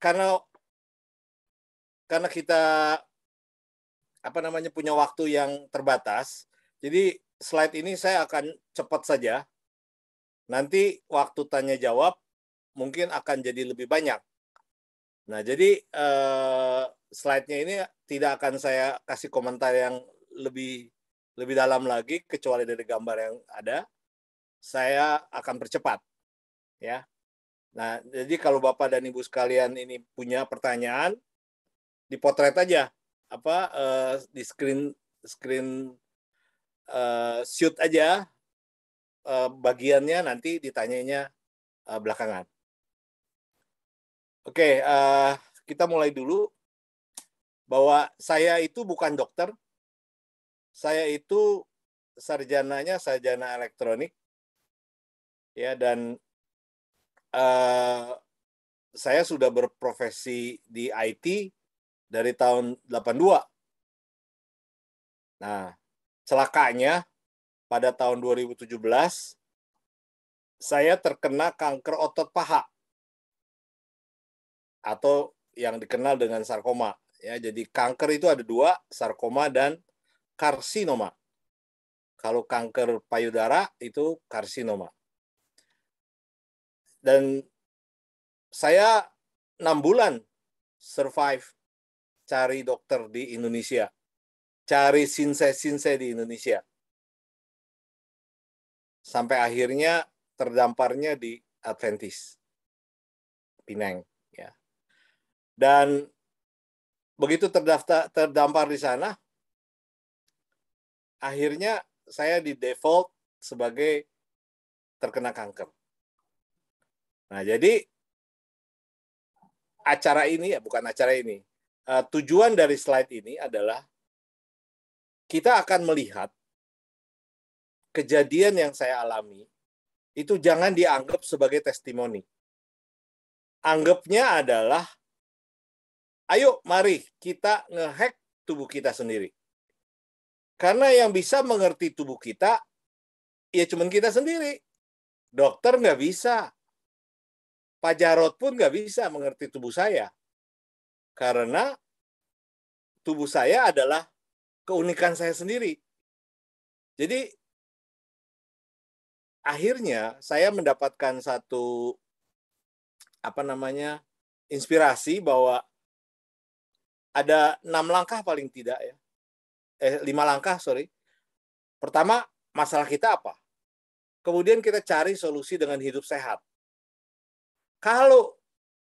karena karena kita apa namanya punya waktu yang terbatas. Jadi slide ini saya akan cepat saja. Nanti waktu tanya jawab mungkin akan jadi lebih banyak. Nah, jadi eh, slide-nya ini tidak akan saya kasih komentar yang lebih lebih dalam lagi kecuali dari gambar yang ada. Saya akan percepat. Ya. Nah, jadi kalau Bapak dan Ibu sekalian ini punya pertanyaan, dipotret aja apa uh, di screen screen uh, shoot aja uh, bagiannya nanti ditanyanya uh, belakangan. Oke, okay, uh, kita mulai dulu bahwa saya itu bukan dokter. Saya itu sarjananya sarjana elektronik. Ya dan Eh, saya sudah berprofesi di IT dari tahun 82. Nah, celakanya pada tahun 2017 saya terkena kanker otot paha atau yang dikenal dengan sarkoma. Ya, jadi kanker itu ada dua, sarkoma dan karsinoma. Kalau kanker payudara itu karsinoma dan saya enam bulan survive cari dokter di Indonesia cari sinse-sinse di Indonesia sampai akhirnya terdamparnya di Adventist Pinang, ya dan begitu terdaftar terdampar di sana akhirnya saya di default sebagai terkena kanker Nah, jadi acara ini ya bukan acara ini. Uh, tujuan dari slide ini adalah kita akan melihat kejadian yang saya alami itu jangan dianggap sebagai testimoni. Anggapnya adalah ayo mari kita ngehack tubuh kita sendiri. Karena yang bisa mengerti tubuh kita ya cuman kita sendiri. Dokter nggak bisa, Pak Jarod pun nggak bisa mengerti tubuh saya. Karena tubuh saya adalah keunikan saya sendiri. Jadi akhirnya saya mendapatkan satu apa namanya inspirasi bahwa ada enam langkah paling tidak ya eh lima langkah sorry pertama masalah kita apa kemudian kita cari solusi dengan hidup sehat kalau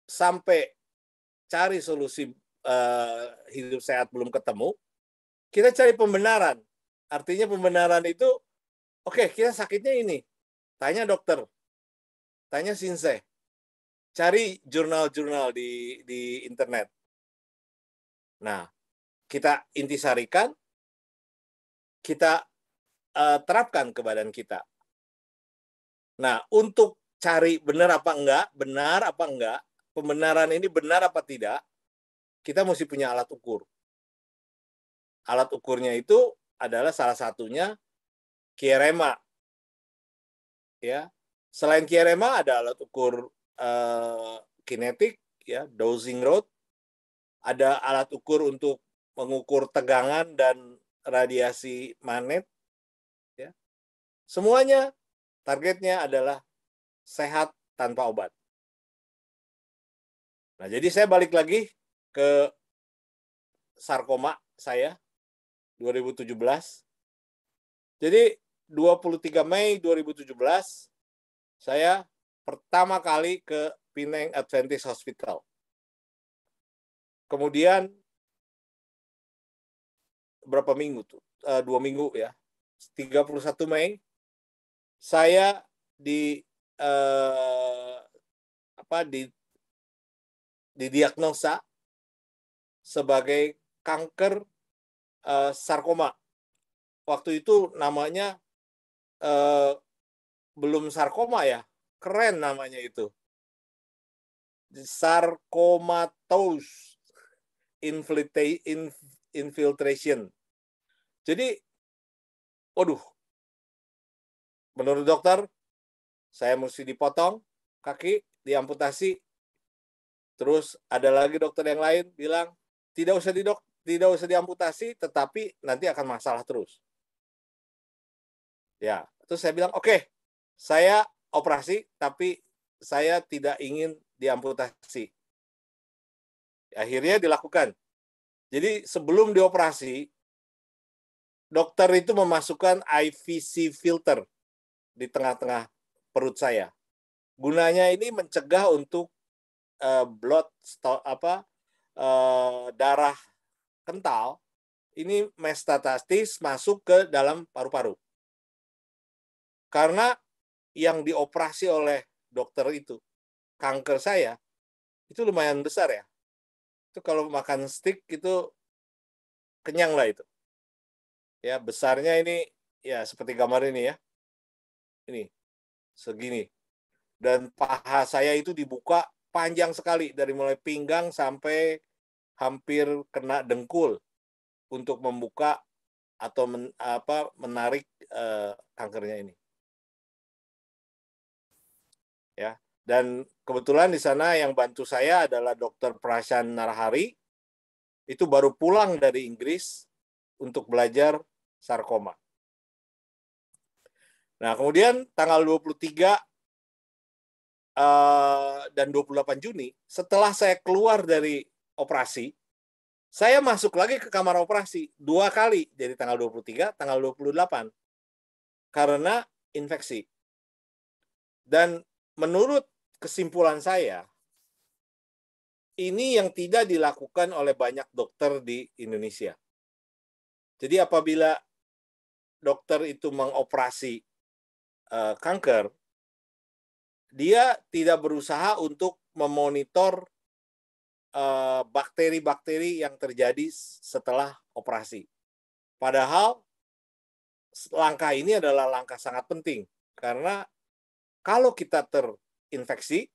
sampai cari solusi uh, hidup sehat belum ketemu, kita cari pembenaran. Artinya pembenaran itu, oke okay, kita sakitnya ini, tanya dokter, tanya sinse, cari jurnal-jurnal di di internet. Nah, kita intisarikan, kita uh, terapkan ke badan kita. Nah, untuk cari benar apa enggak, benar apa enggak, pembenaran ini benar apa tidak, kita mesti punya alat ukur. Alat ukurnya itu adalah salah satunya kierema. Ya. Selain kierema ada alat ukur uh, kinetik ya, dosing rod, ada alat ukur untuk mengukur tegangan dan radiasi magnet ya. Semuanya targetnya adalah sehat tanpa obat. Nah, jadi saya balik lagi ke sarkoma saya 2017. Jadi 23 Mei 2017 saya pertama kali ke Pineng Adventist Hospital. Kemudian berapa minggu tuh? Uh, dua minggu ya. 31 Mei saya di uh, apa di didiagnosa sebagai kanker uh, sarkoma. Waktu itu namanya uh, belum sarkoma ya, keren namanya itu. Sarkomatous infiltration. Jadi, waduh, menurut dokter saya mesti dipotong kaki, diamputasi. Terus ada lagi dokter yang lain bilang tidak usah didok, tidak usah diamputasi, tetapi nanti akan masalah terus. Ya, terus saya bilang oke, okay, saya operasi, tapi saya tidak ingin diamputasi. Akhirnya dilakukan. Jadi sebelum dioperasi, dokter itu memasukkan IVC filter di tengah-tengah perut saya. Gunanya ini mencegah untuk uh, blood sto, apa uh, darah kental ini metastasis masuk ke dalam paru-paru. Karena yang dioperasi oleh dokter itu kanker saya itu lumayan besar ya. Itu kalau makan stick itu kenyang lah itu. Ya, besarnya ini ya seperti gambar ini ya. Ini segini. Dan paha saya itu dibuka panjang sekali dari mulai pinggang sampai hampir kena dengkul untuk membuka atau men, apa menarik uh, kankernya ini. Ya, dan kebetulan di sana yang bantu saya adalah Dokter Prashan Narhari. Itu baru pulang dari Inggris untuk belajar sarkoma. Nah, kemudian tanggal 23 uh, eh, dan 28 Juni, setelah saya keluar dari operasi, saya masuk lagi ke kamar operasi dua kali, jadi tanggal 23, tanggal 28, karena infeksi. Dan menurut kesimpulan saya, ini yang tidak dilakukan oleh banyak dokter di Indonesia. Jadi apabila dokter itu mengoperasi Eh, kanker, dia tidak berusaha untuk memonitor bakteri eh, bakteri-bakteri yang terjadi setelah operasi. Padahal langkah ini adalah langkah sangat penting karena kalau kita terinfeksi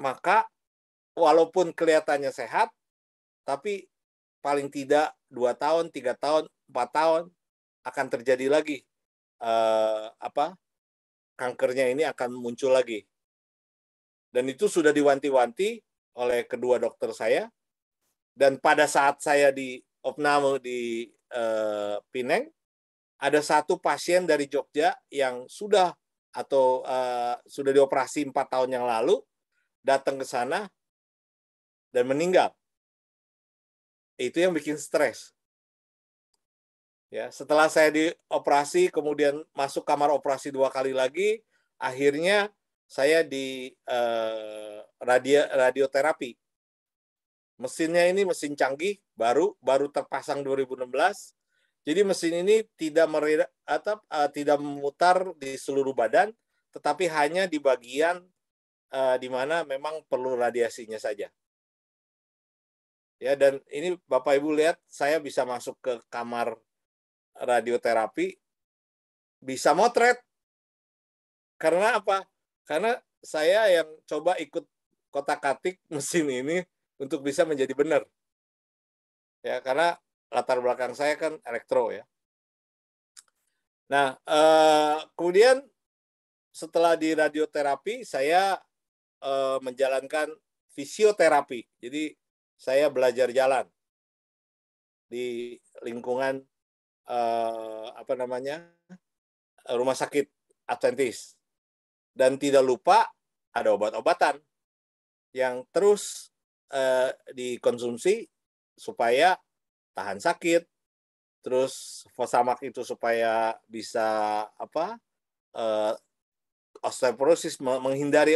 maka walaupun kelihatannya sehat tapi paling tidak dua tahun tiga tahun empat tahun akan terjadi lagi uh, apa kankernya ini akan muncul lagi. Dan itu sudah diwanti-wanti oleh kedua dokter saya. Dan pada saat saya di opname di uh, eh, Pineng, ada satu pasien dari Jogja yang sudah atau uh, sudah dioperasi empat tahun yang lalu datang ke sana dan meninggal. Itu yang bikin stres. Ya, setelah saya dioperasi kemudian masuk kamar operasi dua kali lagi, akhirnya saya di eh, radio radioterapi. Mesinnya ini mesin canggih, baru baru terpasang 2016. Jadi mesin ini tidak mereda, atau, uh, eh, tidak memutar di seluruh badan, tetapi hanya di bagian uh, di mana memang perlu radiasinya saja. Ya dan ini Bapak Ibu lihat saya bisa masuk ke kamar radioterapi bisa motret. Karena apa? Karena saya yang coba ikut kotak-katik mesin ini untuk bisa menjadi benar. Ya, karena latar belakang saya kan elektro ya. Nah, eh, kemudian setelah di radioterapi saya eh, menjalankan fisioterapi. Jadi saya belajar jalan di lingkungan uh, apa namanya rumah sakit Adventis dan tidak lupa ada obat-obatan yang terus uh, dikonsumsi supaya tahan sakit terus fosamak itu supaya bisa apa uh, osteoporosis menghindari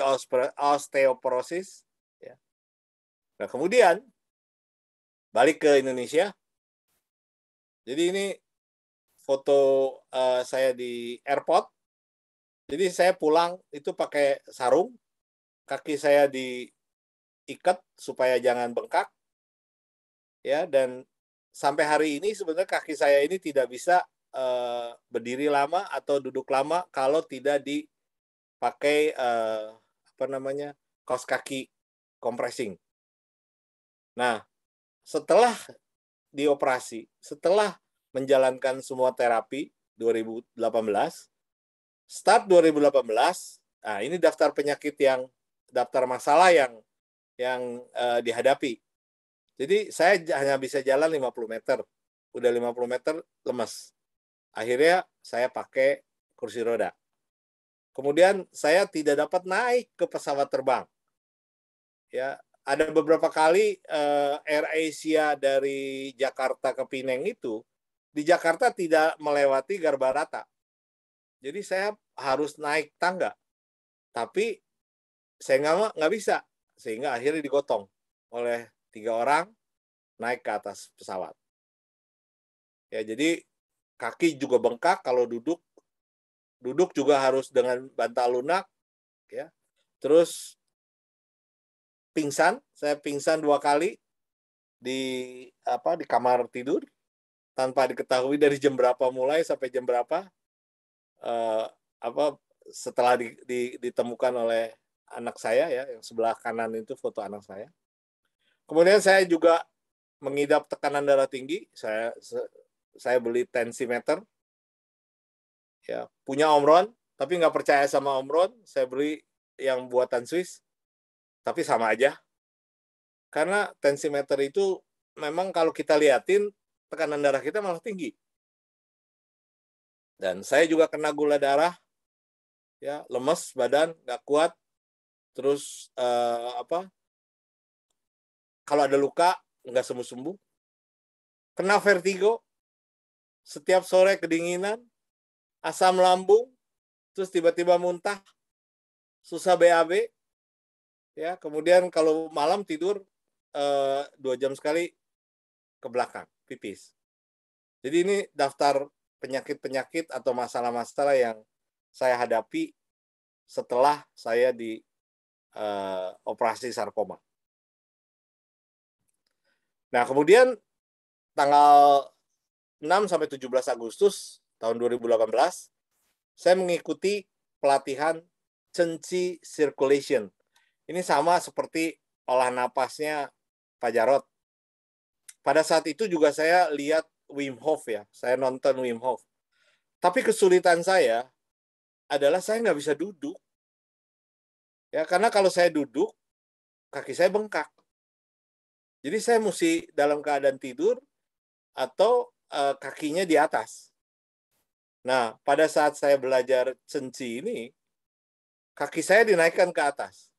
osteoporosis ya. Nah, kemudian balik ke Indonesia. Jadi ini foto uh, saya di airport. Jadi saya pulang itu pakai sarung, kaki saya diikat supaya jangan bengkak. Ya, dan sampai hari ini sebenarnya kaki saya ini tidak bisa uh, berdiri lama atau duduk lama kalau tidak dipakai uh, apa namanya? kaos kaki compressing. Nah, setelah dioperasi, setelah menjalankan semua terapi 2018. Start 2018. Nah, ini daftar penyakit yang daftar masalah yang yang eh, dihadapi. Jadi saya hanya bisa jalan 50 meter. Udah 50 meter lemes. Akhirnya saya pakai kursi roda. Kemudian saya tidak dapat naik ke pesawat terbang. Ya, ada beberapa kali eh, Air Asia dari Jakarta ke Pineng itu di Jakarta tidak melewati Garbarata. Jadi saya harus naik tangga. Tapi saya nggak nggak bisa sehingga akhirnya digotong oleh tiga orang naik ke atas pesawat. Ya jadi kaki juga bengkak kalau duduk duduk juga harus dengan bantal lunak ya. Terus pingsan, saya pingsan dua kali di apa di kamar tidur tanpa diketahui dari jam berapa mulai sampai jam berapa uh, apa setelah di, di, ditemukan oleh anak saya ya yang sebelah kanan itu foto anak saya. Kemudian saya juga mengidap tekanan darah tinggi. Saya saya beli tensimeter. Ya, punya Omron tapi nggak percaya sama Omron, saya beli yang buatan Swiss. Tapi sama aja. Karena tensimeter itu memang kalau kita liatin tekanan darah kita malah tinggi. Dan saya juga kena gula darah, ya lemes badan, nggak kuat, terus eh, apa? Kalau ada luka nggak sembuh sembuh, kena vertigo, setiap sore kedinginan, asam lambung, terus tiba-tiba muntah, susah BAB, ya kemudian kalau malam tidur eh, dua jam sekali ke belakang pipis. Jadi ini daftar penyakit-penyakit atau masalah-masalah yang saya hadapi setelah saya di uh, operasi sarkoma. Nah, kemudian tanggal 6 sampai 17 Agustus tahun 2018 saya mengikuti pelatihan Cenci Circulation. Ini sama seperti olah napasnya Pak Jarot pada saat itu juga saya lihat Wim Hof ya, saya nonton Wim Hof. Tapi kesulitan saya adalah saya nggak bisa duduk. Ya, karena kalau saya duduk, kaki saya bengkak. Jadi saya mesti dalam keadaan tidur atau uh, kakinya di atas. Nah, pada saat saya belajar cenci ini, kaki saya dinaikkan ke atas.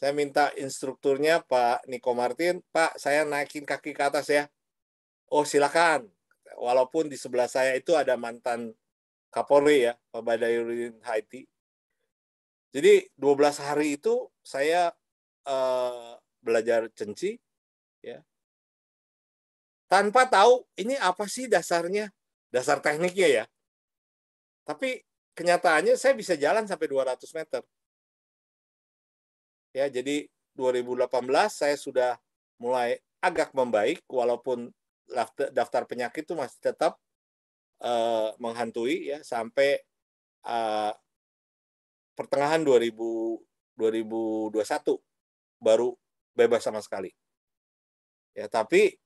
Saya minta instrukturnya Pak Niko Martin, Pak saya naikin kaki ke atas ya. Oh silakan. Walaupun di sebelah saya itu ada mantan Kapolri ya, Pak Badayurin Haiti. Jadi 12 hari itu saya uh, belajar cenci ya. Tanpa tahu ini apa sih dasarnya, dasar tekniknya ya. Tapi kenyataannya saya bisa jalan sampai 200 meter. Ya, jadi 2018 saya sudah mulai agak membaik walaupun daftar penyakit itu masih tetap uh, menghantui ya sampai uh, pertengahan 2000, 2021 baru bebas sama sekali. Ya, tapi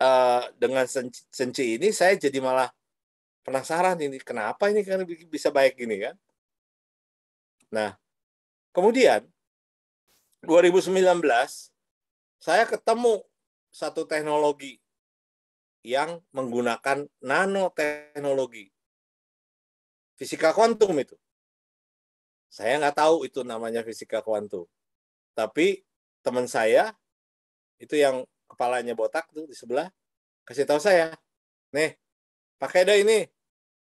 uh, dengan senci, senci ini saya jadi malah penasaran ini kenapa ini kan bisa baik ini kan. Nah, Kemudian 2019 saya ketemu satu teknologi yang menggunakan nanoteknologi. Fisika kuantum itu. Saya nggak tahu itu namanya fisika kuantum. Tapi teman saya itu yang kepalanya botak tuh di sebelah kasih tahu saya, nih pakai deh ini,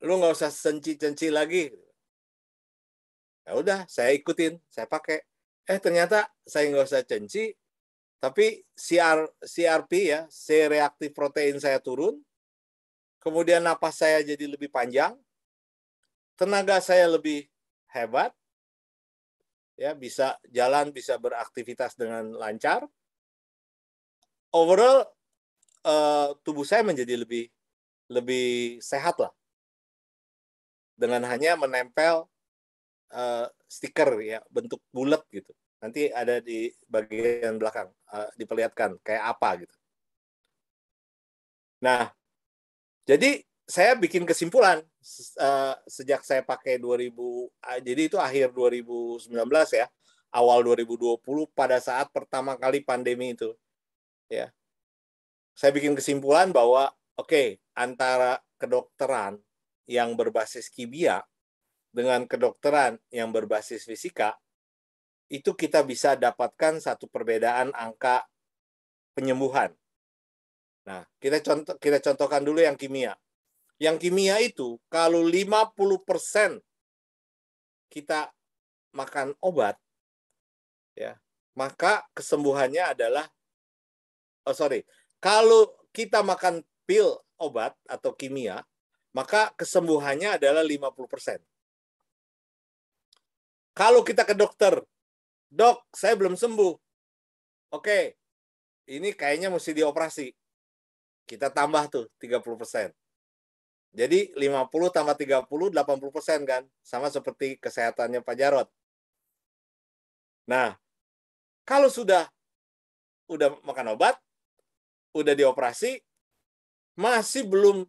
lu nggak usah senci cenci lagi ya udah saya ikutin saya pakai eh ternyata saya nggak usah cenci tapi CR, CRP ya C reaktif protein saya turun kemudian napas saya jadi lebih panjang tenaga saya lebih hebat ya bisa jalan bisa beraktivitas dengan lancar overall uh, tubuh saya menjadi lebih lebih sehat lah dengan hanya menempel Eh, stiker ya bentuk bulat gitu nanti ada di bagian belakang uh, diperlihatkan kayak apa gitu nah jadi saya bikin kesimpulan uh, sejak saya pakai 2000 uh, jadi itu akhir 2019 ya awal 2020 pada saat pertama kali pandemi itu ya saya bikin kesimpulan bahwa oke okay, antara kedokteran yang berbasis kibia dengan kedokteran yang berbasis fisika, itu kita bisa dapatkan satu perbedaan angka penyembuhan. Nah, kita contoh kita contohkan dulu yang kimia. Yang kimia itu kalau 50% kita makan obat ya, maka kesembuhannya adalah oh sorry, kalau kita makan pil obat atau kimia, maka kesembuhannya adalah 50%. Kalau kita ke dokter, dok, saya belum sembuh. Oke, ini kayaknya mesti dioperasi. Kita tambah tuh 30 persen. Jadi 50 tambah 30, 80 persen kan. Sama seperti kesehatannya Pak Jarot. Nah, kalau sudah udah makan obat, udah dioperasi, masih belum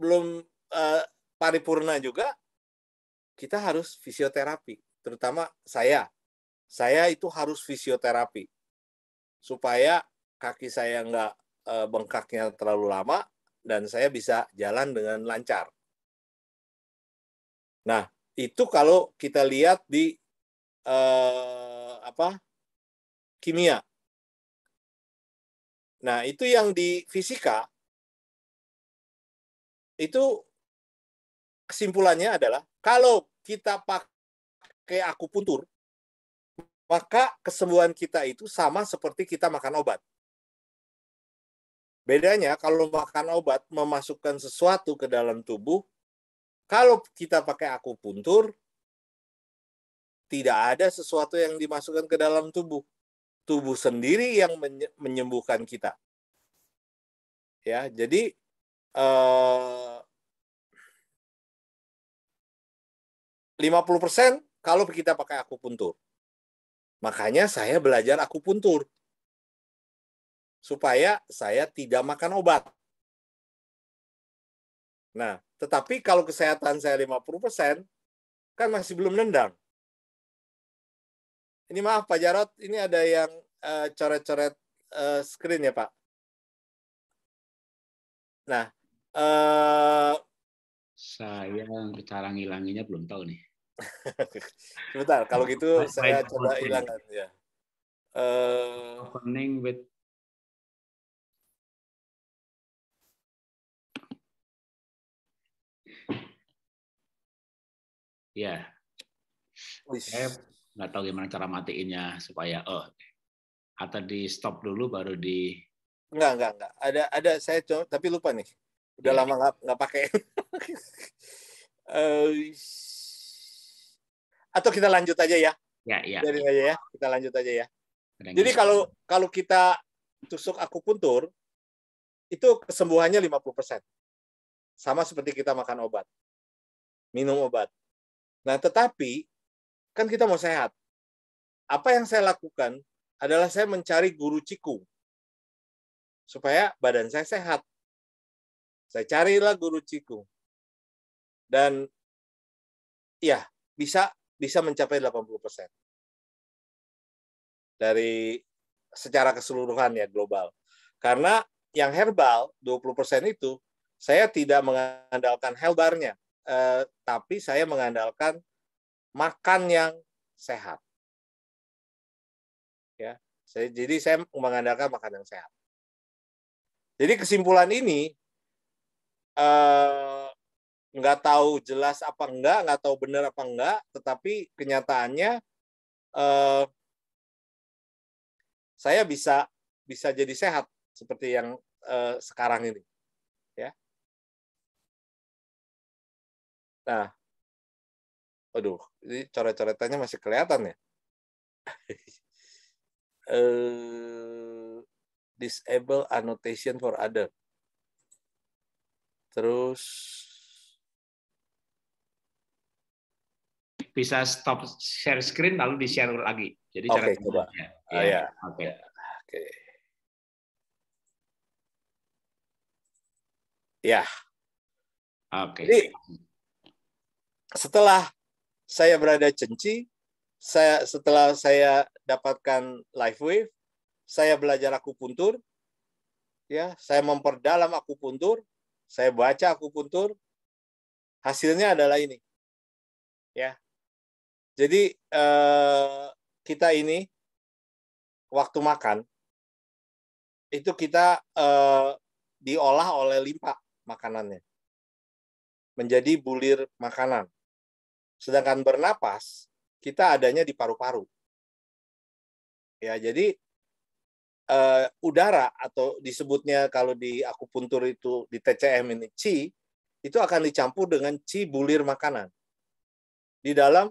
belum uh, paripurna juga, kita harus fisioterapi, terutama saya. Saya itu harus fisioterapi supaya kaki saya nggak e, bengkaknya terlalu lama dan saya bisa jalan dengan lancar. Nah, itu kalau kita lihat di e, apa kimia. Nah, itu yang di fisika itu kesimpulannya adalah kalau kita pakai akupuntur, maka kesembuhan kita itu sama seperti kita makan obat. Bedanya kalau makan obat memasukkan sesuatu ke dalam tubuh, kalau kita pakai akupuntur, tidak ada sesuatu yang dimasukkan ke dalam tubuh. Tubuh sendiri yang menyembuhkan kita. Ya, jadi eh, 50% kalau kita pakai akupuntur. Makanya saya belajar akupuntur. Supaya saya tidak makan obat. Nah, tetapi kalau kesehatan saya 50%, kan masih belum nendang. Ini maaf Pak Jarot, ini ada yang eh, coret-coret uh, screen ya Pak. Nah, uh, saya cara ngilanginya belum tahu nih. Sebentar, kalau gitu I, saya coba hilangkan ya. Uh, opening with Ya. Yeah. Saya nggak tahu gimana cara matiinnya supaya oh atau di stop dulu baru di Enggak, enggak, enggak. Ada ada saya coba tapi lupa nih. Udah yeah. lama nggak nggak pakai. uh, atau kita lanjut aja ya? Ya, ya. Jadi aja ya, kita lanjut aja ya. Jadi kalau kalau kita tusuk akupuntur itu kesembuhannya 50%. Sama seperti kita makan obat. Minum obat. Nah, tetapi kan kita mau sehat. Apa yang saya lakukan adalah saya mencari guru ciku supaya badan saya sehat. Saya carilah guru ciku. Dan ya, bisa bisa mencapai 80% dari secara keseluruhan ya global. Karena yang herbal 20% itu saya tidak mengandalkan helbarnya, eh, tapi saya mengandalkan makan yang sehat. Ya, saya, jadi saya mengandalkan makan yang sehat. Jadi kesimpulan ini eh, nggak tahu jelas apa enggak, nggak tahu benar apa enggak, tetapi kenyataannya eh, saya bisa bisa jadi sehat seperti yang eh, sekarang ini, ya. Nah, aduh, ini coret-coretannya masih kelihatan ya. Eh, disable annotation for other. Terus bisa stop share screen lalu di share lagi. Jadi okay, coba. Ya. Uh, ya. Oke. Okay. Okay. Ya. Oke. Okay. Jadi setelah saya berada cenci, saya setelah saya dapatkan live wave, saya belajar akupuntur, ya, saya memperdalam akupuntur, saya baca akupuntur, hasilnya adalah ini, ya, jadi eh, kita ini waktu makan itu kita eh, diolah oleh limpa makanannya menjadi bulir makanan. Sedangkan bernapas kita adanya di paru-paru. Ya, jadi eh, udara atau disebutnya kalau di akupuntur itu di TCM ini chi itu akan dicampur dengan chi bulir makanan. Di dalam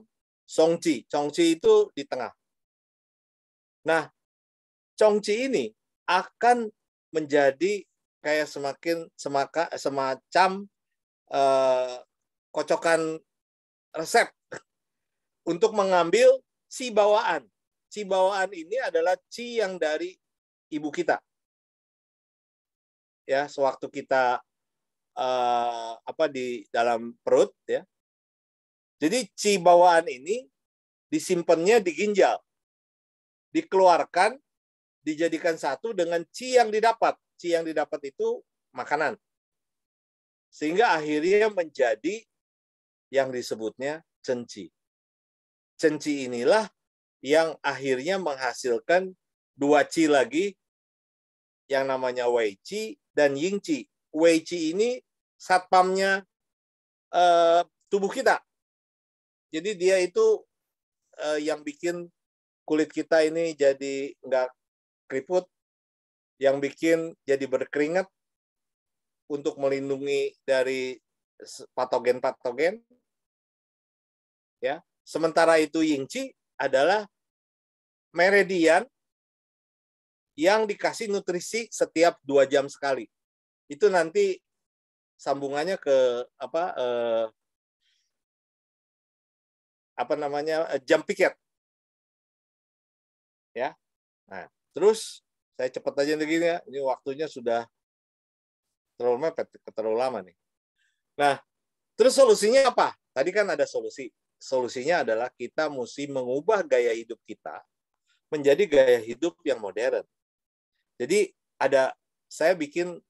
Songji. Songji itu di tengah. Nah, Congci ini akan menjadi kayak semakin semaka, semacam eh, kocokan resep untuk mengambil si bawaan. Si bawaan ini adalah ci yang dari ibu kita. Ya, sewaktu kita eh, apa di dalam perut ya, jadi cibawaan bawaan ini disimpannya di ginjal. Dikeluarkan, dijadikan satu dengan ci yang didapat. Ci yang didapat itu makanan. Sehingga akhirnya menjadi yang disebutnya cenci. Cenci inilah yang akhirnya menghasilkan dua ci lagi yang namanya wei ci dan ying ci. Wei ci ini satpamnya uh, tubuh kita jadi dia itu uh, yang bikin kulit kita ini jadi nggak keriput, yang bikin jadi berkeringat untuk melindungi dari patogen-patogen. Ya, sementara itu Yingci adalah meridian yang dikasih nutrisi setiap dua jam sekali. Itu nanti sambungannya ke apa eh, apa namanya eh, jam piket. Ya. Nah, terus saya cepat aja begini ya. Ini waktunya sudah terlalu mepet, terlalu lama nih. Nah, terus solusinya apa? Tadi kan ada solusi. Solusinya adalah kita mesti mengubah gaya hidup kita menjadi gaya hidup yang modern. Jadi ada saya bikin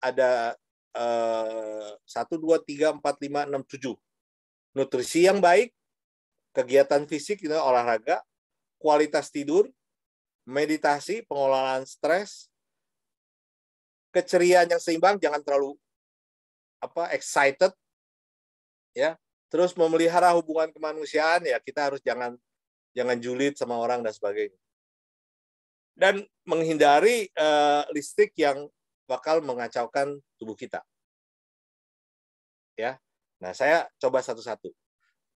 ada eh, satu dua tiga empat lima enam tujuh nutrisi yang baik kegiatan fisik itu olahraga, kualitas tidur, meditasi, pengelolaan stres, keceriaan yang seimbang, jangan terlalu apa excited ya. Terus memelihara hubungan kemanusiaan ya kita harus jangan jangan julid sama orang dan sebagainya. Dan menghindari uh, listrik yang bakal mengacaukan tubuh kita. Ya. Nah, saya coba satu-satu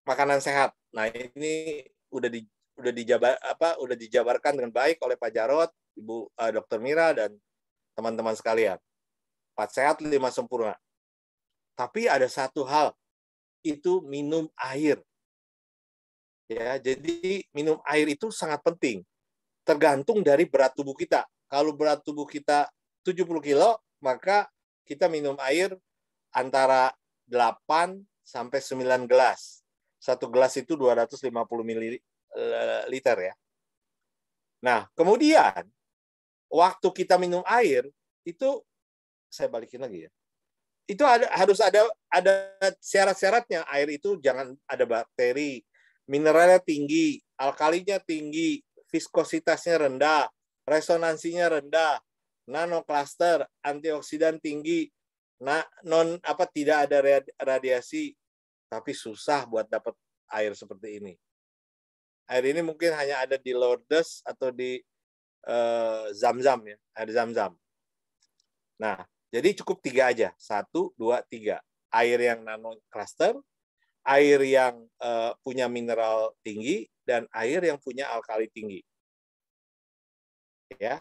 makanan sehat. Nah, ini udah di udah dijabar apa udah dijabarkan dengan baik oleh Pak Jarot, Ibu uh, eh, Dr. Mira dan teman-teman sekalian. Empat sehat, lima sempurna. Tapi ada satu hal, itu minum air. Ya, jadi minum air itu sangat penting. Tergantung dari berat tubuh kita. Kalau berat tubuh kita 70 kilo, maka kita minum air antara 8 sampai 9 gelas satu gelas itu 250 ml eh, ya. Nah, kemudian waktu kita minum air itu saya balikin lagi ya. Itu ada harus ada ada syarat-syaratnya. Air itu jangan ada bakteri, mineralnya tinggi, alkalinya tinggi, viskositasnya rendah, resonansinya rendah, nanokluster, antioksidan tinggi, non apa tidak ada radiasi tapi susah buat dapat air seperti ini. Air ini mungkin hanya ada di Lourdes atau di eh, Zam-Zam uh, ya, air Zam-Zam. Nah, jadi cukup tiga aja, satu, dua, tiga. Air yang nano cluster, air yang uh, punya mineral tinggi, dan air yang punya alkali tinggi. Ya.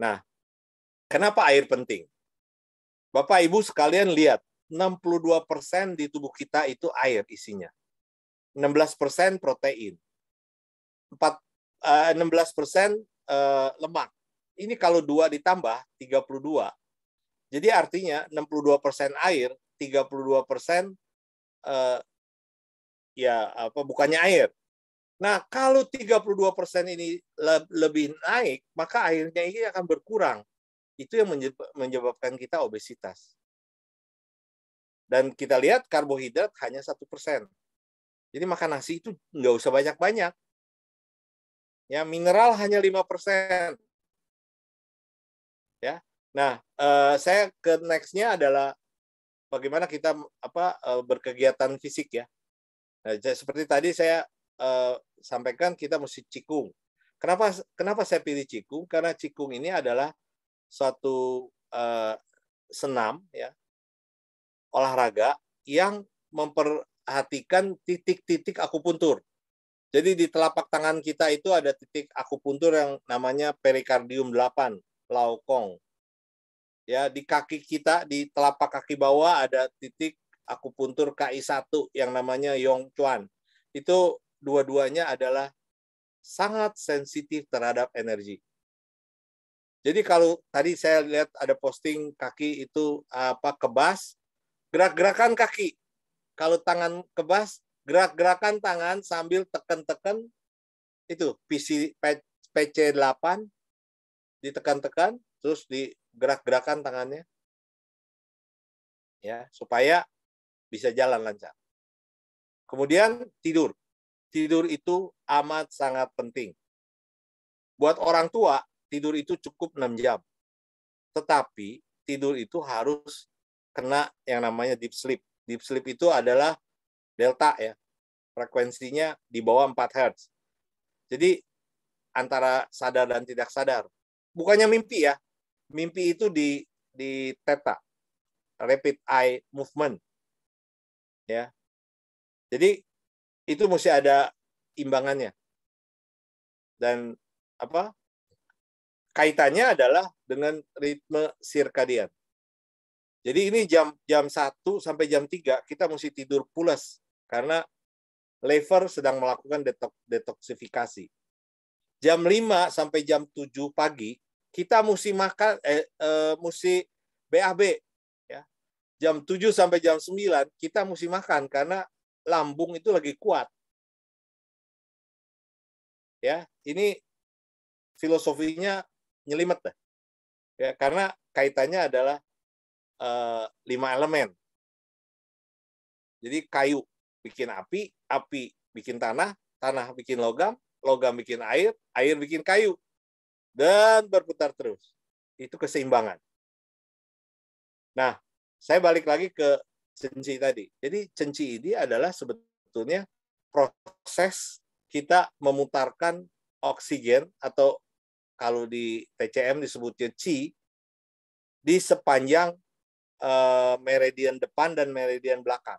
Nah, kenapa air penting? Bapak Ibu sekalian lihat 62% di tubuh kita itu air isinya. 16% protein. 4 16% eh, eh, lemak. Ini kalau dua ditambah 32. Jadi artinya 62% air, 32% eh, ya apa bukannya air. Nah, kalau 32% ini lebih naik, maka airnya ini akan berkurang. Itu yang menyebabkan kita obesitas. Dan kita lihat karbohidrat hanya satu persen. Jadi makan nasi itu nggak usah banyak-banyak. Ya mineral hanya lima persen. Ya. Nah, eh, saya ke nextnya adalah bagaimana kita apa eh, berkegiatan fisik ya. Nah, seperti tadi saya eh, sampaikan kita mesti cikung. Kenapa kenapa saya pilih cikung? Karena cikung ini adalah suatu senam ya olahraga yang memperhatikan titik-titik akupuntur. Jadi di telapak tangan kita itu ada titik akupuntur yang namanya perikardium 8, laokong. Ya, di kaki kita di telapak kaki bawah ada titik akupuntur KI1 yang namanya Yongchuan. Itu dua-duanya adalah sangat sensitif terhadap energi. Jadi kalau tadi saya lihat ada posting kaki itu apa kebas, Gerak-gerakan kaki. Kalau tangan kebas, gerak-gerakan tangan sambil tekan-tekan itu PC PC8 ditekan-tekan terus digerak-gerakan tangannya. Ya, supaya bisa jalan lancar. Kemudian tidur. Tidur itu amat sangat penting. Buat orang tua, tidur itu cukup 6 jam. Tetapi tidur itu harus kena yang namanya deep sleep. Deep sleep itu adalah delta ya. Frekuensinya di bawah 4 Hz. Jadi antara sadar dan tidak sadar. Bukannya mimpi ya. Mimpi itu di di teta. Rapid eye movement. Ya. Jadi itu mesti ada imbangannya. Dan apa? Kaitannya adalah dengan ritme sirkadian. Jadi ini jam jam 1 sampai jam 3 kita mesti tidur pulas karena liver sedang melakukan detok, detoksifikasi. Jam 5 sampai jam 7 pagi kita mesti makan eh, eh mesti BAB ya. Jam 7 sampai jam 9 kita mesti makan karena lambung itu lagi kuat. Ya, ini filosofinya nyelimet deh. Ya, karena kaitannya adalah Eh, lima elemen. Jadi kayu bikin api, api bikin tanah, tanah bikin logam, logam bikin air, air bikin kayu. Dan berputar terus. Itu keseimbangan. Nah, saya balik lagi ke cenci tadi. Jadi cenci ini adalah sebetulnya proses kita memutarkan oksigen atau kalau di TCM disebutnya qi di sepanjang Eh, meridian depan dan meridian belakang.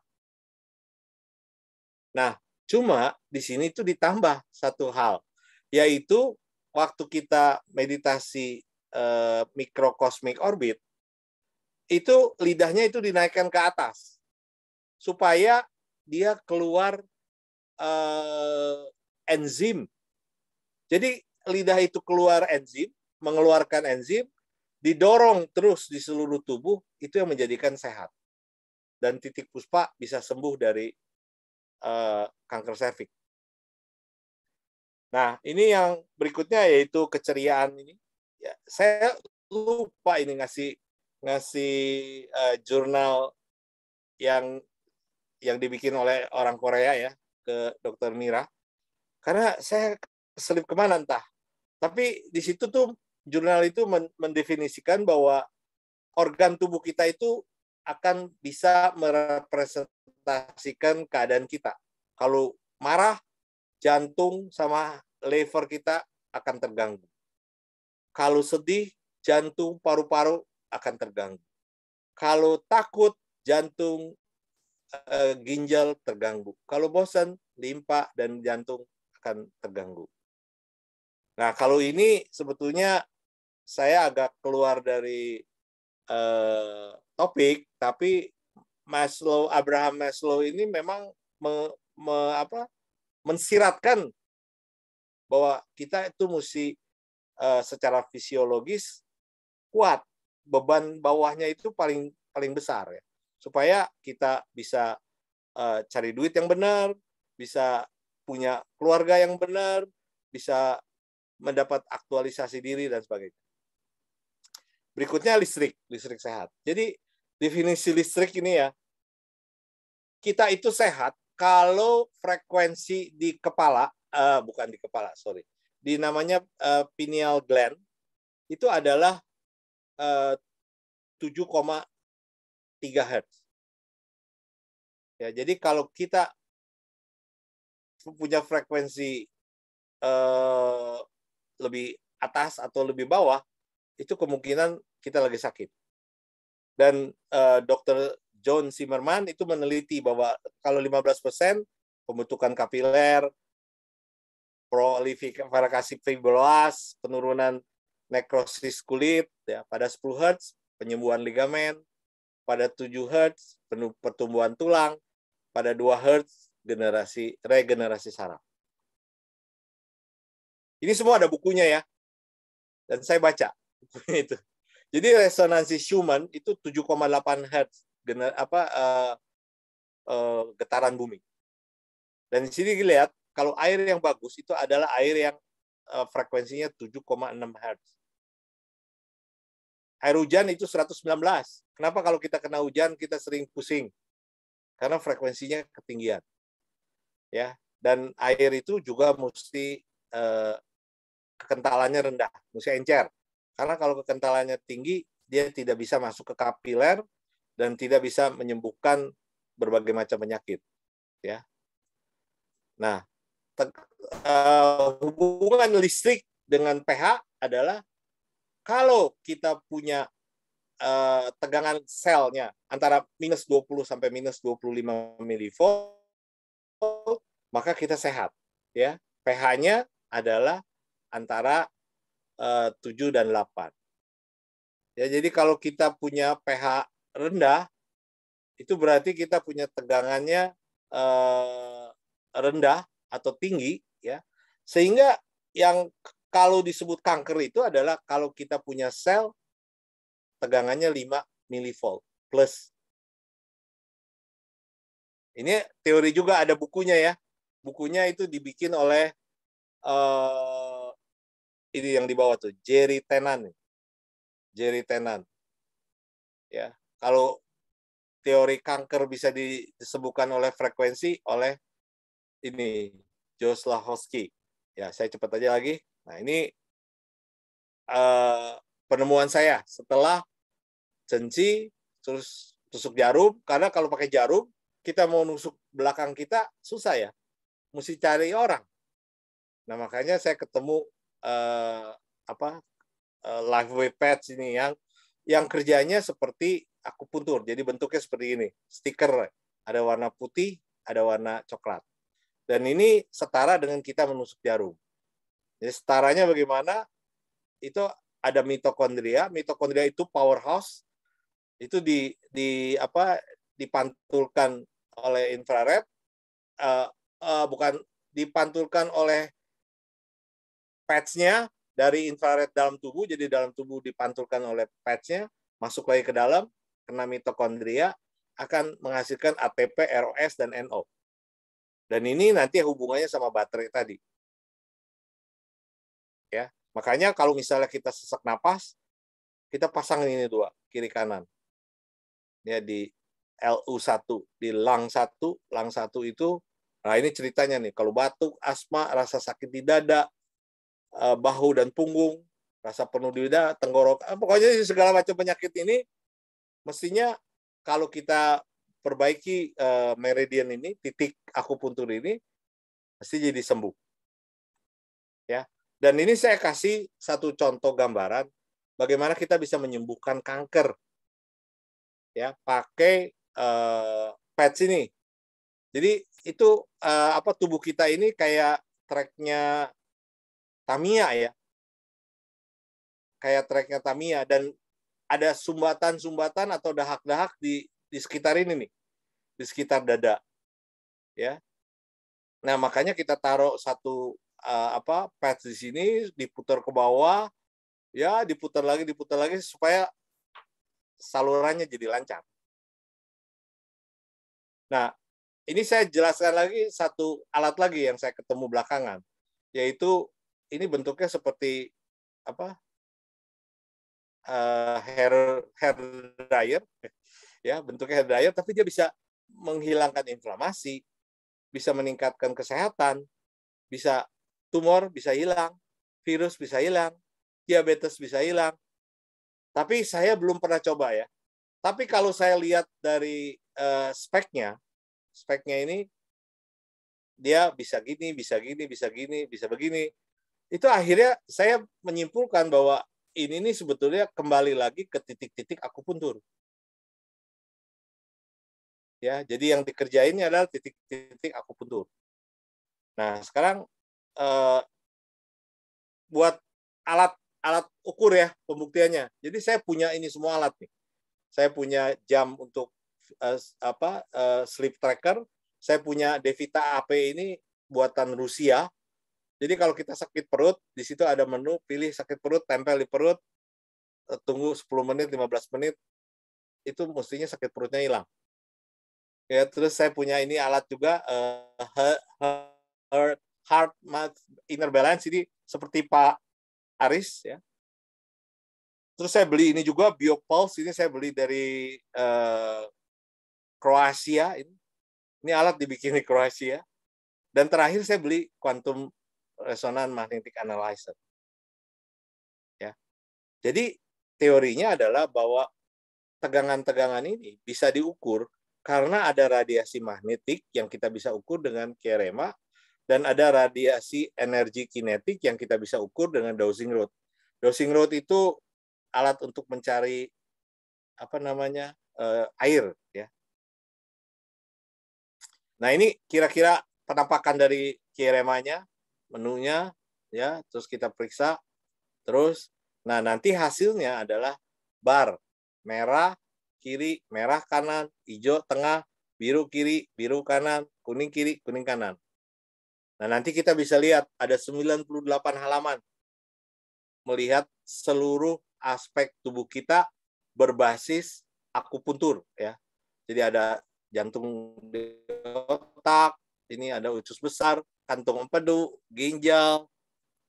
Nah, cuma di sini itu ditambah satu hal, yaitu waktu kita meditasi eh, mikrokosmik orbit, itu lidahnya itu dinaikkan ke atas supaya dia keluar eh, enzim. Jadi lidah itu keluar enzim, mengeluarkan enzim, didorong terus di seluruh tubuh itu yang menjadikan sehat. Dan titik puspa bisa sembuh dari uh, kanker serviks. Nah, ini yang berikutnya yaitu keceriaan ini. Ya, saya lupa ini ngasih ngasih uh, jurnal yang yang dibikin oleh orang Korea ya ke Dokter Mira. Karena saya selip kemana entah. Tapi di situ tuh jurnal itu mendefinisikan bahwa organ tubuh kita itu akan bisa merepresentasikan keadaan kita. Kalau marah, jantung sama liver kita akan terganggu. Kalau sedih, jantung, paru-paru akan terganggu. Kalau takut, jantung, eh, ginjal terganggu. Kalau bosan, limpa dan jantung akan terganggu. Nah, kalau ini sebetulnya saya agak keluar dari uh, topik, tapi Maslow Abraham Maslow ini memang me, me, apa, mensiratkan bahwa kita itu mesti uh, secara fisiologis kuat beban bawahnya itu paling paling besar ya supaya kita bisa uh, cari duit yang benar bisa punya keluarga yang benar bisa mendapat aktualisasi diri dan sebagainya Berikutnya listrik, listrik sehat. Jadi definisi listrik ini ya, kita itu sehat kalau frekuensi di kepala, uh, bukan di kepala, sorry, di namanya uh, pineal gland itu adalah eh, uh, 7,3 hertz. Ya, jadi kalau kita punya frekuensi uh, lebih atas atau lebih bawah, itu kemungkinan kita lagi sakit. Dan uh, dokter John Zimmerman itu meneliti bahwa kalau 15% pembentukan kapiler, proliferasi fibroblas penurunan nekrosis kulit ya pada 10 Hz penyembuhan ligamen, pada 7 Hz pertumbuhan tulang, pada 2 Hz generasi regenerasi saraf. Ini semua ada bukunya ya. Dan saya baca. itu. Jadi resonansi Schumann itu 7,8 Hz gener apa uh, uh, getaran bumi. Dan di sini dilihat kalau air yang bagus itu adalah air yang uh, frekuensinya 7,6 Hz. Air hujan itu 119. Kenapa kalau kita kena hujan kita sering pusing? Karena frekuensinya ketinggian. Ya, dan air itu juga mesti uh, kekentalannya rendah, mesti encer karena kalau kekentalannya tinggi, dia tidak bisa masuk ke kapiler dan tidak bisa menyembuhkan berbagai macam penyakit. Ya. Nah, uh, hubungan listrik dengan pH adalah kalau kita punya uh, tegangan selnya antara minus 20 sampai minus 25 milivolt, maka kita sehat. Ya, pH-nya adalah antara 7 eh, dan 8. Ya, jadi kalau kita punya pH rendah, itu berarti kita punya tegangannya eh, rendah atau tinggi, ya. Sehingga yang kalau disebut kanker itu adalah kalau kita punya sel tegangannya 5 milivolt plus. Ini teori juga ada bukunya ya. Bukunya itu dibikin oleh eh, ini yang di bawah tuh Jerry Tenan Jerry Tenan ya kalau teori kanker bisa disebutkan oleh frekuensi oleh ini Josh Lahosky ya saya cepat aja lagi nah ini uh, penemuan saya setelah cenci terus tusuk jarum karena kalau pakai jarum kita mau nusuk belakang kita susah ya mesti cari orang nah makanya saya ketemu uh, apa uh, live web patch ini yang yang kerjanya seperti aku puntur. Jadi bentuknya seperti ini, stiker. Ada warna putih, ada warna coklat. Dan ini setara dengan kita menusuk jarum. Jadi setaranya bagaimana? Itu ada mitokondria. Mitokondria itu powerhouse. Itu di di apa dipantulkan oleh infrared. Uh, uh, bukan dipantulkan oleh patch-nya dari infrared dalam tubuh, jadi dalam tubuh dipantulkan oleh patch-nya, masuk lagi ke dalam, kena mitokondria, akan menghasilkan ATP, ROS, dan NO. Dan ini nanti hubungannya sama baterai tadi. Ya, makanya kalau misalnya kita sesak napas, kita pasang ini dua, kiri kanan. Ya di LU1, di lang 1, lang 1 itu nah ini ceritanya nih, kalau batuk, asma, rasa sakit di dada, Eh, bahu dan punggung, rasa penuh di lidah, tenggorokan, eh, pokoknya segala macam penyakit ini mestinya kalau kita perbaiki eh, meridian ini, titik akupuntur ini, pasti jadi sembuh. Ya. Dan ini saya kasih satu contoh gambaran bagaimana kita bisa menyembuhkan kanker. Ya, pakai uh, patch ini. Jadi itu uh, apa tubuh kita ini kayak treknya Tamia ya. Kayak treknya Tamia dan ada sumbatan-sumbatan atau dahak-dahak di di sekitar ini nih. Di sekitar dada. Ya. Nah, makanya kita taruh satu uh, apa patch di sini diputar ke bawah ya diputar lagi diputar lagi supaya salurannya jadi lancar. Nah, ini saya jelaskan lagi satu alat lagi yang saya ketemu belakangan, yaitu ini bentuknya seperti apa uh, hair hair dryer ya bentuknya hair dryer tapi dia bisa menghilangkan inflamasi bisa meningkatkan kesehatan bisa tumor bisa hilang virus bisa hilang diabetes bisa hilang tapi saya belum pernah coba ya tapi kalau saya lihat dari uh, speknya speknya ini dia bisa gini bisa gini bisa gini bisa begini itu akhirnya saya menyimpulkan bahwa ini ini sebetulnya kembali lagi ke titik-titik akupuntur Ya, jadi yang dikerjain adalah titik-titik akupuntur Nah, sekarang eh, buat alat alat ukur ya pembuktiannya. Jadi saya punya ini semua alat nih. Saya punya jam untuk eh, apa eh, sleep tracker. Saya punya Devita AP ini buatan Rusia jadi kalau kita sakit perut, di situ ada menu, pilih sakit perut, tempel di perut, eh, tunggu 10 menit, 15 menit, itu mestinya sakit perutnya hilang. Ya, terus saya punya ini alat juga, uh, heart mouth inner balance, jadi seperti Pak Aris ya. Terus saya beli ini juga Biopulse, ini saya beli dari uh, eh, Kroasia. Ini, ini alat dibikin di Kroasia. Dan terakhir saya beli Quantum resonan magnetic analyzer. Ya. Jadi teorinya adalah bahwa tegangan-tegangan ini bisa diukur karena ada radiasi magnetik yang kita bisa ukur dengan kerema dan ada radiasi energi kinetik yang kita bisa ukur dengan Dowsing rod. Dowsing rod itu alat untuk mencari apa namanya uh, air ya. Nah ini kira-kira penampakan dari kiremanya menunya ya, terus kita periksa. Terus nah nanti hasilnya adalah bar merah kiri, merah kanan, hijau tengah, biru kiri, biru kanan, kuning kiri, kuning kanan. Nah, nanti kita bisa lihat ada 98 halaman melihat seluruh aspek tubuh kita berbasis akupuntur ya. Jadi ada jantung di otak, ini ada usus besar, kantung empedu, ginjal,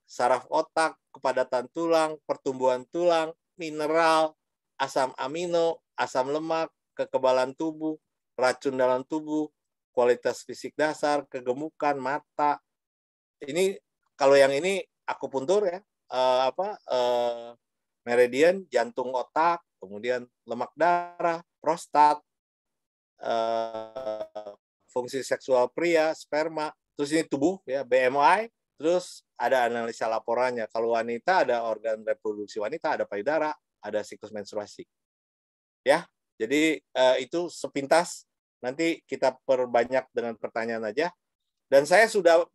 saraf otak, kepadatan tulang, pertumbuhan tulang, mineral, asam amino, asam lemak, kekebalan tubuh, racun dalam tubuh, kualitas fisik dasar, kegemukan, mata. Ini kalau yang ini aku puntur ya, eh, apa eh, meridian jantung otak, kemudian lemak darah, prostat, eh, fungsi seksual pria, sperma, terus ini tubuh ya BMI, terus ada analisa laporannya. Kalau wanita ada organ reproduksi wanita, ada payudara, ada siklus menstruasi. Ya, jadi eh, itu sepintas nanti kita perbanyak dengan pertanyaan aja. Dan saya sudah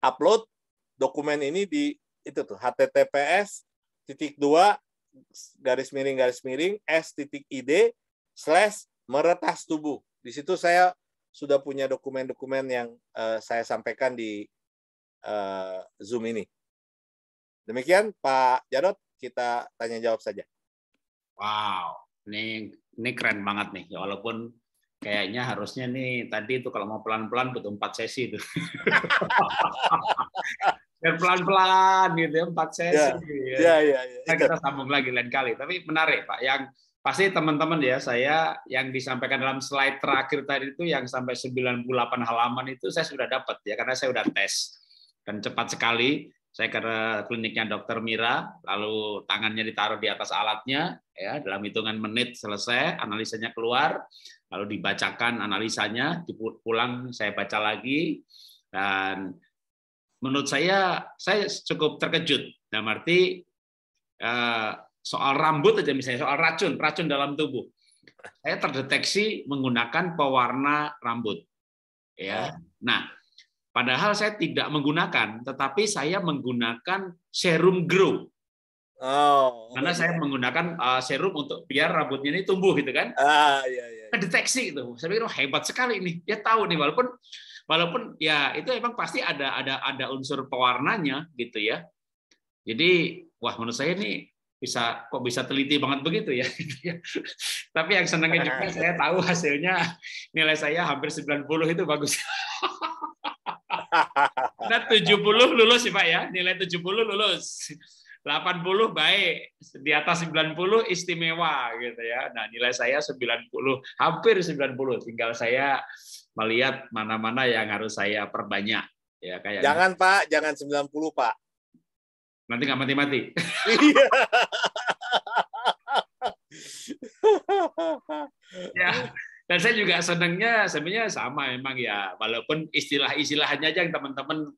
upload dokumen ini di itu tuh https titik dua garis miring garis miring s titik id slash meretas tubuh. Di situ saya sudah punya dokumen-dokumen yang uh, saya sampaikan di uh, Zoom ini. Demikian Pak Jarot, kita tanya jawab saja. Wow, ini ini keren banget nih. Ya, walaupun kayaknya harusnya nih tadi itu kalau mau pelan-pelan butuh empat sesi itu. Dan pelan-pelan gitu ya, empat sesi. Ya, ya, ya. ya. Nah, kita sambung lagi lain kali. Tapi menarik Pak, yang pasti teman-teman ya saya yang disampaikan dalam slide terakhir tadi itu yang sampai 98 halaman itu saya sudah dapat ya karena saya sudah tes dan cepat sekali saya ke kliniknya dokter Mira lalu tangannya ditaruh di atas alatnya ya dalam hitungan menit selesai analisanya keluar lalu dibacakan analisanya pulang saya baca lagi dan menurut saya saya cukup terkejut dan arti eh, soal rambut aja misalnya soal racun racun dalam tubuh saya terdeteksi menggunakan pewarna rambut ya ah. nah padahal saya tidak menggunakan tetapi saya menggunakan serum grow oh karena saya menggunakan eh, serum untuk biar rambutnya ini tumbuh gitu kan ah iya iya, iya. deteksi itu saya pikir oh, hebat sekali ini dia ya tahu nih walaupun walaupun ya itu emang pasti ada ada ada unsur pewarnanya gitu ya jadi wah menurut saya ini bisa kok bisa teliti banget begitu ya. Tapi yang senangnya juga saya tahu hasilnya nilai saya hampir 90 itu bagus. nah 70 lulus sih Pak ya, nilai 70 lulus. 80 baik, di atas 90 istimewa gitu ya. Nah, nilai saya 90, hampir 90. Tinggal saya melihat mana-mana yang harus saya perbanyak ya kayak Jangan Pak, jangan 90 Pak. Nanti nggak mati-mati. Iya. ya. Dan saya juga senangnya sebenarnya sama memang ya, walaupun istilah-istilahnya aja yang teman-teman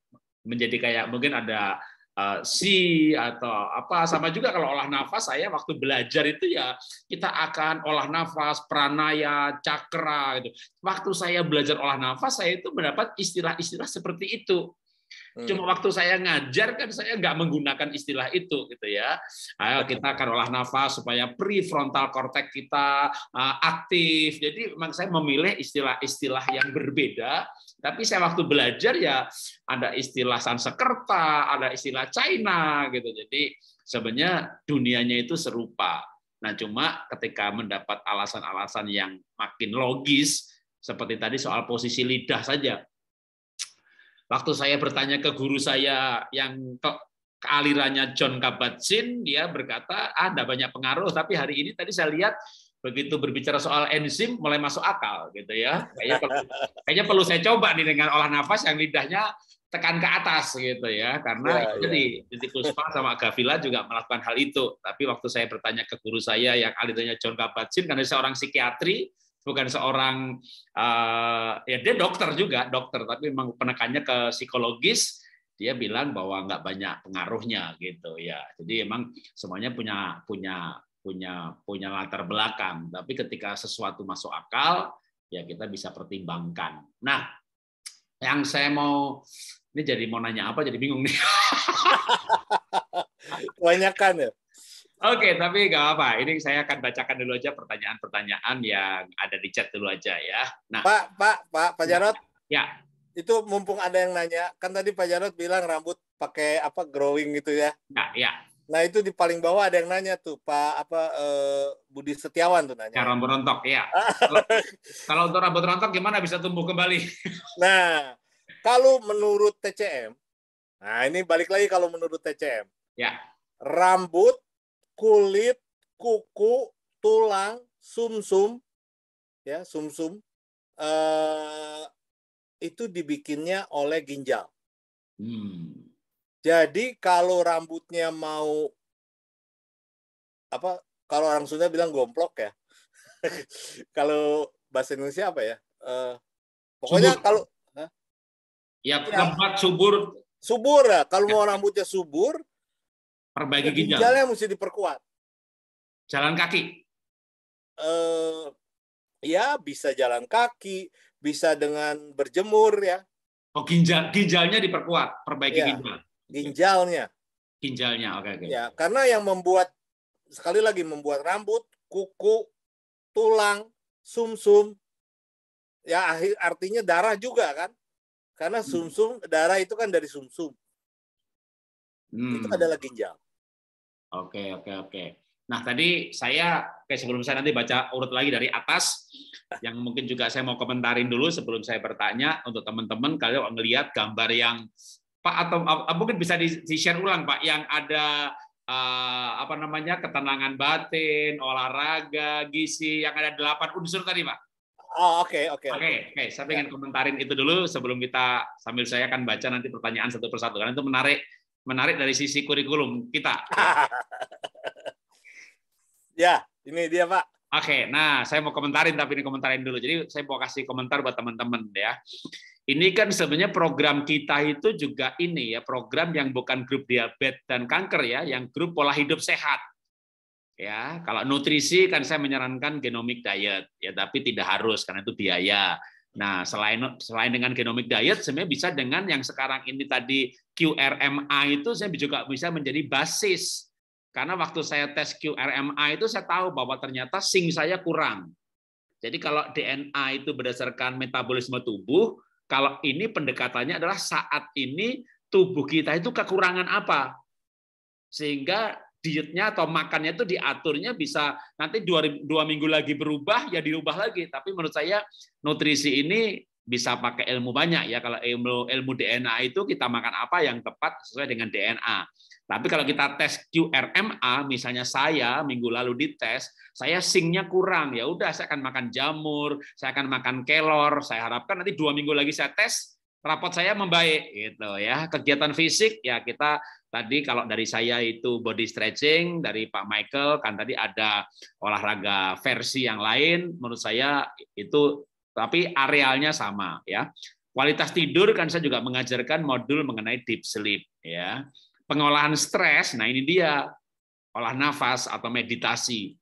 menjadi kayak mungkin ada uh, si atau apa sama juga kalau olah nafas saya waktu belajar itu ya kita akan olah nafas pranaya cakra gitu waktu saya belajar olah nafas saya itu mendapat istilah-istilah seperti itu Hmm. Cuma waktu saya ngajar kan saya nggak menggunakan istilah itu gitu ya. Ayo kita akan olah nafas supaya prefrontal cortex kita uh, aktif. Jadi memang saya memilih istilah-istilah yang berbeda. Tapi saya waktu belajar ya ada istilah Sanskerta, ada istilah China gitu. Jadi sebenarnya dunianya itu serupa. Nah cuma ketika mendapat alasan-alasan yang makin logis seperti tadi soal posisi lidah saja Waktu saya bertanya ke guru saya yang ke, alirannya John Kabat-Zinn, dia berkata, ah, ada banyak pengaruh, tapi hari ini tadi saya lihat begitu berbicara soal enzim mulai masuk akal gitu ya. Kayaknya perlu, kayaknya perlu saya coba nih dengan olah nafas yang lidahnya tekan ke atas gitu ya karena ya, jadi ya. Puspa sama Gavila juga melakukan hal itu tapi waktu saya bertanya ke guru saya yang alirannya John Kabat-Zinn karena saya orang psikiatri bukan seorang uh, ya dia dokter juga dokter tapi memang penekannya ke psikologis dia bilang bahwa nggak banyak pengaruhnya gitu ya jadi emang semuanya punya punya punya punya latar belakang tapi ketika sesuatu masuk akal ya kita bisa pertimbangkan nah yang saya mau ini jadi mau nanya apa jadi bingung nih banyak ya Oke, okay, tapi nggak apa. apa Ini saya akan bacakan dulu aja pertanyaan-pertanyaan yang ada di chat dulu aja ya. Nah, Pak, Pak, Pak, Pak iya. Jarot. Ya. Itu mumpung ada yang nanya, kan tadi Pak Jarot bilang rambut pakai apa growing gitu ya. Nah, ya. Nah, itu di paling bawah ada yang nanya tuh, Pak apa eh, Budi Setiawan tuh nanya. Ya, rambut rontok, ya. kalau untuk rambut rontok gimana bisa tumbuh kembali? nah, kalau menurut TCM, nah ini balik lagi kalau menurut TCM. Ya. Rambut kulit, kuku, tulang, sumsum, -sum, ya sumsum, -sum, eh, itu dibikinnya oleh ginjal. Hmm. Jadi kalau rambutnya mau apa? Kalau orang Sunda bilang gomplok ya. kalau bahasa Indonesia apa ya? Eh, pokoknya subur. kalau ya, ya tempat subur subur ya kalau mau rambutnya subur Perbaiki ya, ginjal. Ginjalnya mesti diperkuat. Jalan kaki. Eh, ya bisa jalan kaki, bisa dengan berjemur ya. Oh ginjal ginjalnya diperkuat, perbaiki ya, ginjal. Ginjalnya. Ginjalnya, oke okay, oke. Okay. Ya karena yang membuat sekali lagi membuat rambut, kuku, tulang, sumsum, -sum, ya artinya darah juga kan, karena hmm. sumsum -sum, darah itu kan dari sumsum. -sum. Hmm. Itu adalah ginjal. Oke, oke, oke. Nah, tadi saya kayak sebelum saya nanti baca urut lagi dari atas yang mungkin juga saya mau komentarin dulu sebelum saya bertanya untuk teman-teman kalau melihat gambar yang Pak atau ah, ah, mungkin bisa di-share ulang Pak yang ada uh, apa namanya ketenangan batin, olahraga, gizi yang ada delapan unsur tadi, Pak. Oh, oke, oke. oke, oke. Saya ingin ya. komentarin itu dulu sebelum kita sambil saya akan baca nanti pertanyaan satu persatu karena itu menarik menarik dari sisi kurikulum kita. ya, ini dia Pak. Oke, okay, nah saya mau komentarin tapi ini komentarin dulu. Jadi saya mau kasih komentar buat teman-teman ya. Ini kan sebenarnya program kita itu juga ini ya, program yang bukan grup diabetes dan kanker ya, yang grup pola hidup sehat. Ya, kalau nutrisi kan saya menyarankan genomic diet ya, tapi tidak harus karena itu biaya. Nah, selain selain dengan genomic diet, sebenarnya bisa dengan yang sekarang ini tadi QRMA itu saya juga bisa menjadi basis. Karena waktu saya tes QRMA itu saya tahu bahwa ternyata sing saya kurang. Jadi kalau DNA itu berdasarkan metabolisme tubuh, kalau ini pendekatannya adalah saat ini tubuh kita itu kekurangan apa. Sehingga dietnya atau makannya itu diaturnya bisa nanti dua, dua minggu lagi berubah ya dirubah lagi. Tapi menurut saya nutrisi ini bisa pakai ilmu banyak ya kalau ilmu ilmu DNA itu kita makan apa yang tepat sesuai dengan DNA. Tapi kalau kita tes QRMA misalnya saya minggu lalu dites, saya singnya kurang. Ya udah saya akan makan jamur, saya akan makan kelor. Saya harapkan nanti dua minggu lagi saya tes rapot saya membaik gitu ya. Kegiatan fisik ya kita Tadi kalau dari saya itu body stretching, dari Pak Michael kan tadi ada olahraga versi yang lain. Menurut saya itu tapi arealnya sama ya. Kualitas tidur kan saya juga mengajarkan modul mengenai deep sleep ya. Pengolahan stres, nah ini dia olah nafas atau meditasi.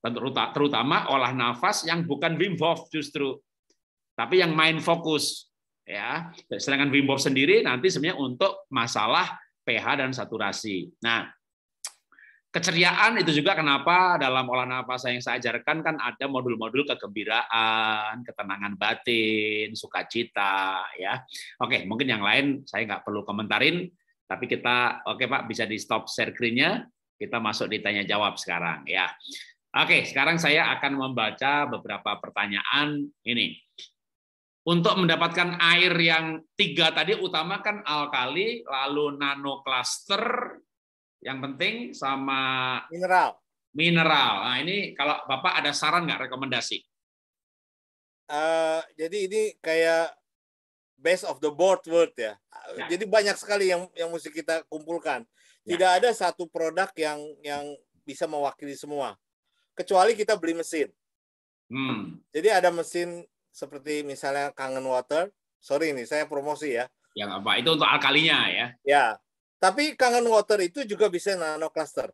Terutama olah nafas yang bukan Wim Hof justru, tapi yang main fokus ya. Sedangkan Wim Hof sendiri nanti sebenarnya untuk masalah pH dan saturasi. Nah, keceriaan itu juga kenapa dalam olah nafas yang saya ajarkan kan ada modul-modul kegembiraan, ketenangan batin, sukacita, ya. Oke, mungkin yang lain saya nggak perlu komentarin, tapi kita oke Pak bisa di stop share screen kita masuk di tanya jawab sekarang ya. Oke, sekarang saya akan membaca beberapa pertanyaan ini. Untuk mendapatkan air yang tiga tadi utamakan alkali, lalu nano cluster, yang penting sama mineral. Mineral. Nah ini kalau Bapak ada saran nggak rekomendasi? Uh, jadi ini kayak base of the board world ya. ya. Jadi banyak sekali yang yang mesti kita kumpulkan. Ya. Tidak ada satu produk yang yang bisa mewakili semua. Kecuali kita beli mesin. Hmm. Jadi ada mesin seperti misalnya Kangen Water. Sorry ini saya promosi ya. Yang apa? Itu untuk alkalinya ya? Ya. Tapi Kangen Water itu juga bisa nano cluster.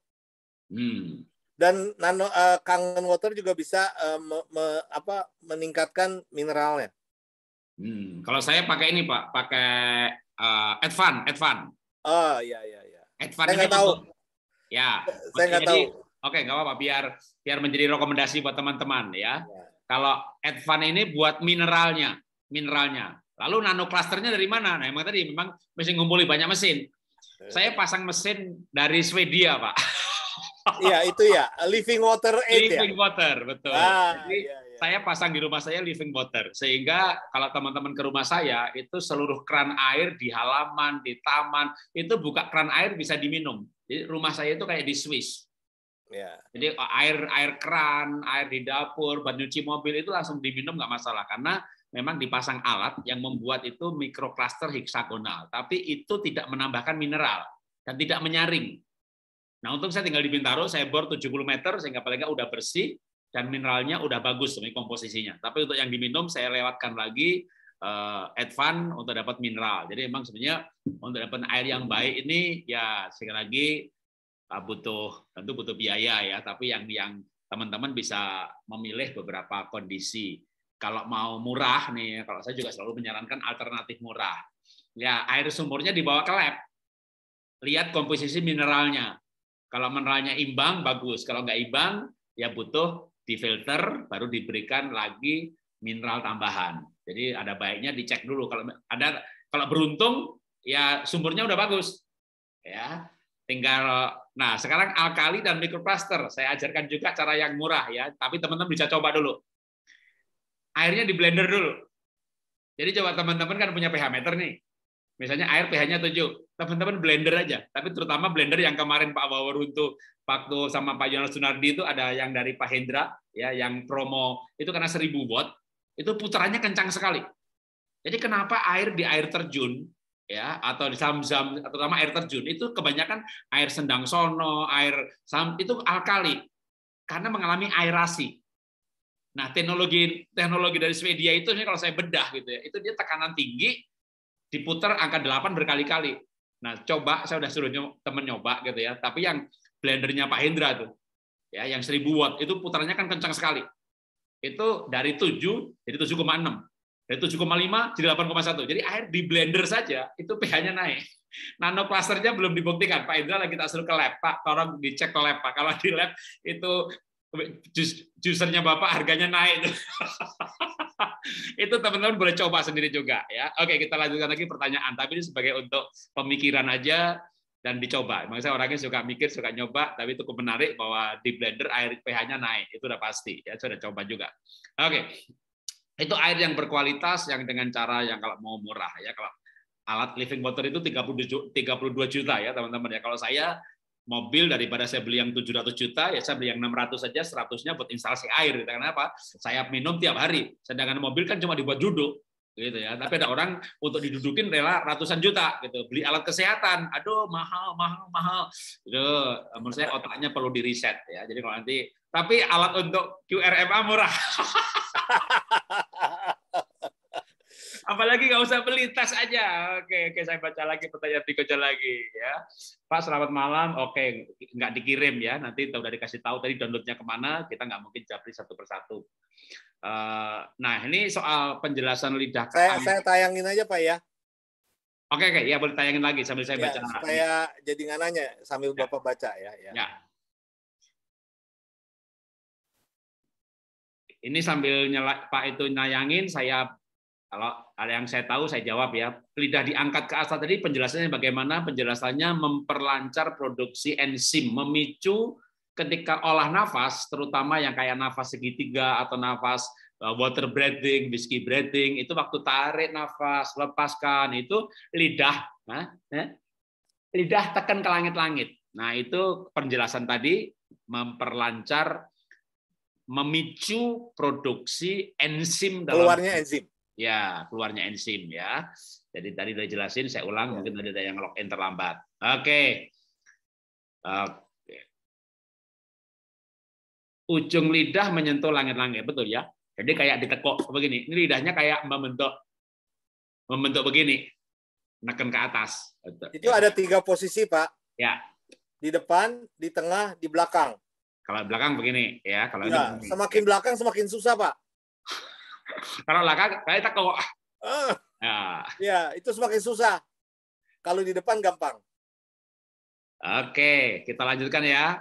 Hmm. Dan nano uh, Kangen Water juga bisa uh, me, me, apa, meningkatkan mineralnya. Hmm. Kalau saya pakai ini Pak, pakai uh, Advan, Advan. Oh ya ya. ya Advan saya nggak tahu. ya. Saya nggak tahu. Oke, nggak apa-apa. Biar biar menjadi rekomendasi buat teman-teman ya. ya kalau advan ini buat mineralnya, mineralnya. Lalu nano klasternya dari mana? Nah, emang tadi memang mesin ngumpuli banyak mesin. Eh. Saya pasang mesin dari Swedia, Pak. Iya, itu ya. Living water aid ya? Living water, betul. Ah, iya, iya. saya pasang di rumah saya living water. Sehingga kalau teman-teman ke rumah saya, itu seluruh keran air di halaman, di taman, itu buka keran air bisa diminum. Jadi rumah saya itu kayak di Swiss. Yeah. Jadi eh, air air keran, air di dapur, buat nyuci mobil itu langsung diminum nggak masalah karena memang dipasang alat yang membuat itu mikrokluster heksagonal, tapi itu tidak menambahkan mineral dan tidak menyaring. Nah, untuk saya tinggal di Bintaro, saya bor 70 meter sehingga paling nggak udah bersih dan mineralnya udah bagus demi komposisinya. Tapi untuk yang diminum saya lewatkan lagi uh, eh, advance untuk dapat mineral. Jadi memang sebenarnya untuk dapat air yang baik ini ya sekali lagi butuh tentu butuh biaya ya, tapi yang yang teman-teman bisa memilih beberapa kondisi. Kalau mau murah nih, kalau saya juga selalu menyarankan alternatif murah. Ya, air sumurnya dibawa ke lab. Lihat komposisi mineralnya. Kalau mineralnya imbang bagus, kalau nggak imbang ya butuh difilter baru diberikan lagi mineral tambahan. Jadi ada baiknya dicek dulu kalau ada kalau beruntung ya sumurnya udah bagus. Ya, Tinggal nah sekarang alkali dan mikroplaster saya ajarkan juga cara yang murah ya, tapi teman-teman bisa coba dulu. Airnya di blender dulu. Jadi coba teman-teman kan punya pH meter nih. Misalnya air pH-nya 7, teman-teman blender aja. Tapi terutama blender yang kemarin Pak untuk waktu sama Pak Yonel Sunardi itu ada yang dari Pak Hendra, ya, yang promo itu karena 1000 watt, itu putarannya kencang sekali. Jadi kenapa air di air terjun ya atau di zam-zam terutama air terjun itu kebanyakan air sendang sono, air sam itu alkali karena mengalami aerasi. Nah, teknologi teknologi dari Swedia itu ini kalau saya bedah gitu ya, itu dia tekanan tinggi diputar angka 8 berkali-kali. Nah, coba saya sudah suruh temen nyoba gitu ya, tapi yang blendernya Pak Hendra tuh ya yang 1000 watt itu putarnya kan kencang sekali. Itu dari 7 jadi 7,6 dari 7,5 jadi 8,1. Jadi air di blender saja itu pH-nya naik. Nano clusternya belum dibuktikan. Pak Indra lagi tak suruh ke lab, Pak. Tolong dicek ke lab, Pak. Kalau di lab itu jusernya Bapak harganya naik. itu teman-teman boleh coba sendiri juga ya. Oke, kita lanjutkan lagi pertanyaan. Tapi ini sebagai untuk pemikiran aja dan dicoba. Makanya saya orangnya suka mikir, suka nyoba, tapi cukup menarik bahwa di blender air pH-nya naik, itu udah pasti. Ya, sudah coba juga. Oke, itu air yang berkualitas yang dengan cara yang kalau mau murah ya kalau alat living water itu puluh 32 juta ya teman-teman ya. Kalau saya mobil daripada saya beli yang 700 juta ya saya beli yang 600 saja 100-nya buat instalasi air gitu. karena apa? Saya minum tiap hari. Sedangkan mobil kan cuma dibuat duduk gitu ya. Tapi ada orang untuk didudukin rela ratusan juta gitu. Beli alat kesehatan, aduh mahal mahal mahal. Gitu. Menurut saya otaknya perlu di reset ya. Jadi kalau nanti tapi alat untuk QRMA murah. Apalagi nggak usah beli tas aja. Oke, oke saya baca lagi pertanyaan berikutnya lagi ya. Pak selamat malam. Oke, nggak dikirim ya. Nanti Tahu udah dikasih tahu tadi downloadnya kemana. Kita nggak mungkin japri satu persatu. Uh, nah ini soal penjelasan lidah. Saya, saya tayangin aja pak ya. Oke, oke, ya boleh tayangin lagi sambil saya ya, baca. Saya jadi nggak nanya sambil ya. bapak baca ya. Ya. ya. Ini sambil nyela, Pak itu nayangin, saya kalau ada yang saya tahu saya jawab ya. Lidah diangkat ke atas tadi penjelasannya bagaimana? Penjelasannya memperlancar produksi enzim, memicu ketika olah nafas, terutama yang kayak nafas segitiga atau nafas eh, water breathing, whiskey breathing, itu waktu tarik nafas, lepaskan, itu lidah, nah, eh, lidah tekan ke langit-langit. Nah, itu penjelasan tadi memperlancar memicu produksi enzim dalam keluarnya enzim. Ya, keluarnya enzim ya. Jadi tadi sudah jelasin, saya ulang ya. mungkin tadi ada yang login terlambat. Oke. Oke. Ujung lidah menyentuh langit-langit, betul ya? Jadi kayak ditekuk begini. Ini lidahnya kayak membentuk membentuk begini. Neken ke atas. Itu ada tiga posisi, Pak. Ya. Di depan, di tengah, di belakang. Kalau belakang begini ya, kalau ya, ini iya, semakin belakang semakin susah pak. kalau belakang saya tak kok. Uh, ah. Ya, iya, itu semakin susah. Kalau di depan gampang. Oke, kita lanjutkan ya.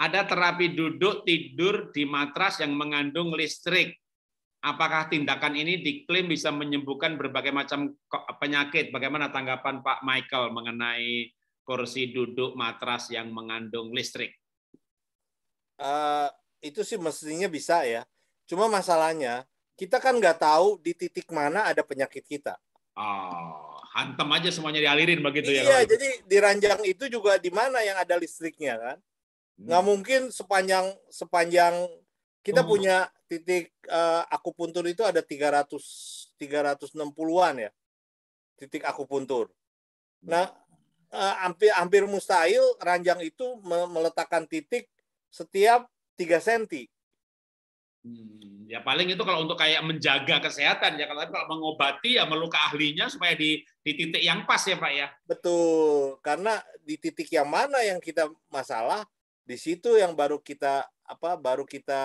Ada terapi duduk tidur di matras yang mengandung listrik. Apakah tindakan ini diklaim bisa menyembuhkan berbagai macam penyakit? Bagaimana tanggapan Pak Michael mengenai kursi duduk matras yang mengandung listrik? uh, itu sih mestinya bisa ya. Cuma masalahnya kita kan nggak tahu di titik mana ada penyakit kita. Oh, hantam aja semuanya dialirin begitu iya, ya. Iya, jadi di ranjang itu juga di mana yang ada listriknya kan? Hmm. Nggak mungkin sepanjang sepanjang kita oh. punya titik uh, akupuntur itu ada 300 360-an ya. Titik akupuntur. Nah, uh, hampir hampir mustahil ranjang itu meletakkan titik setiap 3 cm. Hmm, ya paling itu kalau untuk kayak menjaga kesehatan ya kalau kalau mengobati ya meluka ahlinya supaya di di titik yang pas ya Pak ya. Betul. Karena di titik yang mana yang kita masalah di situ yang baru kita apa baru kita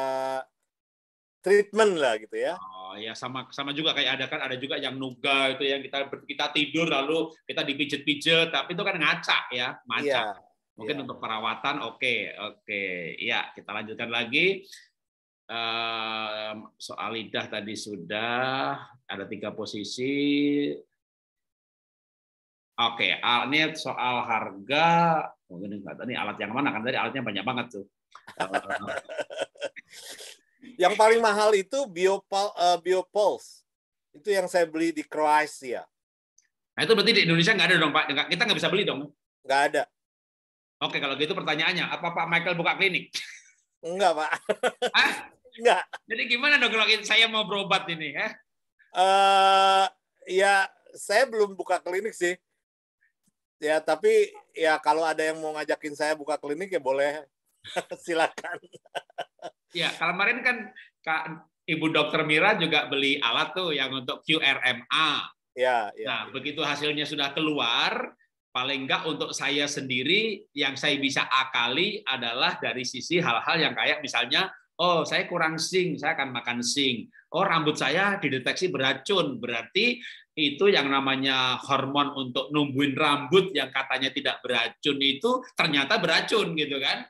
treatment lah gitu ya. Oh ya sama sama juga kayak ada kan ada juga yang nuga itu ya, yang kita kita tidur lalu kita dipijet-pijet tapi itu kan ngacak ya, ngaca. Iya. Mungkin yeah. untuk perawatan oke, okay, oke. Okay. Ya, kita lanjutkan lagi. soal lidah tadi sudah ada tiga posisi. Oke, okay, ini soal harga. Mungkin enggak tadi alat yang mana? Kan tadi alatnya banyak banget tuh. yang paling mahal itu eh, biopulse, uh, Biopols. Itu yang saya beli di Kroasia. Nah, itu berarti di Indonesia nggak ada dong, Pak. Kita nggak bisa beli dong. Nggak ada. Oke, kalau gitu pertanyaannya, apa Pak Michael buka klinik? Enggak, Pak. Hah? Enggak. Jadi gimana dong kalau saya mau berobat ini? Ya? Eh, uh, ya saya belum buka klinik sih. Ya, tapi ya kalau ada yang mau ngajakin saya buka klinik ya boleh. Silakan. ya, kalau kemarin kan Kak, Ibu Dokter Mira juga beli alat tuh yang untuk QRMA. Ya, ya. Nah, ya. begitu hasilnya sudah keluar, paling enggak untuk saya sendiri yang saya bisa akali adalah dari sisi hal-hal yang kayak misalnya oh saya kurang sing, saya akan makan sing. Oh rambut saya dideteksi beracun, berarti itu yang namanya hormon untuk numbuhin rambut yang katanya tidak beracun itu ternyata beracun gitu kan.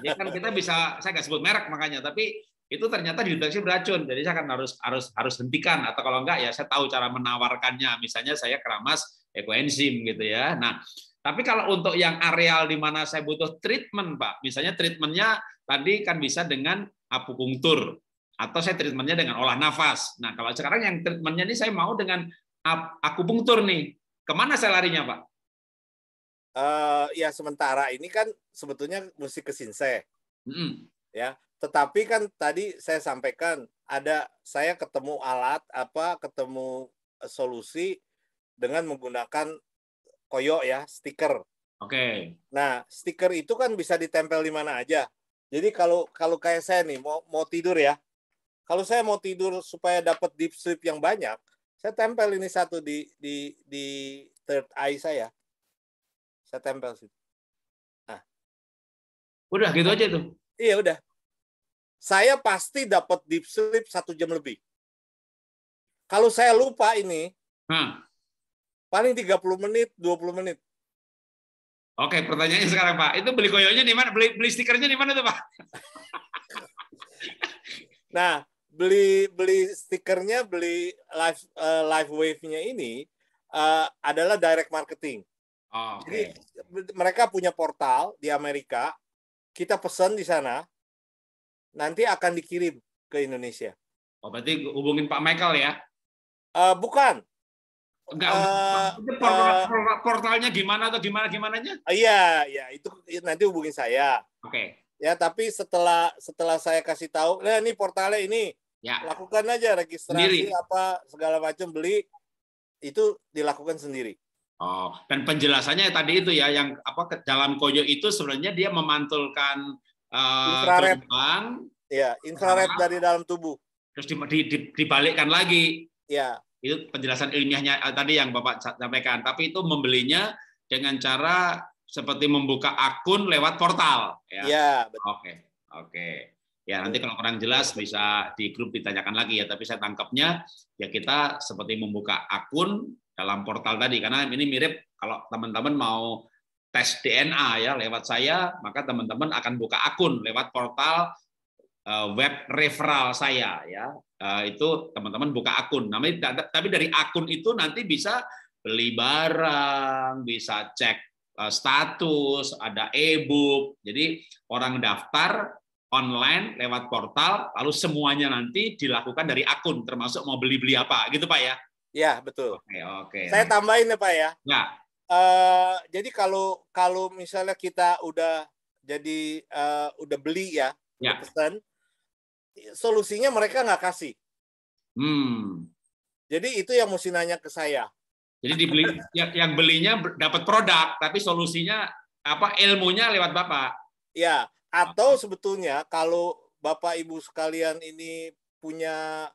ya kan kita bisa saya nggak sebut merek makanya tapi itu ternyata dideteksi beracun. Jadi saya kan harus harus harus hentikan atau kalau enggak ya saya tahu cara menawarkannya. Misalnya saya keramas ekoenzim gitu ya. Nah, tapi kalau untuk yang areal di mana saya butuh treatment, Pak, misalnya treatmentnya tadi kan bisa dengan apupunktur atau saya treatmentnya dengan olah nafas. Nah, kalau sekarang yang treatmentnya ini saya mau dengan akupunktur nih. Kemana saya larinya, Pak? Uh, ya sementara ini kan sebetulnya mesti ke Sinse. Mm. Ya, tetapi kan tadi saya sampaikan ada saya ketemu alat apa ketemu solusi dengan menggunakan koyo ya, stiker. Oke. Okay. Nah, stiker itu kan bisa ditempel di mana aja. Jadi kalau kalau kayak saya nih mau mau tidur ya. Kalau saya mau tidur supaya dapat deep sleep yang banyak, saya tempel ini satu di di di third eye saya. Saya tempel sih. Nah. Udah gitu aja tuh. Iya, udah. Saya pasti dapat deep sleep satu jam lebih. Kalau saya lupa ini, hmm. Paling 30 menit, 20 menit. Oke, pertanyaannya sekarang Pak, itu beli koyonya di mana? Beli beli stikernya di mana tuh Pak? nah, beli beli stikernya, beli live uh, live wave-nya ini uh, adalah direct marketing. Oh, okay. Jadi mereka punya portal di Amerika, kita pesan di sana, nanti akan dikirim ke Indonesia. Oh, berarti hubungin Pak Michael ya? Uh, bukan, Enggak, uh, portal, uh, portalnya gimana atau gimana gimananya? Ah, iya, iya itu nanti hubungin saya. Oke. Okay. Ya, tapi setelah setelah saya kasih tahu, nah ini portalnya ini, ya. lakukan aja registrasi sendiri. apa segala macam beli itu dilakukan sendiri. Oh, dan penjelasannya tadi itu ya yang apa dalam koyo itu sebenarnya dia memantulkan uh, infrared. ya, infrared dari dalam tubuh. Terus di, di, dibalikkan lagi. Ya itu penjelasan ilmiahnya eh, tadi yang Bapak sampaikan. Tapi itu membelinya dengan cara seperti membuka akun lewat portal. Ya, ya betul. Oke, oke. Ya nanti kalau kurang jelas bisa di grup ditanyakan lagi ya. Tapi saya tangkapnya ya kita seperti membuka akun dalam portal tadi karena ini mirip kalau teman-teman mau tes DNA ya lewat saya maka teman-teman akan buka akun lewat portal eh, web referral saya ya Eh, itu teman-teman buka akun. Namanya, tapi dari akun itu nanti bisa beli barang, bisa cek eh, status, ada e-book. Jadi orang daftar online lewat portal, lalu semuanya nanti dilakukan dari akun, termasuk mau beli-beli apa, gitu Pak ya? Ya betul. Oke, oke. Saya tambahin ya Pak ya. Ya. Uh, jadi kalau kalau misalnya kita udah jadi uh, udah beli ya, ya. pesan, solusinya mereka nggak kasih. Hmm. Jadi itu yang mesti nanya ke saya. Jadi dibeli yang belinya dapat produk, tapi solusinya apa ilmunya lewat bapak? Ya, atau sebetulnya kalau bapak ibu sekalian ini punya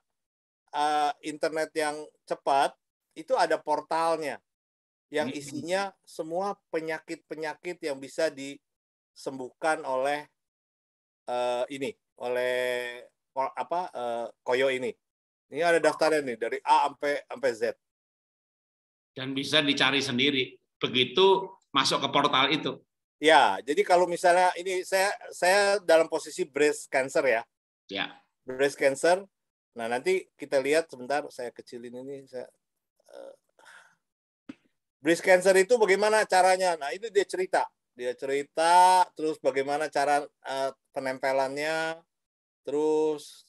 uh, internet yang cepat, itu ada portalnya yang hmm. isinya semua penyakit-penyakit yang bisa disembuhkan oleh uh, ini oleh apa uh, koyo ini. Ini ada daftarnya nih dari A sampai sampai Z. Dan bisa dicari sendiri. Begitu masuk ke portal itu. Ya, jadi kalau misalnya ini saya saya dalam posisi breast cancer ya. Ya. Breast cancer. Nah, nanti kita lihat sebentar saya kecilin ini saya uh, breast cancer itu bagaimana caranya? Nah, itu dia cerita. Dia cerita terus bagaimana cara uh, penempelannya, terus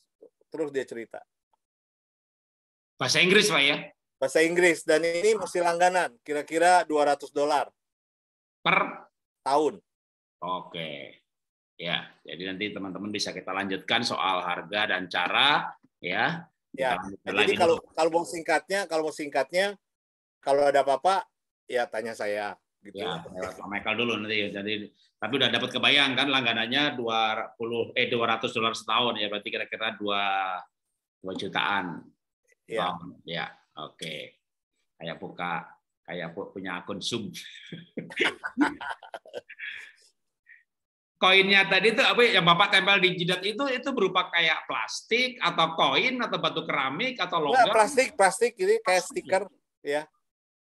terus dia cerita bahasa Inggris pak ya bahasa Inggris dan ini mesti langganan kira-kira 200 dolar per tahun oke ya jadi nanti teman-teman bisa kita lanjutkan soal harga dan cara ya ya kita jadi kalau kalau mau singkatnya kalau mau singkatnya kalau ada apa-apa ya tanya saya gitu ya, ya. lewat Pak Michael dulu nanti jadi tapi udah dapat kebayang kan langganannya 20 eh 200 dolar setahun ya berarti kira-kira 2 2 jutaan ya ya oke okay. kayak buka kayak punya akun Zoom koinnya tadi itu apa ya? yang bapak tempel di jidat itu itu berupa kayak plastik atau koin atau batu keramik atau logam? plastik plastik ini kayak stiker ya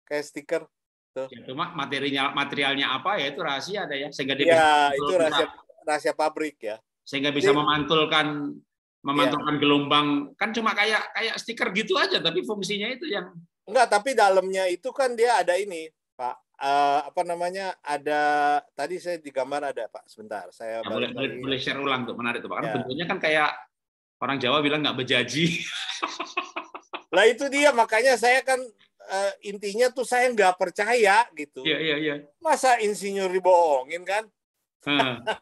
kayak stiker gitu. Ya, cuma materinya materialnya apa ya itu rahasia ada ya sehingga dia ya, itu rahasia rahasia pabrik ya sehingga bisa Jadi, memantulkan memantulkan ya. gelombang kan cuma kayak kayak stiker gitu aja tapi fungsinya itu yang enggak tapi dalamnya itu kan dia ada ini pak uh, apa namanya ada tadi saya di gambar ada pak sebentar saya ya, boleh, boleh boleh share ulang tuh menarik tuh pak karena ya. bentuknya kan kayak orang Jawa bilang nggak bejaji lah itu dia makanya saya kan uh, intinya tuh saya nggak percaya gitu. Iya, iya, iya. Masa insinyur dibohongin kan?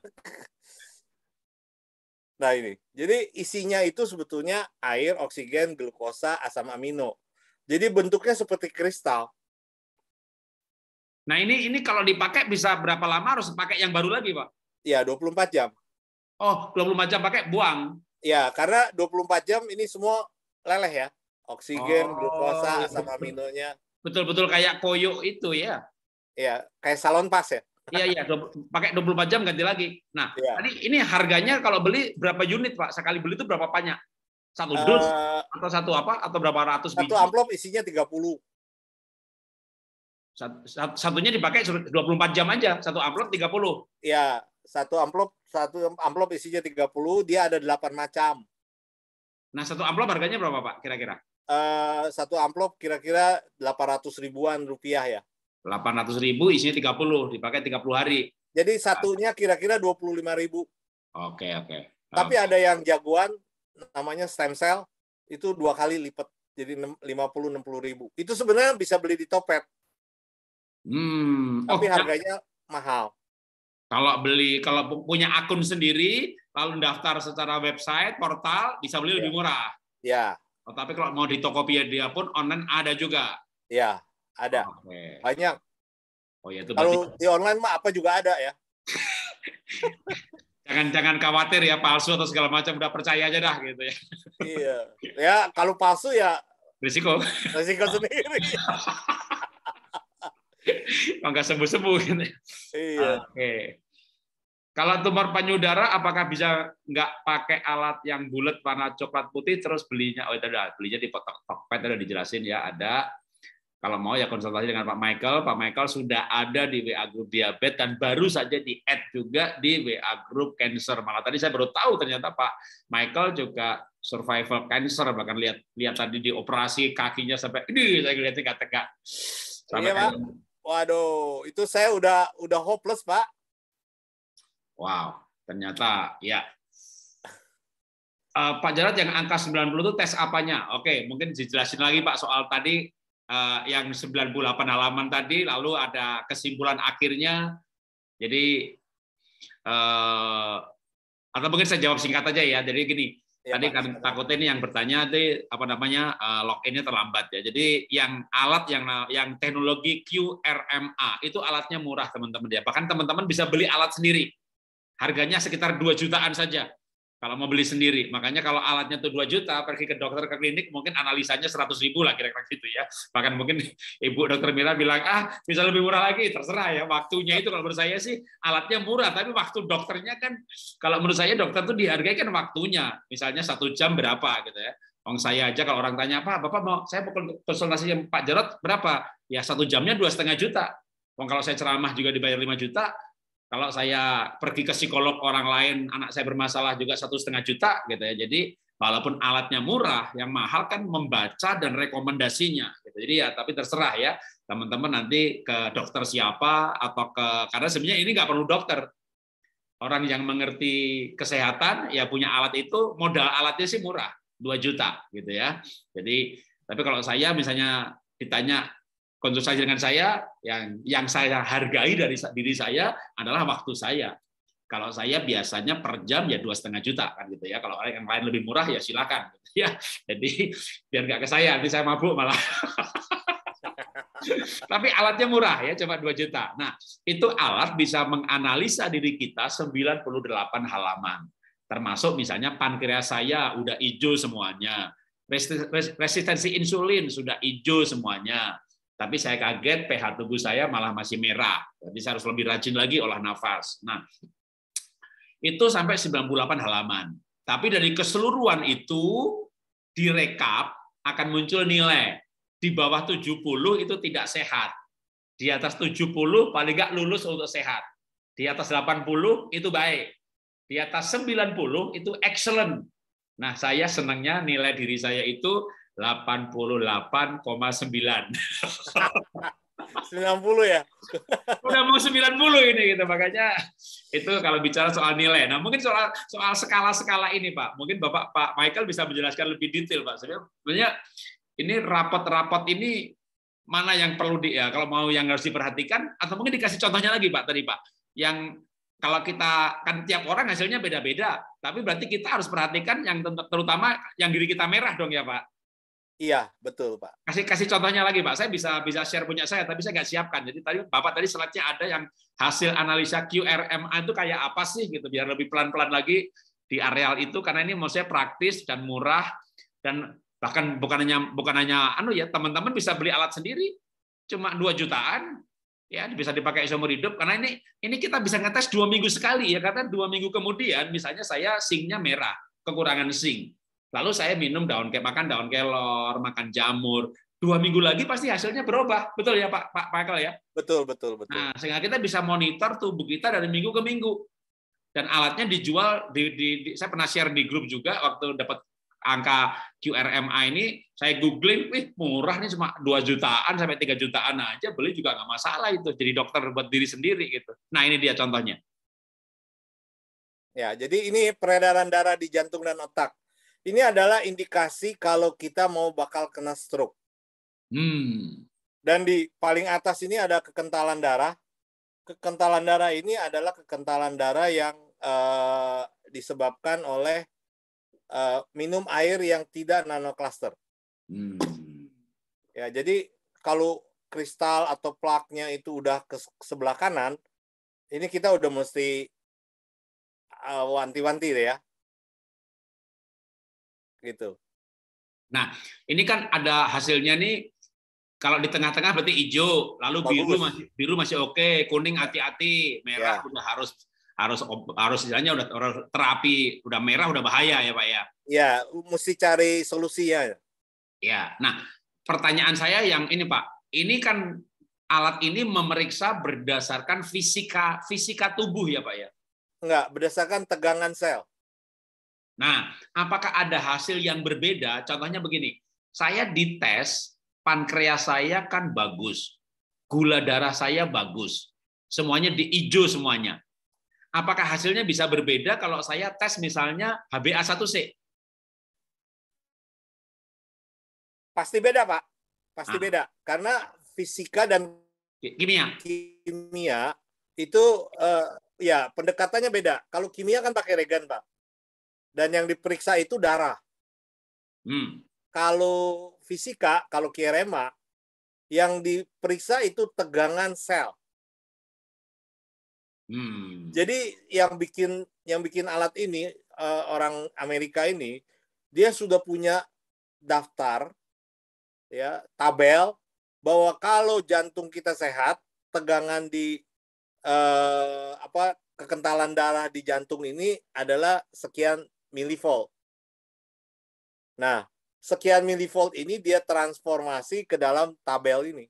nah ini, jadi isinya itu sebetulnya air, oksigen, glukosa, asam amino. Jadi bentuknya seperti kristal. Nah ini ini kalau dipakai bisa berapa lama harus pakai yang baru lagi Pak? Ya 24 jam. Oh 24 jam pakai buang? Ya karena 24 jam ini semua leleh ya. Oksigen, oh. glukosa, asam iya, aminonya. Betul-betul kayak koyo itu ya. Iya, kayak salon pas ya. Iya iya, pakai 24 jam ganti lagi. Nah, ya. tadi ini harganya kalau beli berapa unit, Pak? Sekali beli itu berapa banyak? Satu dus eh, atau satu apa atau berapa ratus satu biji? Satu amplop isinya 30. Sat, satunya dipakai 24 jam aja, satu amplop 30. Iya, satu amplop satu amplop isinya 30, dia ada 8 macam. Nah, satu amplop harganya berapa, Pak? Kira-kira? uh, satu amplop kira-kira 800 ribuan rupiah ya. 800 ribu isinya 30, dipakai 30 hari. Jadi satunya kira-kira 25 ribu. Oke, okay, oke. Okay. Tapi okay. ada yang jagoan namanya stem cell itu dua kali lipat jadi 50 60 ribu. Itu sebenarnya bisa beli di Topet. Hmm. Tapi oh, harganya mahal. Kalau beli kalau punya akun sendiri lalu daftar secara website portal bisa beli ya. lebih murah. Ya. Oh, tapi kalau mau di Tokopedia pun online ada juga. Iya, ada. Oh, okay. Banyak. Oh ya itu Kalau di online mah apa juga ada ya. jangan jangan khawatir ya palsu atau segala macam udah percaya aja dah gitu ya. iya. Ya, kalau palsu ya risiko. Risiko sendiri. Enggak sembuh-sembuh gitu. Ya. Iya. Oke. Okay. Kalau tumor penyudara, apakah bisa nggak pakai alat yang bulat warna coklat putih terus belinya? Oh itu udah belinya di Tokped udah dijelasin ya ada. Kalau mau ya konsultasi dengan Pak Michael. Pak Michael sudah ada di WA grup diabetes dan baru saja di add juga di WA grup cancer. Malah tadi saya baru tahu ternyata Pak Michael juga survival cancer bahkan lihat lihat tadi di operasi kakinya sampai ini saya lihat tegak-tegak. Iya, Pak. Waduh, itu saya udah udah hopeless, Pak. Wow, ternyata ya. Uh, Pak Jarot yang angka 90 itu tes apanya? Oke, mungkin dijelasin lagi Pak soal tadi uh, yang 98 halaman tadi, lalu ada kesimpulan akhirnya. Jadi uh, atau mungkin saya jawab singkat aja ya. Jadi gini, ya, tadi kan takutnya ini yang bertanya itu apa namanya uh, loginnya terlambat ya. Jadi yang alat yang yang teknologi QRMA itu alatnya murah teman-teman ya. Bahkan teman-teman bisa beli alat sendiri. Harganya sekitar 2 jutaan saja kalau mau beli sendiri. Makanya kalau alatnya itu 2 juta, pergi ke dokter ke klinik mungkin analisanya 100 ribu lah kira-kira gitu ya. Bahkan mungkin Ibu Dokter Mira bilang, ah bisa lebih murah lagi, terserah ya. Waktunya itu kalau menurut saya sih alatnya murah, tapi waktu dokternya kan, kalau menurut saya dokter itu dihargai kan waktunya. Misalnya satu jam berapa gitu ya. Wong saya aja kalau orang tanya apa, bapak mau saya mau konsultasi Pak Jarot berapa? Ya satu jamnya dua setengah juta. Wong kalau saya ceramah juga dibayar 5 juta, kalau saya pergi ke psikolog orang lain, anak saya bermasalah juga satu setengah juta gitu ya. Jadi walaupun alatnya murah, yang mahal kan membaca dan rekomendasinya. Gitu. Jadi ya tapi terserah ya teman-teman nanti ke dokter siapa atau ke karena sebenarnya ini nggak perlu dokter. Orang yang mengerti kesehatan ya punya alat itu modal alatnya sih murah 2 juta gitu ya. Jadi tapi kalau saya misalnya ditanya konsultasi dengan saya yang yang saya hargai dari diri saya adalah waktu saya. Kalau saya biasanya per jam ya dua setengah juta kan gitu ya. Kalau orang yang lain lebih murah ya silakan gitu ya. Jadi biar nggak ke saya nanti saya mabuk malah. Tapi alatnya murah ya, cuma 2 juta. Nah, itu alat bisa menganalisa diri kita 98 halaman. Termasuk misalnya pankreas saya udah hijau semuanya. Resistensi insulin sudah hijau semuanya tapi saya kaget pH tubuh saya malah masih merah. Jadi saya harus lebih rajin lagi olah nafas. Nah, itu sampai 98 halaman. Tapi dari keseluruhan itu direkap akan muncul nilai. Di bawah 70 itu tidak sehat. Di atas 70 paling gak lulus untuk sehat. Di atas 80 itu baik. Di atas 90 itu excellent. Nah, saya senangnya nilai diri saya itu sembilan 90 ya? Udah mau 90 ini gitu, makanya itu kalau bicara soal nilai. Nah mungkin soal soal skala-skala ini Pak, mungkin Bapak Pak Michael bisa menjelaskan lebih detail Pak. Sebenarnya ini rapot rapot ini mana yang perlu di ya kalau mau yang harus diperhatikan atau mungkin dikasih contohnya lagi Pak tadi Pak yang kalau kita kan tiap orang hasilnya beda-beda tapi berarti kita harus perhatikan yang terutama yang diri kita merah dong ya Pak Iya, betul Pak. Kasih kasih contohnya lagi Pak. Saya bisa bisa share punya saya, tapi saya nggak siapkan. Jadi tadi Bapak tadi selatnya ada yang hasil analisa QRMA itu kayak apa sih gitu, biar lebih pelan-pelan lagi di areal itu karena ini mau saya praktis dan murah dan bahkan bukan hanya bukan hanya anu ya teman-teman bisa beli alat sendiri cuma 2 jutaan ya bisa dipakai seumur hidup karena ini ini kita bisa ngetes dua minggu sekali ya karena dua minggu kemudian misalnya saya singnya merah kekurangan sing Lalu saya minum daun kelor, makan daun kelor, makan jamur. Dua minggu lagi pasti hasilnya berubah, betul ya Pak Pak Pakal ya? Betul betul betul. Nah sehingga kita bisa monitor tubuh kita dari minggu ke minggu. Dan alatnya dijual di, di, di saya pernah share di grup juga waktu dapat angka QRMA ini saya googling, wih murah nih cuma 2 jutaan sampai 3 jutaan aja beli juga nggak masalah itu. Jadi dokter buat diri sendiri gitu. Nah ini dia contohnya. Ya, jadi ini peredaran darah di jantung dan otak ini adalah indikasi kalau kita mau bakal kena stroke. Hmm. Dan di paling atas ini ada kekentalan darah. Kekentalan darah ini adalah kekentalan darah yang uh, disebabkan oleh uh, minum air yang tidak nanocluster. Hmm. Ya, jadi kalau kristal atau plaknya itu udah ke sebelah kanan, ini kita udah mesti eh, wanti-wanti deh ya gitu. Nah, ini kan ada hasilnya nih kalau di tengah-tengah berarti hijau, lalu Bagus. biru masih biru masih oke, kuning ya. hati-hati, merah ya. udah harus harus harus istilahnya udah terapi, udah merah udah bahaya ya, Pak ya. Iya, mesti cari solusi ya. Ya. Nah, pertanyaan saya yang ini, Pak. Ini kan alat ini memeriksa berdasarkan fisika fisika tubuh ya, Pak ya. Enggak, berdasarkan tegangan sel. Nah, apakah ada hasil yang berbeda? Contohnya begini, saya dites pankreas saya kan bagus, gula darah saya bagus, semuanya di hijau semuanya. Apakah hasilnya bisa berbeda kalau saya tes misalnya HbA1c? Pasti beda, Pak. Pasti ah. beda. Karena fisika dan kimia. Kimia itu uh, ya pendekatannya beda. Kalau kimia kan pakai regan, Pak dan yang diperiksa itu darah. Hmm. Kalau fisika, kalau kirema, yang diperiksa itu tegangan sel. Hmm. Jadi yang bikin yang bikin alat ini uh, orang Amerika ini dia sudah punya daftar ya tabel bahwa kalau jantung kita sehat tegangan di uh, apa kekentalan darah di jantung ini adalah sekian milivolt. Nah, sekian milivolt ini dia transformasi ke dalam tabel ini.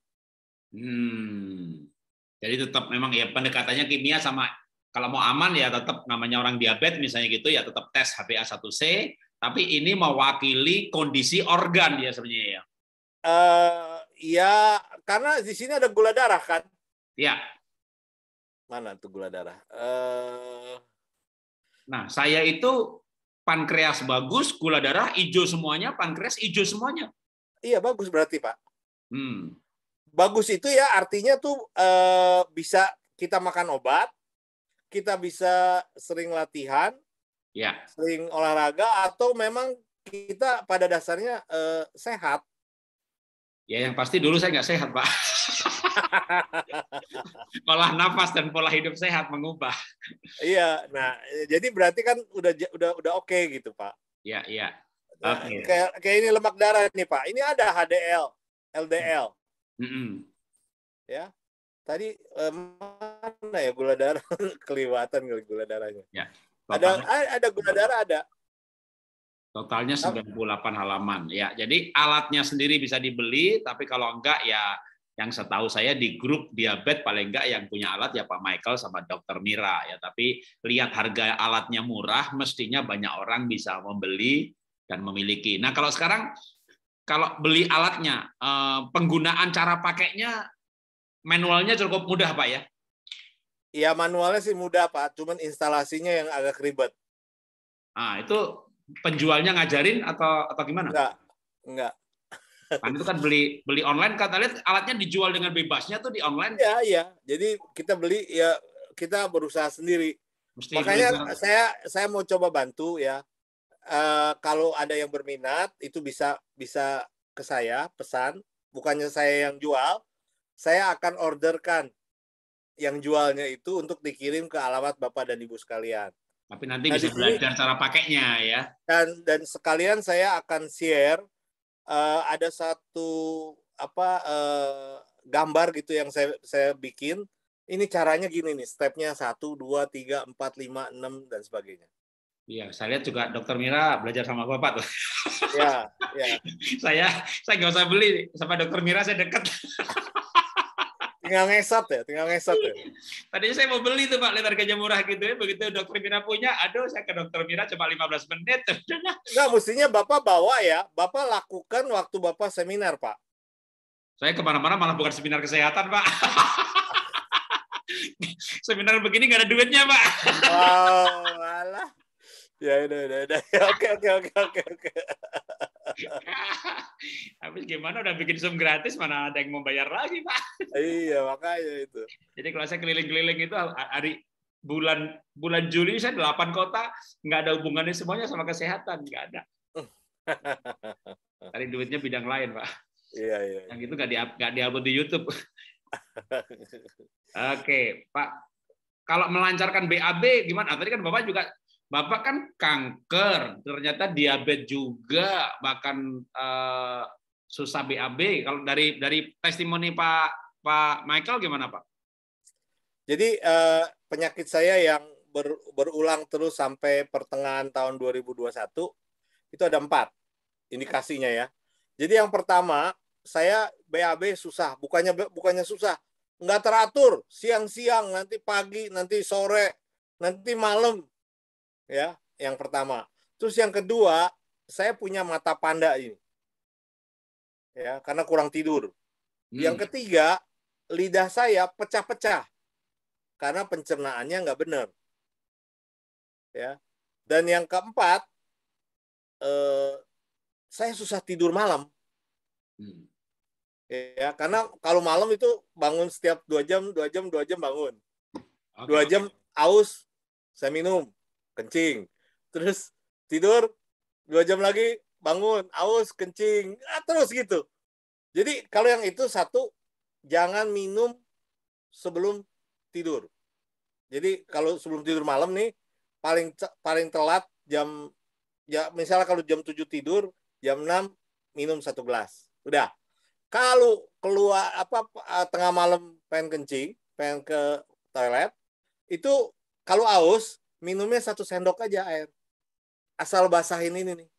Hmm. Jadi tetap memang ya pendekatannya kimia sama kalau mau aman ya tetap namanya orang diabetes misalnya gitu ya tetap tes HbA1c, tapi ini mewakili kondisi organ ya sebenarnya ya. Uh, ya karena di sini ada gula darah kan? Ya. Mana tuh gula darah? Uh... Nah, saya itu pankreas bagus, gula darah hijau semuanya, pankreas hijau semuanya. Iya bagus berarti pak. Hmm. Bagus itu ya artinya tuh eh, bisa kita makan obat, kita bisa sering latihan, ya. sering olahraga, atau memang kita pada dasarnya eh, sehat. Ya yang pasti dulu saya nggak sehat pak. pola nafas dan pola hidup sehat mengubah. Iya, nah jadi berarti kan udah udah udah oke okay gitu pak. Iya iya. Nah, okay. kayak, kayak ini lemak darah nih pak. Ini ada HDL, LDL. Mm -hmm. Ya, tadi eh, mana ya gula darah kelewatan gula darahnya. Ya. ada ada gula darah ada. Totalnya 98 halaman ya. Jadi alatnya sendiri bisa dibeli, tapi kalau enggak ya yang setahu saya di grup diabetes paling enggak yang punya alat ya Pak Michael sama Dokter Mira ya. Tapi lihat harga alatnya murah, mestinya banyak orang bisa membeli dan memiliki. Nah kalau sekarang kalau beli alatnya, eh, penggunaan cara pakainya manualnya cukup mudah Pak ya? Iya manualnya sih mudah Pak, cuman instalasinya yang agak ribet. Ah itu penjualnya ngajarin atau atau gimana? Enggak, enggak. Kan itu kan beli beli online kata lihat alatnya dijual dengan bebasnya tuh di online. ya iya. Jadi kita beli ya kita berusaha sendiri. Mesti Makanya saya saya mau coba bantu ya. Uh, kalau ada yang berminat itu bisa bisa ke saya pesan, bukannya saya yang jual. Saya akan orderkan yang jualnya itu untuk dikirim ke alamat Bapak dan Ibu sekalian. Tapi nanti nah, bisa belajar cara pakainya ya. Dan dan sekalian saya akan share uh, ada satu apa uh, gambar gitu yang saya saya bikin. Ini caranya gini nih, stepnya satu, dua, tiga, empat, lima, enam dan sebagainya. Iya, saya lihat juga Dokter Mira belajar sama Bapak tuh. Iya, iya. saya saya nggak usah beli sama Dokter Mira saya dekat. tinggal ngesot ya, tinggal ngesot ya. Tadinya saya mau beli tuh Pak, lihat harganya murah gitu ya. Begitu dokter Mira punya, aduh saya ke dokter Mira cuma 15 menit. Enggak, mestinya Bapak bawa ya. Bapak lakukan waktu Bapak seminar Pak. Saya kemana-mana malah bukan seminar kesehatan Pak. seminar begini nggak ada duitnya Pak. Wow, alah. Ya udah udah udah. Oke oke oke oke oke. Habis gimana udah bikin Zoom gratis mana ada yang mau bayar lagi, Pak. Iya, makanya itu. Jadi kalau saya keliling-keliling itu hari bulan bulan Juli saya delapan kota, nggak ada hubungannya semuanya sama kesehatan, nggak ada. Cari duitnya bidang lain, Pak. Iya, iya. iya. Yang itu nggak di nggak di di YouTube. Oke, Pak. Kalau melancarkan BAB gimana? Tadi kan Bapak juga Bapak kan kanker, ternyata diabetes juga, bahkan uh, susah BAB. Kalau dari dari testimoni Pak Pak Michael gimana Pak? Jadi uh, penyakit saya yang ber, berulang terus sampai pertengahan tahun 2021 itu ada empat indikasinya ya. Jadi yang pertama saya BAB susah, bukannya bukannya susah, nggak teratur, siang-siang, nanti pagi, nanti sore, nanti malam, ya yang pertama terus yang kedua saya punya mata panda ini ya karena kurang tidur hmm. yang ketiga lidah saya pecah-pecah karena pencernaannya nggak benar ya dan yang keempat eh, saya susah tidur malam hmm. ya karena kalau malam itu bangun setiap dua jam dua jam dua jam bangun okay. dua jam aus saya minum kencing. Terus tidur, dua jam lagi bangun, aus, kencing, ah, terus gitu. Jadi kalau yang itu satu, jangan minum sebelum tidur. Jadi kalau sebelum tidur malam nih, paling paling telat jam ya misalnya kalau jam 7 tidur, jam 6 minum satu gelas. Udah. Kalau keluar apa eh, tengah malam pengen kencing, pengen ke toilet, itu kalau aus minumnya satu sendok aja air. Asal basahin ini nih.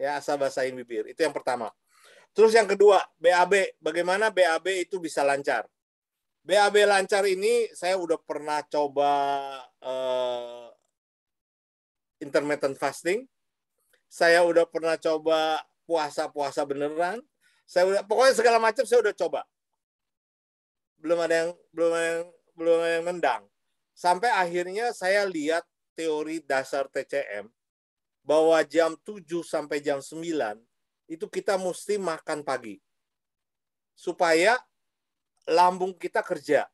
Ya, asal basahin bibir. Itu yang pertama. Terus yang kedua, BAB. Bagaimana BAB itu bisa lancar? BAB lancar ini saya udah pernah coba uh, intermittent fasting. Saya udah pernah coba puasa-puasa beneran. Saya udah pokoknya segala macam saya udah coba. Belum ada yang belum ada yang belum ada yang nendang. Sampai akhirnya saya lihat teori dasar TCM bahwa jam 7 sampai jam 9 itu kita mesti makan pagi. Supaya lambung kita kerja.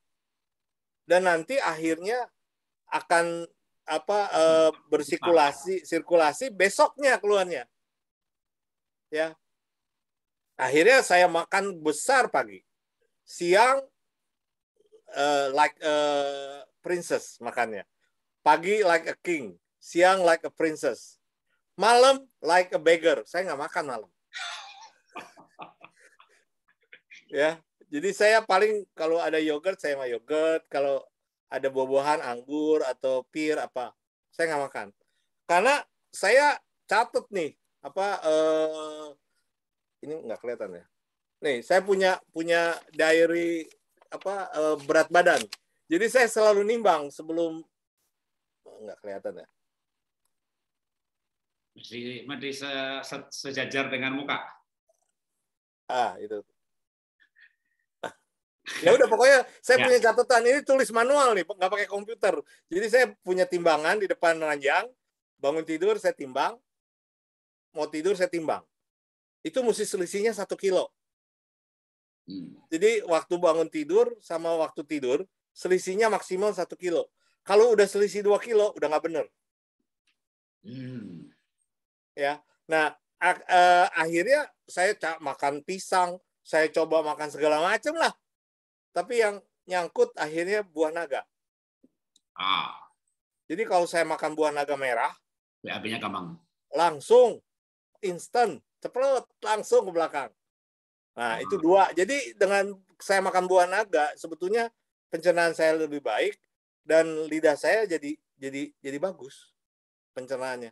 Dan nanti akhirnya akan apa e, eh, bersirkulasi sirkulasi besoknya keluarnya. Ya. Akhirnya saya makan besar pagi. Siang e, like e, princess makannya. Pagi like a king, siang like a princess, malam like a beggar. Saya nggak makan malam. ya, jadi saya paling kalau ada yogurt saya mau yogurt, kalau ada buah-buahan anggur atau pir apa saya nggak makan karena saya catat nih apa eh, ini nggak kelihatan ya nih saya punya punya diary apa eh, berat badan jadi saya selalu nimbang sebelum oh, nggak kelihatan ya. Mesti, mesti se, se, sejajar dengan muka. Ah, itu. ya udah pokoknya saya ya. punya catatan ini tulis manual nih, nggak pakai komputer. Jadi saya punya timbangan di depan ranjang, bangun tidur saya timbang, mau tidur saya timbang. Itu mesti selisihnya satu kilo. Hmm. Jadi waktu bangun tidur sama waktu tidur selisihnya maksimal satu kilo. Kalau udah selisih dua kilo, udah nggak bener. Hmm. Ya, nah ak- eh, akhirnya saya makan pisang, saya coba makan segala macam lah. Tapi yang nyangkut akhirnya buah naga. Ah. Jadi kalau saya makan buah naga merah, BAB-nya gampang. Langsung, instan, cepet, langsung ke belakang. Nah, itu hmm. dua. Jadi dengan saya makan buah naga, sebetulnya pencernaan saya lebih baik dan lidah saya jadi jadi jadi bagus pencernaannya.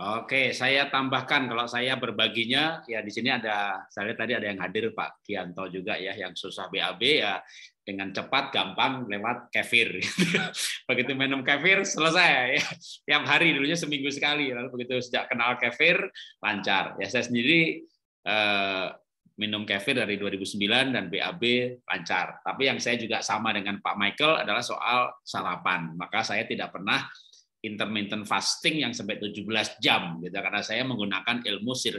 Oke, saya tambahkan kalau saya berbaginya ya di sini ada saya tadi ada yang hadir Pak Kianto juga ya yang susah BAB ya dengan cepat gampang lewat kefir. begitu minum kefir selesai ya. Tiap hari dulunya seminggu sekali lalu begitu sejak kenal kefir lancar. Ya saya sendiri eh, minum kefir dari 2009 dan BAB lancar. Tapi yang saya juga sama dengan Pak Michael adalah soal sarapan. Maka saya tidak pernah intermittent fasting yang sampai 17 jam gitu karena saya menggunakan ilmu sir,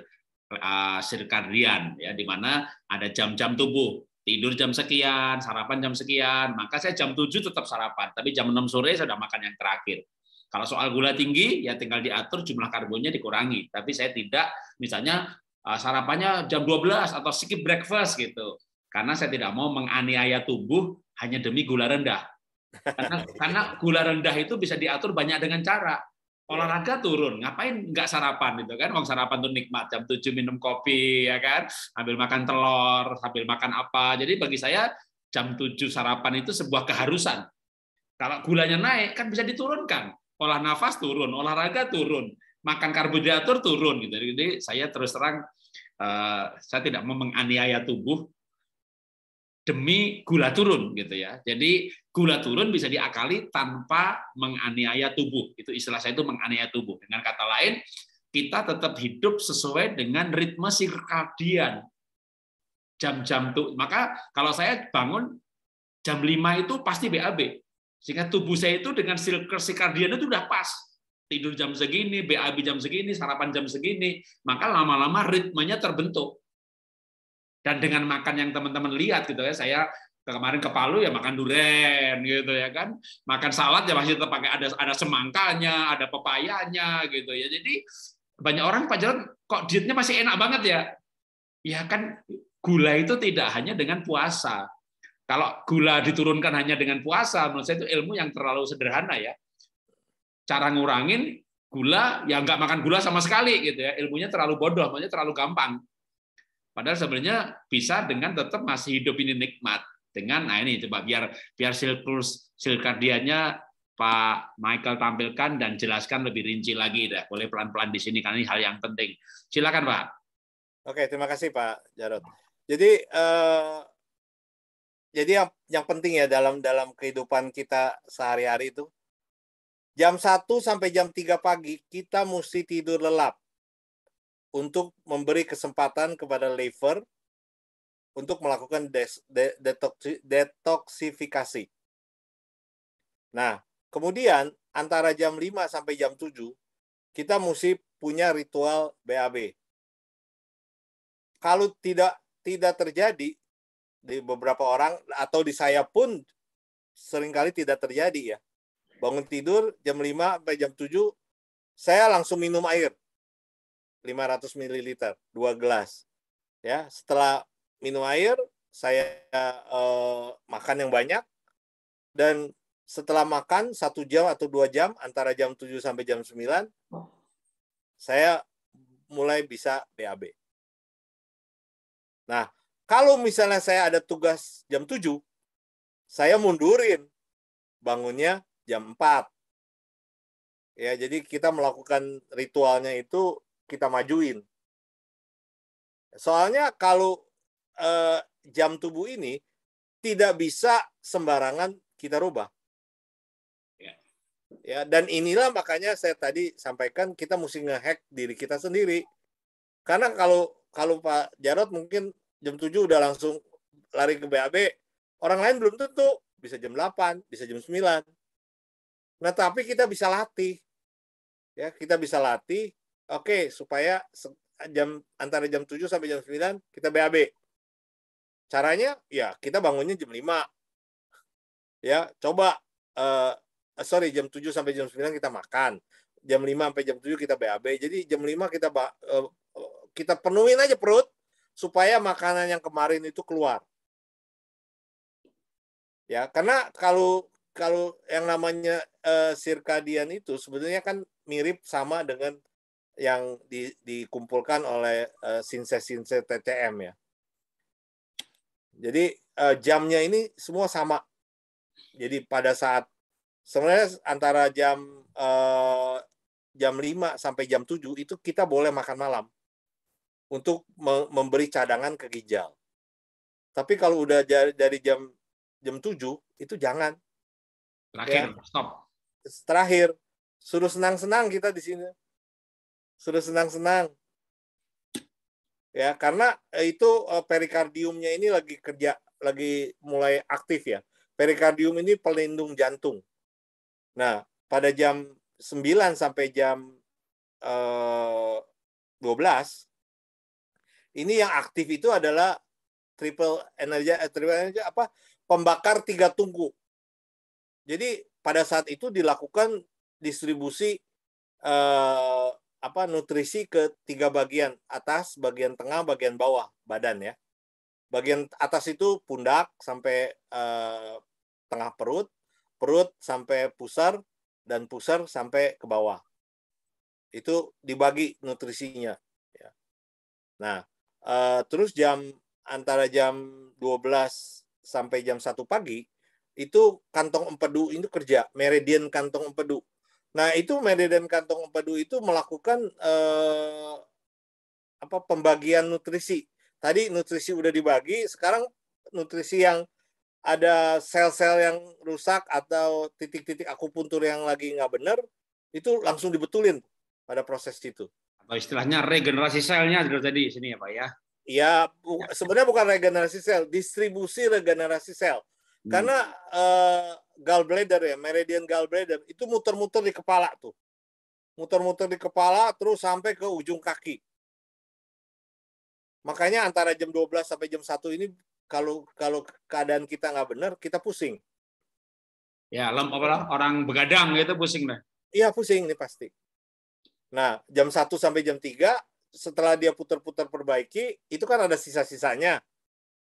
ah, sirkadian ya di mana ada jam-jam tubuh tidur jam sekian, sarapan jam sekian, maka saya jam 7 tetap sarapan, tapi jam 6 sore saya sudah makan yang terakhir. Kalau soal gula tinggi, ya tinggal diatur jumlah karbonnya dikurangi. Tapi saya tidak, misalnya Eh, sarapannya jam 12 atau skip breakfast gitu. Karena saya tidak mau menganiaya tubuh hanya demi gula rendah. Karena, karena gula rendah itu bisa diatur banyak dengan cara. Olahraga turun, ngapain nggak sarapan gitu kan? Uang sarapan tuh nikmat, jam 7 minum kopi ya kan, sambil makan telur, sambil makan apa. Jadi bagi saya jam 7 sarapan itu sebuah keharusan. Kalau gulanya naik kan bisa diturunkan. Olah nafas turun, olahraga turun makan karbohidrat turun gitu. Jadi saya terus terang eh, saya tidak mau menganiaya tubuh demi gula turun gitu ya. Jadi gula turun bisa diakali tanpa menganiaya tubuh. Itu istilah saya itu menganiaya tubuh. Dengan kata lain, kita tetap hidup sesuai dengan ritme sirkadian jam-jam tuh. Maka kalau saya bangun jam 5 itu pasti BAB. Sehingga tubuh saya itu dengan sirkadian itu sudah pas tidur jam segini, BAB jam segini, sarapan jam segini, maka lama-lama ritmenya terbentuk. Dan dengan makan yang teman-teman lihat gitu ya, saya kemarin ke Palu ya makan durian, gitu ya kan, makan salad ya masih terpakai ada ada semangkanya, ada pepayanya gitu ya. Jadi banyak orang Pak kok dietnya masih enak banget ya. Ya kan gula itu tidak hanya dengan puasa. Kalau gula diturunkan hanya dengan puasa, menurut saya itu ilmu yang terlalu sederhana ya cara ngurangin gula ya nggak makan gula sama sekali gitu ya ilmunya terlalu bodoh maksudnya terlalu gampang padahal sebenarnya bisa dengan tetap masih hidup ini nikmat dengan nah ini coba biar biar silkus silkardianya Pak Michael tampilkan dan jelaskan lebih rinci lagi dah boleh pelan-pelan di sini karena ini hal yang penting silakan Pak Oke terima kasih Pak Jarod. jadi eh, jadi yang yang penting ya dalam dalam kehidupan kita sehari-hari itu Jam 1 sampai jam 3 pagi kita mesti tidur lelap untuk memberi kesempatan kepada liver untuk melakukan des, de, detoksi, detoksifikasi. Nah, kemudian antara jam 5 sampai jam 7 kita mesti punya ritual BAB. Kalau tidak tidak terjadi di beberapa orang atau di saya pun seringkali tidak terjadi ya bangun tidur jam 5 sampai jam 7 saya langsung minum air 500 ml, 2 gelas. Ya, setelah minum air saya eh, makan yang banyak dan setelah makan satu jam atau dua jam antara jam 7 sampai jam 9 saya mulai bisa BAB. Nah, kalau misalnya saya ada tugas jam 7, saya mundurin bangunnya jam 4. Ya, jadi kita melakukan ritualnya itu kita majuin. Soalnya kalau eh, jam tubuh ini tidak bisa sembarangan kita rubah. Ya. ya dan inilah makanya saya tadi sampaikan kita mesti ngehack diri kita sendiri. Karena kalau kalau Pak Jarot mungkin jam 7 udah langsung lari ke BAB, orang lain belum tentu bisa jam 8, bisa jam 9. Nah, tapi kita bisa latih. Ya, kita bisa latih. Oke, okay, supaya jam antara jam 7 sampai jam 9 kita BAB. Caranya ya kita bangunnya jam 5. Ya, coba uh, sorry jam 7 sampai jam 9 kita makan. Jam 5 sampai jam 7 kita BAB. Jadi jam 5 kita uh, kita penuhin aja perut supaya makanan yang kemarin itu keluar. Ya, karena kalau kalau yang namanya Eh, sirkadian itu sebenarnya kan mirip sama dengan yang di, dikumpulkan oleh uh, eh, sinse-sinse TCM ya. Jadi uh, jamnya ini semua sama. Jadi pada saat sebenarnya antara jam uh, jam 5 sampai jam 7 itu kita boleh makan malam untuk me memberi cadangan ke ginjal. Tapi kalau udah dari jam jam 7 itu jangan. Terakhir, ya. stop terakhir suruh senang-senang kita di sini suruh senang-senang ya karena eh, itu eh, perikardiumnya ini lagi kerja lagi mulai aktif ya perikardium ini pelindung jantung nah pada jam 9 sampai jam eh, 12 ini yang aktif itu adalah triple energi eh, triple energi apa pembakar tiga tungku jadi pada saat itu dilakukan distribusi eh, apa nutrisi ke tiga bagian atas, bagian tengah, bagian bawah badan ya. Bagian atas itu pundak sampai eh, tengah perut, perut sampai pusar dan pusar sampai ke bawah. Itu dibagi nutrisinya. Ya. Nah, eh, terus jam antara jam 12 sampai jam 1 pagi itu kantong empedu itu kerja meridian kantong empedu nah itu meridian kantong empedu itu melakukan eh, apa pembagian nutrisi tadi nutrisi udah dibagi sekarang nutrisi yang ada sel-sel yang rusak atau titik-titik akupuntur yang lagi nggak benar itu langsung dibetulin pada proses itu apa istilahnya regenerasi selnya tadi di sini ya pak ya Ya, sebenarnya bukan regenerasi sel, distribusi regenerasi sel. Hmm. Karena uh, gallbladder ya, meridian gallbladder itu muter-muter di kepala tuh. Muter-muter di kepala terus sampai ke ujung kaki. Makanya antara jam 12 sampai jam 1 ini kalau kalau keadaan kita nggak benar, kita pusing. Ya, lem orang begadang itu pusing deh. Iya, pusing nih pasti. Nah, jam 1 sampai jam 3 setelah dia putar-putar perbaiki, itu kan ada sisa-sisanya.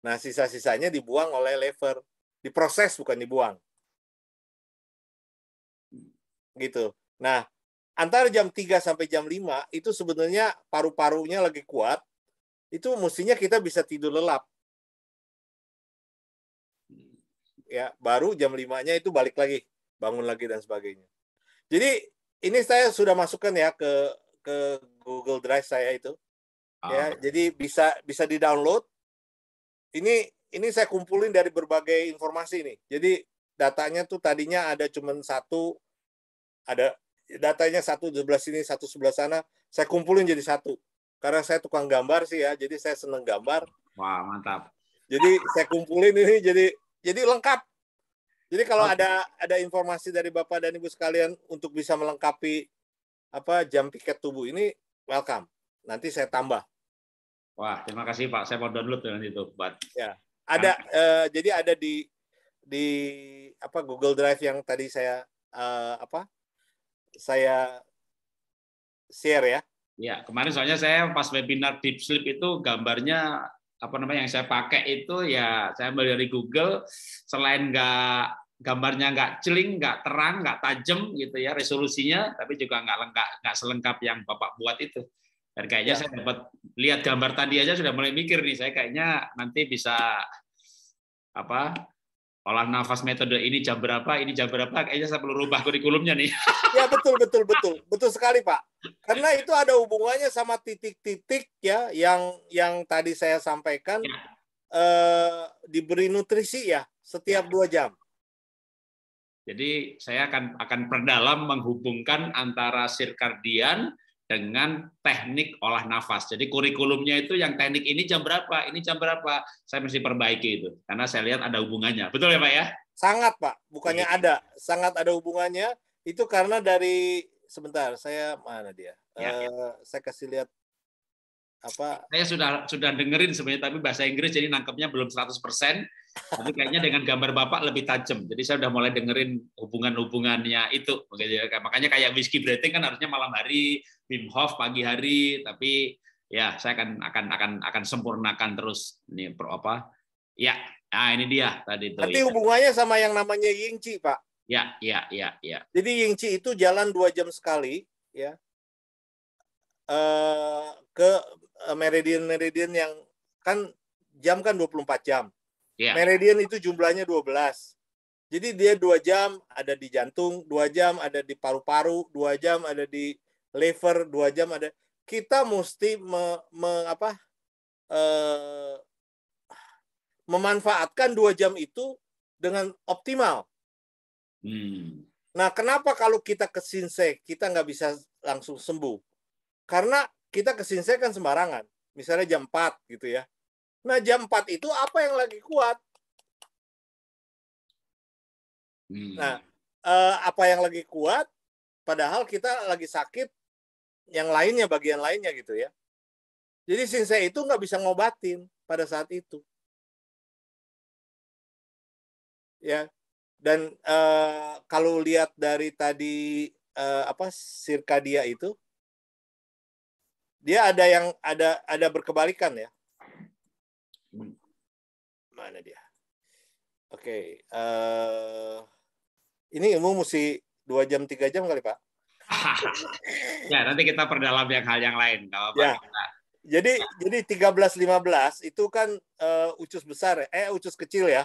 Nah, sisa-sisanya dibuang oleh lever diproses bukan dibuang. Gitu. Nah, antara jam 3 sampai jam 5 itu sebenarnya paru-parunya lagi kuat, itu mestinya kita bisa tidur lelap. Ya, baru jam 5-nya itu balik lagi, bangun lagi dan sebagainya. Jadi ini saya sudah masukkan ya ke ke Google Drive saya itu. Ah. Ya, jadi bisa bisa di-download. Ini ini saya kumpulin dari berbagai informasi nih. Jadi datanya tuh tadinya ada cuman satu, ada datanya satu sebelah sini, satu sebelah sana. Saya kumpulin jadi satu. Karena saya tukang gambar sih ya, jadi saya seneng gambar. Wah mantap. Jadi saya kumpulin ini jadi jadi lengkap. Jadi kalau ada ada informasi dari bapak dan ibu sekalian untuk bisa melengkapi apa jam piket tubuh ini welcome. Nanti saya tambah. Wah, terima kasih Pak. Saya mau download ya nanti itu, Ya. Ada uh, jadi ada di di apa Google Drive yang tadi saya uh, apa saya share ya. Ya, kemarin soalnya saya pas webinar deep sleep itu gambarnya apa namanya yang saya pakai itu ya saya ambil dari Google selain nggak gambarnya nggak celing, nggak terang, nggak tajam gitu ya resolusinya, tapi juga nggak lengkap, nggak selengkap yang bapak buat itu. Dan kayaknya ya. saya dapat lihat gambar tadi aja sudah mulai mikir nih, saya kayaknya nanti bisa apa olah nafas metode ini jam berapa, ini jam berapa, kayaknya saya perlu rubah kurikulumnya nih. Ya betul betul betul betul sekali Pak. Karena itu ada hubungannya sama titik-titik ya yang yang tadi saya sampaikan ya. eh, diberi nutrisi ya setiap ya. jam. Jadi saya akan akan perdalam menghubungkan antara sirkadian dengan teknik olah nafas. Jadi kurikulumnya itu yang teknik ini jam berapa, ini jam berapa, saya mesti perbaiki itu. Karena saya lihat ada hubungannya. Betul ya Pak ya? Sangat Pak, bukannya iya. ada. Sangat ada hubungannya. Itu karena dari, sebentar, saya mana dia? Ya, uh, Saya kasih lihat apa saya sudah sudah dengerin sebenarnya tapi bahasa Inggris jadi nangkepnya belum 100%. Tapi kayaknya dengan gambar Bapak lebih tajam. Jadi saya sudah mulai dengerin hubungan-hubungannya itu. Makanya kayak whiskey breathing kan harusnya malam hari, Wim Hof pagi hari, tapi ya saya akan akan akan akan sempurnakan terus ini pro apa? Ya, nah ini dia tadi itu. Tapi hubungannya sama yang namanya Yingci, Pak. Ya, ya, ya, ya. Jadi Yingci itu jalan dua jam sekali, ya. Eh, ke meridian-meridian eh, yang kan jam kan 24 jam. Yeah. Meridian itu jumlahnya 12. Jadi dia dua jam ada di jantung, dua jam ada di paru-paru, dua jam ada di liver, dua jam ada. Kita mesti me, me, apa, uh, memanfaatkan dua jam itu dengan optimal. Hmm. Nah, kenapa kalau kita ke Sinse kita nggak bisa langsung sembuh? Karena kita ke Sinsai kan sembarangan. Misalnya jam 4 gitu ya. Nah jam 4 itu apa yang lagi kuat? Hmm. Nah eh, apa yang lagi kuat? Padahal kita lagi sakit yang lainnya, bagian lainnya gitu ya. Jadi Sinsai itu nggak bisa ngobatin pada saat itu. Ya, dan uh, kalau lihat dari tadi uh, apa sirkadia itu dia ada yang ada ada berkebalikan ya. Mana dia? Oke, okay. uh, eh, ini ilmu mesti dua jam tiga jam kali pak? ya nanti kita perdalam yang hal yang lain, apa-apa. Ya. jadi Jadi jadi tiga belas lima belas itu kan uh, ucus besar, ya. eh ucus kecil ya,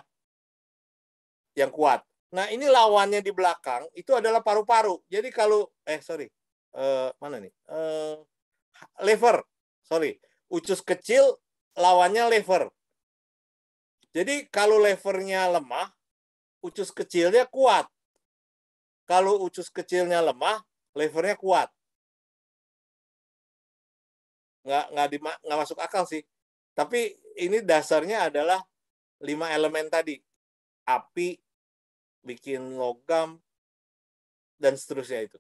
yang kuat. Nah ini lawannya di belakang itu adalah paru-paru. Jadi kalau eh sorry uh, mana nih? Uh, lever, Sorry, ucus kecil lawannya lever. Jadi kalau levernya lemah, ucus kecilnya kuat. Kalau ucus kecilnya lemah, levernya kuat. Nggak, nggak, di, nggak masuk akal sih. Tapi ini dasarnya adalah lima elemen tadi. Api, bikin logam, dan seterusnya itu.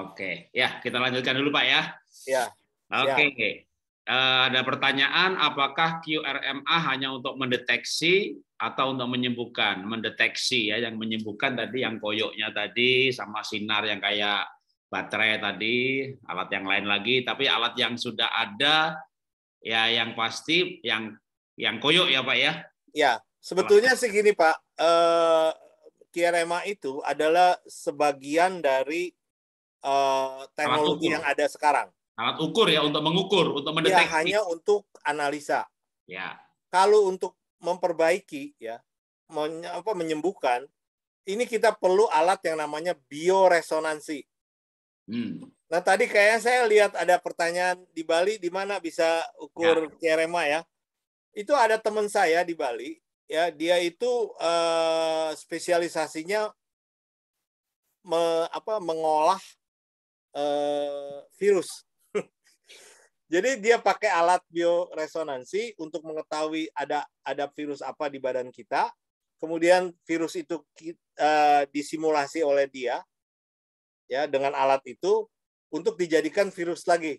Oke, ya kita lanjutkan dulu Pak ya. Ya. ya. Oke. Ya. ada pertanyaan, apakah QRMA hanya untuk mendeteksi atau untuk menyembuhkan? Mendeteksi ya, yang menyembuhkan tadi, yang koyoknya tadi, sama sinar yang kayak baterai tadi, alat yang lain lagi. Tapi alat yang sudah ada, ya yang pasti, yang yang koyok ya Pak ya? Ya, sebetulnya segini Pak, uh, eh, QRMA itu adalah sebagian dari uh, teknologi yang ada sekarang. Alat ukur ya untuk mengukur, untuk iya, mendeteksi. Ya, hanya untuk analisa. Ya. Kalau untuk memperbaiki ya, men, apa menyembuhkan, ini kita perlu alat yang namanya bioresonansi. Hmm. Nah tadi kayak saya lihat ada pertanyaan di Bali di mana bisa ukur ya. CRMA ya. Itu ada teman saya di Bali ya dia itu uh, spesialisasinya me, apa mengolah uh, virus. Jadi dia pakai alat bioresonansi untuk mengetahui ada ada virus apa di badan kita. Kemudian virus itu uh, disimulasi oleh dia ya dengan alat itu untuk dijadikan virus lagi.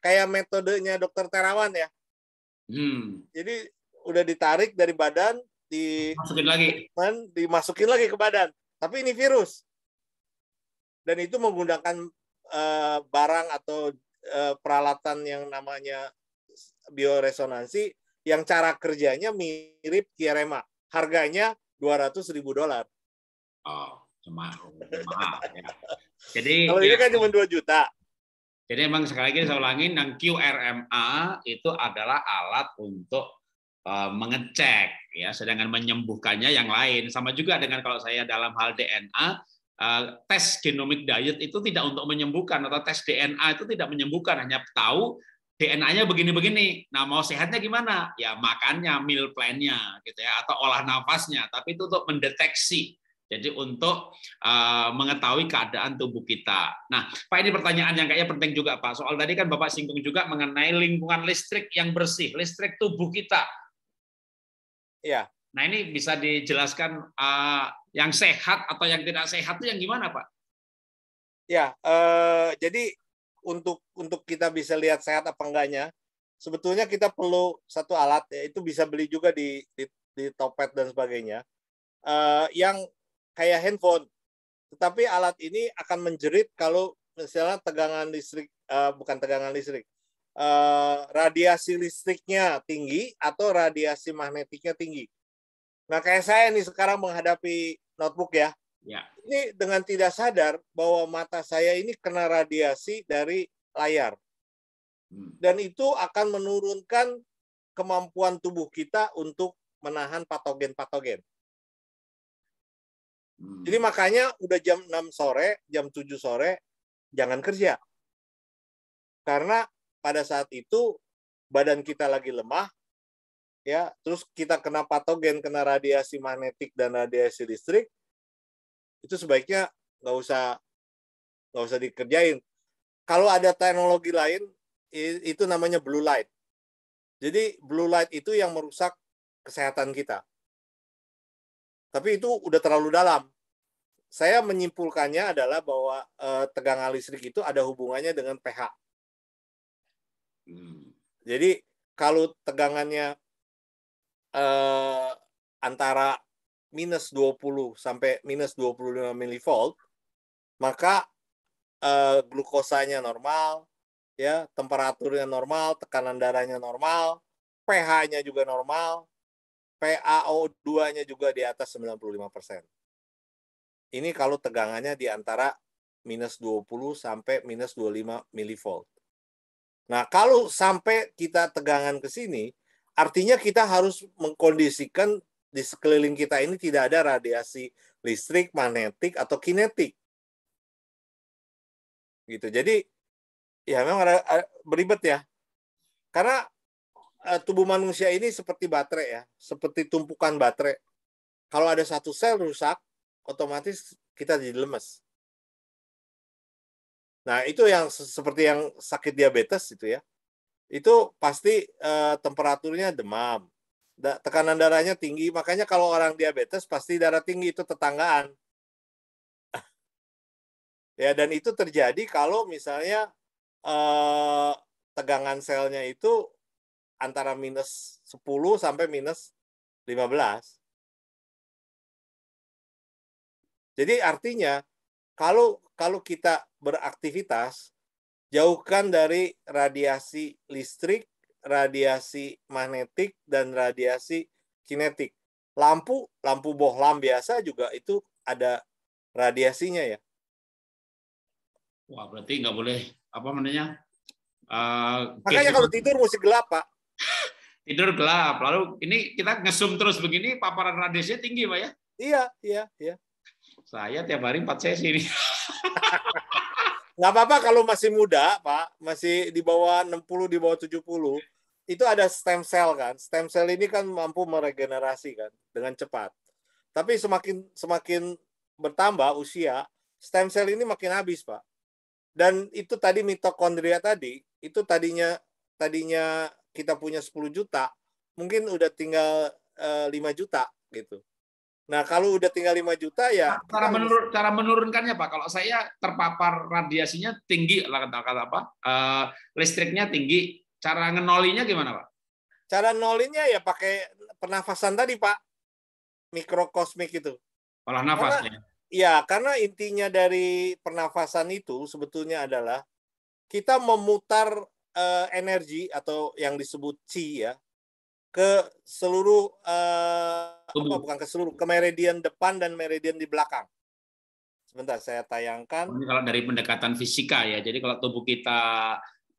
Kayak metodenya Dokter Terawan ya. Hmm. Jadi udah ditarik dari badan di masukin lagi. dimasukin lagi ke badan. Tapi ini virus. Dan itu menggunakan Eh, barang atau eh, peralatan yang namanya bioresonansi yang cara kerjanya mirip Kierema. Harganya dua ratus ribu dolar. Oh, cuma mahal. ya. Jadi kalau ya, ini kan cuma dua juta. Jadi emang sekali lagi saya ulangi, yang QRMA itu adalah alat untuk uh, mengecek ya, sedangkan menyembuhkannya yang lain. Sama juga dengan kalau saya dalam hal DNA, Eh, tes genomic diet itu tidak untuk menyembuhkan atau tes DNA itu tidak menyembuhkan hanya tahu DNA-nya begini-begini. Nah mau sehatnya gimana? Ya makannya, meal plan-nya, gitu ya, atau olah nafasnya. Tapi itu untuk mendeteksi. Jadi untuk eh, mengetahui keadaan tubuh kita. Nah, Pak ini pertanyaan yang kayaknya penting juga Pak. Soal tadi kan Bapak singgung juga mengenai lingkungan listrik yang bersih, listrik tubuh kita. Iya. Nah ini bisa dijelaskan uh, yang sehat atau yang tidak sehat itu yang gimana Pak? Ya, uh, jadi untuk untuk kita bisa lihat sehat apa enggaknya, sebetulnya kita perlu satu alat ya itu bisa beli juga di di, di Topet dan sebagainya uh, yang kayak handphone. Tetapi alat ini akan menjerit kalau misalnya tegangan listrik uh, bukan tegangan listrik uh, radiasi listriknya tinggi atau radiasi magnetiknya tinggi. Nah, kayak saya nih sekarang menghadapi notebook ya. Ya. Ini dengan tidak sadar bahwa mata saya ini kena radiasi dari layar. Hmm. Dan itu akan menurunkan kemampuan tubuh kita untuk menahan patogen-patogen. Hmm. Jadi makanya udah jam 6 sore, jam 7 sore, jangan kerja. Karena pada saat itu badan kita lagi lemah, ya terus kita kena patogen kena radiasi magnetik dan radiasi listrik itu sebaiknya nggak usah nggak usah dikerjain kalau ada teknologi lain itu namanya blue light jadi blue light itu yang merusak kesehatan kita tapi itu udah terlalu dalam saya menyimpulkannya adalah bahwa eh, tegangan listrik itu ada hubungannya dengan pH. Hmm. Jadi kalau tegangannya uh, antara minus 20 sampai minus 25 milivolt, maka uh, glukosanya normal, ya temperaturnya normal, tekanan darahnya normal, pH-nya juga normal, PaO2-nya juga di atas 95 persen. Ini kalau tegangannya di antara minus 20 sampai minus 25 milivolt. Nah, kalau sampai kita tegangan ke sini, Artinya kita harus mengkondisikan di sekeliling kita ini tidak ada radiasi listrik, magnetik atau kinetik. Gitu. Jadi ya memang ada, beribet ya. Karena eh, tubuh manusia ini seperti baterai ya, seperti tumpukan baterai. Kalau ada satu sel rusak, otomatis kita jadi lemes. Nah, itu yang seperti yang sakit diabetes itu ya itu pasti uh, temperaturnya demam, da tekanan darahnya tinggi. Makanya kalau orang diabetes pasti darah tinggi itu tetanggaan. ya dan itu terjadi kalau misalnya uh, tegangan selnya itu antara minus 10 sampai minus 15. Jadi artinya kalau kalau kita beraktivitas Jauhkan dari radiasi listrik, radiasi magnetik, dan radiasi kinetik. Lampu, lampu bohlam biasa juga itu ada radiasinya ya. Wah berarti nggak boleh apa namanya? Uh, Makanya kalau tidur mesti gelap pak. tidur gelap. Lalu ini kita ngesum terus begini, paparan radiasinya tinggi pak ya? Iya, iya, iya. Saya tiap hari empat sesi ini. nggak apa-apa kalau masih muda, Pak, masih di bawah 60, di bawah 70, itu ada stem cell kan. Stem cell ini kan mampu meregenerasi kan dengan cepat. Tapi semakin semakin bertambah usia, stem cell ini makin habis, Pak. Dan itu tadi mitokondria tadi, itu tadinya tadinya kita punya 10 juta, mungkin udah tinggal 5 eh, juta gitu. Nah, kalau udah tinggal 5 juta ya cara menurun cara menurunkannya Pak. Kalau saya terpapar radiasinya tinggi lah kata kata apa? Uh, listriknya tinggi. Cara ngenolinya gimana, Pak? Cara nolinnya ya pakai pernafasan tadi, Pak. Mikrokosmik itu. Olah nafasnya. karena, ya? ya. karena intinya dari pernafasan itu sebetulnya adalah kita memutar uh, energi atau yang disebut chi ya, ke seluruh uh, apa bukan ke seluruh ke meridian depan dan meridian di belakang. Sebentar saya tayangkan. Ini kalau dari pendekatan fisika ya. Jadi kalau tubuh kita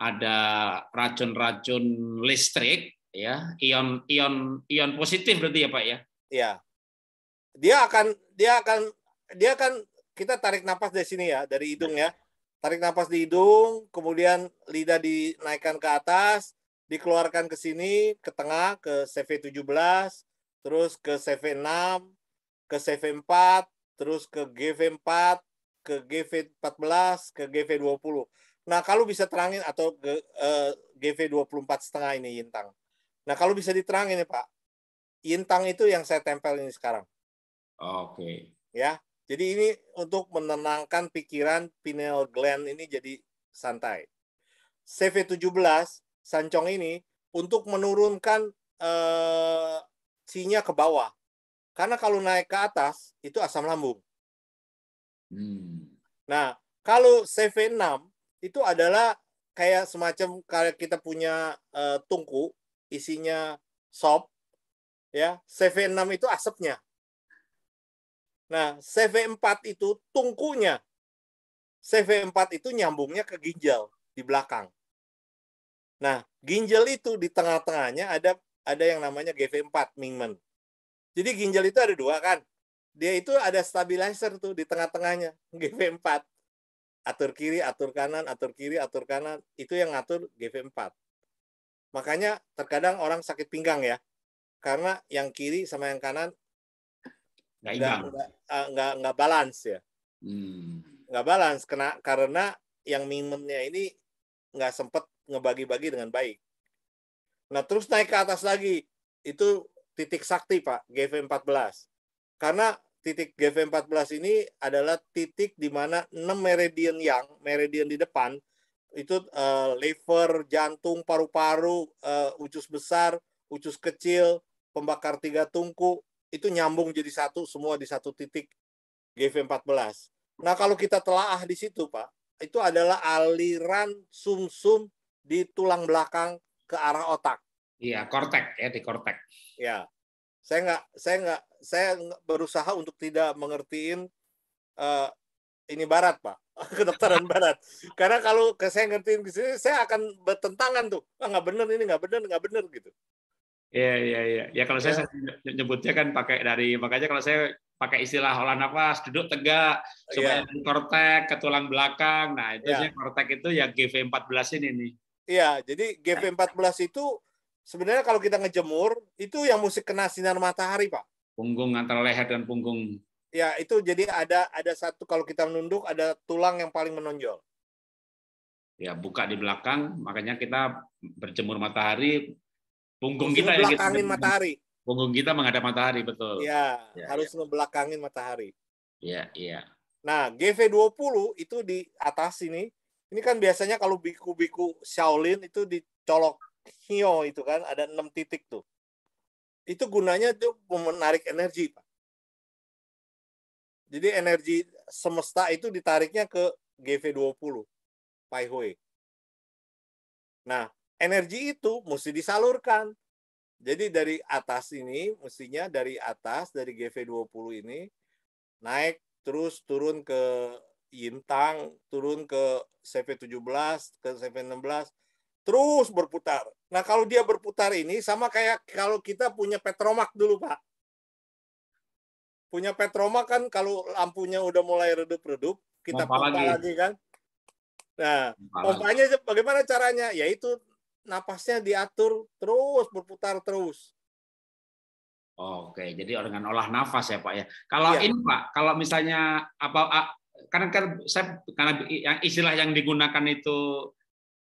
ada racun-racun listrik ya, ion ion ion positif berarti ya, Pak ya. Iya. Dia akan dia akan dia akan kita tarik napas dari sini ya, dari hidung ya. Tarik napas di hidung, kemudian lidah dinaikkan ke atas, dikeluarkan ke sini, ke tengah, ke CV17, terus ke CV6, ke CV4, terus ke GV4, ke GV14, ke GV20. Nah, kalau bisa terangin atau ke eh, GV24 setengah ini Yintang. Nah, kalau bisa diterangin ya, Pak. Yintang itu yang saya tempel ini sekarang. Oke. Okay. Ya. Jadi ini untuk menenangkan pikiran pineal gland ini jadi santai. CV17 Sancong ini untuk menurunkan uh, sinya ke bawah. Karena kalau naik ke atas itu asam lambung. Hmm. Nah, kalau CV6 itu adalah kayak semacam kayak kita punya uh, tungku isinya sop ya. CV6 itu asapnya. Nah, CV4 itu tungkunya. CV4 itu nyambungnya ke ginjal di belakang. Nah, ginjal itu di tengah-tengahnya ada ada yang namanya GV4 mingmen Jadi ginjal itu ada dua kan. Dia itu ada stabilizer tuh di tengah-tengahnya, GV4. Atur kiri, atur kanan, atur kiri, atur kanan. Itu yang ngatur GV4. Makanya terkadang orang sakit pinggang ya. Karena yang kiri sama yang kanan nggak nggak eh, nggak balance ya. Hmm. balance kena karena yang mimennya ini nggak sempet ngebagi-bagi dengan baik. Nah, terus naik ke atas lagi. Itu titik sakti, Pak, GV14. Karena titik GV14 ini adalah titik di mana 6 meridian yang, meridian di depan, itu uh, liver, jantung, paru-paru, uh, eh, ucus besar, ucus kecil, pembakar tiga tungku, itu nyambung jadi satu, semua di satu titik GV14. Nah, kalau kita telaah di situ, Pak, itu adalah aliran sum -sum di tulang belakang ke arah otak. Iya, kortek ya di kortek. Iya. saya nggak, saya nggak, saya berusaha untuk tidak mengertiin uh, ini barat pak, kedokteran barat. Karena kalau ke saya ngertiin di sini, saya akan bertentangan tuh. Ah nggak bener ini, nggak bener, nggak bener gitu. Iya, iya, iya. Ya kalau ya. saya nyebutnya kan pakai dari makanya kalau saya pakai istilah olah nafas, duduk tegak iya. supaya yeah. kortek ke tulang belakang. Nah, itu yeah. kortek itu ya GV14 ini nih. Iya, jadi GV14 itu sebenarnya kalau kita ngejemur itu yang musik kena sinar matahari, Pak. Punggung antara leher dan punggung. Ya, itu jadi ada ada satu kalau kita menunduk ada tulang yang paling menonjol. Ya, buka di belakang, makanya kita berjemur matahari punggung kita yang kita matahari. Punggung kita menghadap matahari, betul. Iya, ya, ya. harus ya. membelakangin matahari. Iya, iya. Nah, GV20 itu di atas ini ini kan biasanya kalau biku-biku Shaolin itu dicolok hio itu kan ada enam titik tuh. Itu gunanya tuh menarik energi, Pak. Jadi energi semesta itu ditariknya ke GV20, Pai Hui. Nah, energi itu mesti disalurkan. Jadi dari atas ini, mestinya dari atas, dari GV20 ini, naik terus turun ke Yintang turun ke CV17 ke CV16 terus berputar. Nah, kalau dia berputar ini sama kayak kalau kita punya petromak dulu, Pak. Punya petromak kan kalau lampunya udah mulai redup-redup, kita pompa, lagi. lagi kan. Nah, pompanya bagaimana caranya? Yaitu napasnya diatur terus berputar terus. Oke, jadi dengan olah nafas ya Pak ya. Kalau iya. ini Pak, kalau misalnya apa karena, kan saya karena yang istilah yang digunakan itu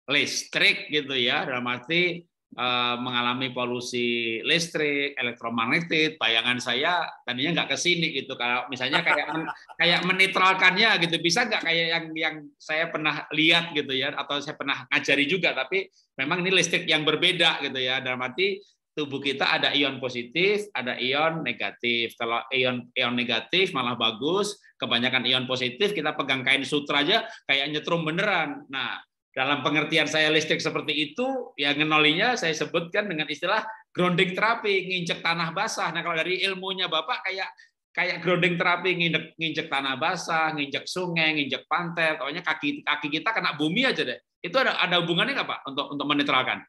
listrik gitu ya dalam arti eh, mengalami polusi listrik elektromagnetik bayangan saya tadinya nggak ke sini gitu kalau misalnya kayak kayak menetralkannya gitu bisa nggak kayak yang yang saya pernah lihat gitu ya atau saya pernah ngajari juga tapi memang ini listrik yang berbeda gitu ya dalam arti tubuh kita ada ion positif, ada ion negatif. Kalau ion ion negatif malah bagus, kebanyakan ion positif kita pegang kain sutra aja kayak nyetrum beneran. Nah, dalam pengertian saya listrik seperti itu, ya ngenolinya saya sebutkan dengan istilah grounding terapi, nginjek tanah basah. Nah, kalau dari ilmunya Bapak kayak kayak grounding terapi nginjek nginjek tanah basah, nginjek sungai, nginjek pantai, pokoknya kaki kaki kita kena bumi aja deh. Itu ada ada hubungannya nggak pak untuk untuk menetralkan?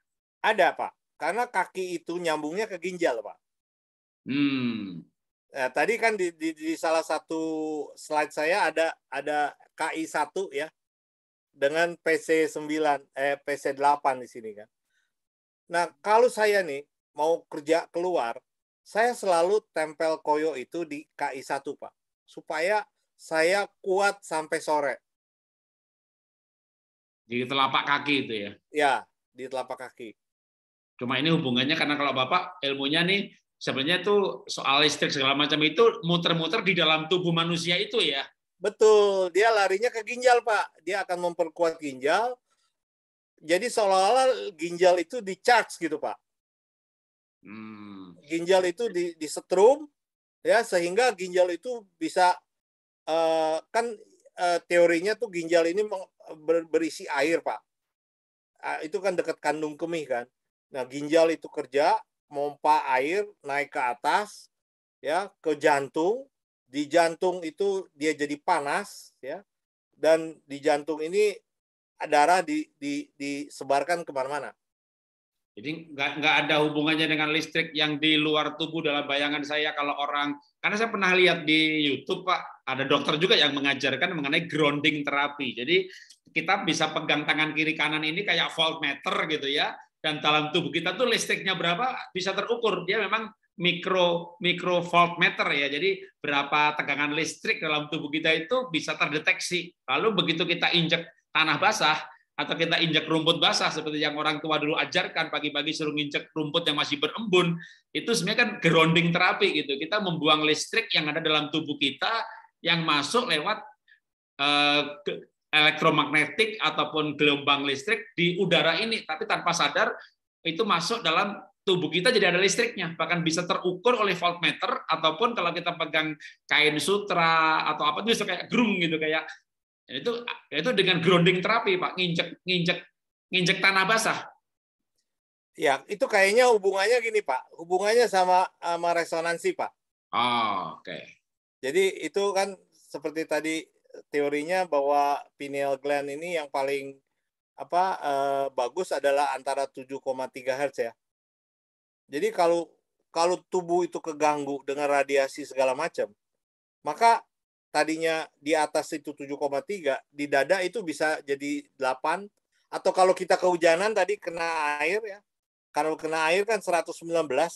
Ada pak. Karena kaki itu nyambungnya ke ginjal, Pak. Hmm. Nah, tadi kan di, di, di salah satu slide saya ada ada KI1 ya dengan PC9 eh PC8 di sini kan. Nah, kalau saya nih mau kerja keluar, saya selalu tempel koyo itu di KI1, Pak. Supaya saya kuat sampai sore. Di telapak kaki itu ya? Ya, di telapak kaki. Cuma ini hubungannya karena kalau Bapak ilmunya nih sebenarnya tuh soal listrik segala macam itu muter-muter di dalam tubuh manusia itu ya. Betul, dia larinya ke ginjal, Pak. Dia akan memperkuat ginjal. Jadi seolah-olah ginjal itu di charge gitu, Pak. Hmm. Ginjal itu di, di ya sehingga ginjal itu bisa uh, kan uh, teorinya tuh ginjal ini ber, berisi air, Pak. Uh, itu kan dekat kandung kemih kan. Nah, ginjal itu kerja mompa air naik ke atas ya ke jantung. Di jantung itu dia jadi panas ya. Dan di jantung ini darah di, di, disebarkan kemana-mana. Jadi nggak nggak ada hubungannya dengan listrik yang di luar tubuh dalam bayangan saya kalau orang karena saya pernah lihat di YouTube Pak ada dokter juga yang mengajarkan mengenai grounding terapi. Jadi kita bisa pegang tangan kiri kanan ini kayak voltmeter gitu ya dan dalam tubuh kita tuh listriknya berapa bisa terukur. Dia memang mikro mikro voltmeter ya. Jadi berapa tegangan listrik dalam tubuh kita itu bisa terdeteksi. Lalu begitu kita injek tanah basah atau kita injek rumput basah seperti yang orang tua dulu ajarkan pagi-pagi suruh injek rumput yang masih berembun itu sebenarnya kan grounding terapi gitu kita membuang listrik yang ada dalam tubuh kita yang masuk lewat eh, elektromagnetik ataupun gelombang listrik di udara ini, tapi tanpa sadar itu masuk dalam tubuh kita jadi ada listriknya, bahkan bisa terukur oleh voltmeter ataupun kalau kita pegang kain sutra atau apa itu bisa kayak grung gitu kayak itu itu dengan grounding terapi Pak, nginjek nginjek nginjek tanah basah. Ya, itu kayaknya hubungannya gini, Pak. Hubungannya sama sama resonansi, Pak. Oh, oke. Okay. Jadi itu kan seperti tadi teorinya bahwa pineal gland ini yang paling apa eh, bagus adalah antara 7,3 Hz ya. Jadi kalau kalau tubuh itu keganggu dengan radiasi segala macam, maka tadinya di atas itu 7,3, di dada itu bisa jadi 8 atau kalau kita kehujanan tadi kena air ya. Kalau kena air kan 119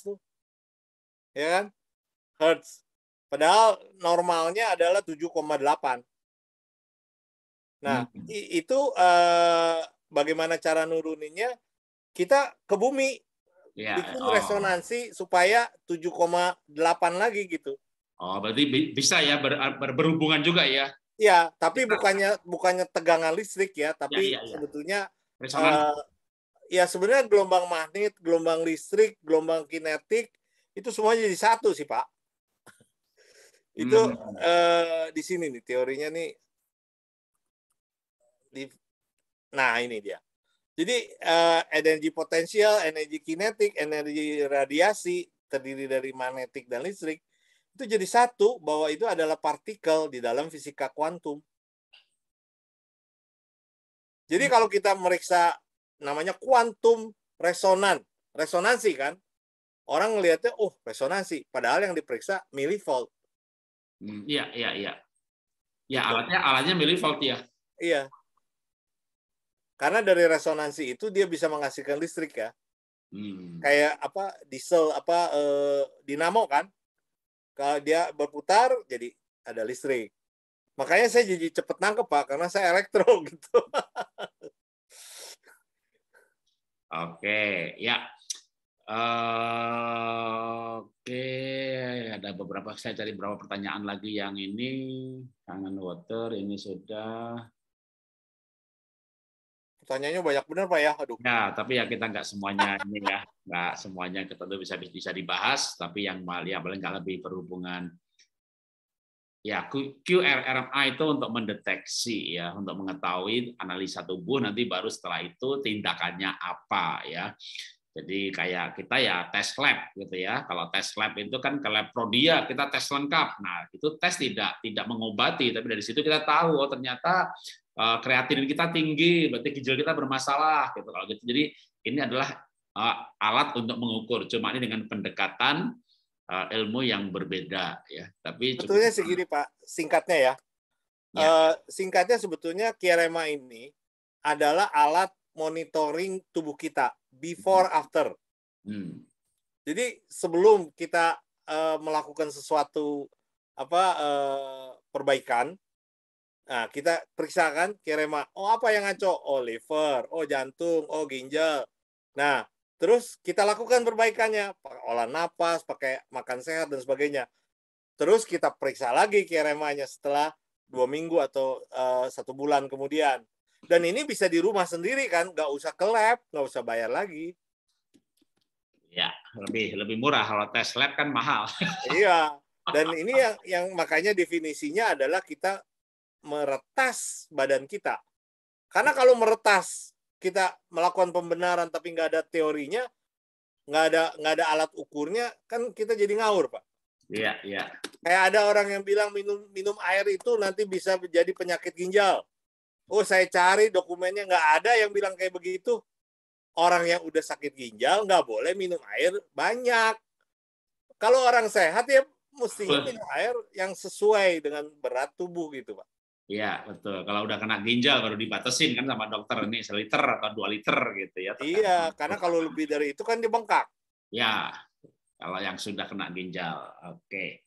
tuh. Ya kan? Hertz. Padahal normalnya adalah 7,8. Nah, hmm. itu uh, bagaimana cara nuruninnya? Kita ke bumi. Yeah. Bikin oh. resonansi supaya 7,8 lagi gitu. Oh, berarti bisa ya ber, ber, berhubungan juga ya. Iya, tapi bukannya bukannya tegangan listrik ya, tapi ya, ya, ya. sebetulnya Uh, ya sebenarnya gelombang magnet, gelombang listrik, gelombang kinetik itu semuanya jadi satu sih, Pak. itu hmm. uh, di sini nih teorinya nih di nah ini dia. Jadi uh, energi potensial, energi kinetik, energi radiasi terdiri dari magnetik dan listrik itu jadi satu bahwa itu adalah partikel di dalam fisika kuantum. Jadi hmm. kalau kita meriksa namanya kuantum resonan, resonansi kan, orang melihatnya oh resonansi, padahal yang diperiksa milivolt. Iya, iya, iya. Ya gitu. alatnya alatnya milivolt ya. Iya. Karena dari resonansi itu dia bisa menghasilkan listrik ya. Hmm. Kayak apa diesel apa eh, dinamo kan? Kalau dia berputar jadi ada listrik. Makanya saya jadi cepet nangkep Pak karena saya elektro gitu. Oke, ya. Uh, Oke, okay. ada beberapa saya cari beberapa pertanyaan lagi yang ini tangan water ini sudah pertanyaannya banyak benar Pak ya. Aduh. Ya, tapi ya kita nggak semuanya ini ya, nggak semuanya kita tuh bisa bisa dibahas, tapi yang ya paling nggak lebih berhubungan ya QRMA itu untuk mendeteksi ya, untuk mengetahui analisa tubuh nanti baru setelah itu tindakannya apa ya. Jadi kayak kita ya tes lab gitu ya. Kalau tes lab itu kan ke lab prodia kita tes lengkap. Nah, itu tes tidak tidak mengobati tapi dari situ kita tahu oh ternyata Eh, kreatinin kita tinggi, berarti ginjal kita bermasalah gitu. Kalau gitu. Jadi ini adalah eh, alat untuk mengukur. Cuma ini dengan pendekatan eh, ilmu yang berbeda ya. Tapi sebetulnya segini Pak, singkatnya ya. ya. singkatnya sebetulnya Kirema ini adalah alat monitoring tubuh kita before hmm. after. Hmm. Jadi sebelum kita melakukan sesuatu apa perbaikan, Nah, kita periksakan kirema Oh, apa yang ngaco? Oh, liver. Oh, jantung. Oh, ginjal. Nah, terus kita lakukan perbaikannya. Olah napas, pakai makan sehat, dan sebagainya. Terus kita periksa lagi kiremanya setelah dua minggu atau uh, satu bulan kemudian. Dan ini bisa di rumah sendiri kan, nggak usah ke lab, nggak usah bayar lagi. Ya, lebih lebih murah kalau tes lab kan mahal. iya. Dan ini yang yang makanya definisinya adalah kita meretas badan kita. Karena kalau meretas kita melakukan pembenaran tapi nggak ada teorinya, nggak ada nggak ada alat ukurnya, kan kita jadi ngawur, Pak. Iya, iya. Kayak ada orang yang bilang minum minum air itu nanti bisa menjadi penyakit ginjal. Oh, saya cari dokumennya nggak ada yang bilang kayak begitu. Orang yang udah sakit ginjal nggak boleh minum air banyak. Kalau orang sehat ya mesti minum air yang sesuai dengan berat tubuh gitu, Pak. Iya betul. Kalau udah kena ginjal baru dibatasin kan sama dokter ini liter atau dua liter gitu ya. Tekan. Iya, karena kalau lebih dari itu kan dibengkak. Ya, kalau yang sudah kena ginjal. Oke.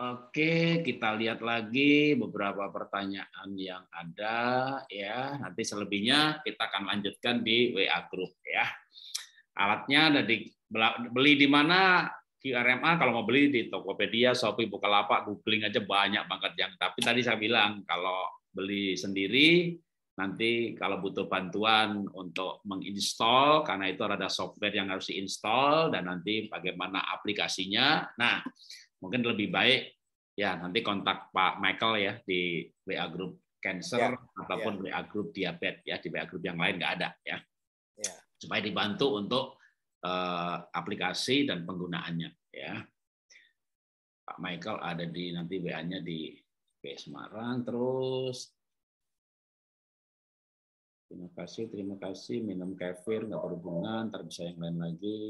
Oke, kita lihat lagi beberapa pertanyaan yang ada ya. Nanti selebihnya kita akan lanjutkan di WA group ya. Alatnya ada di beli di mana QRMA kalau mau beli di Tokopedia, Shopee, Bukalapak, googling aja banyak banget yang. Tapi tadi saya bilang kalau beli sendiri nanti kalau butuh bantuan untuk menginstall karena itu ada software yang harus diinstall dan nanti bagaimana aplikasinya. Nah, mungkin lebih baik ya nanti kontak Pak Michael ya di WA grup cancer ya, ataupun ya. WA grup diabetes ya di WA grup yang lain nggak ada ya. ya. Supaya dibantu untuk Eh, aplikasi dan penggunaannya ya. Pak Michael ada di nanti WA-nya di B Semarang terus Terima kasih, terima kasih. Minum kefir, nggak berhubungan, ntar bisa yang lain lagi.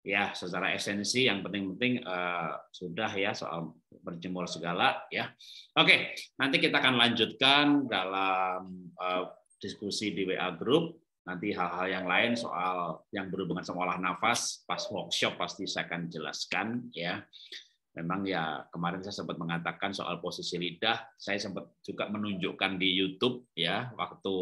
Ya, secara esensi yang penting-penting uh, sudah ya soal berjemur segala ya. Oke, nanti kita akan lanjutkan dalam uh, diskusi di WA Group Nanti hal-hal yang lain soal yang berhubungan sama olah nafas, pas workshop pasti saya akan jelaskan ya. Memang ya kemarin saya sempat mengatakan soal posisi lidah, saya sempat juga menunjukkan di YouTube ya waktu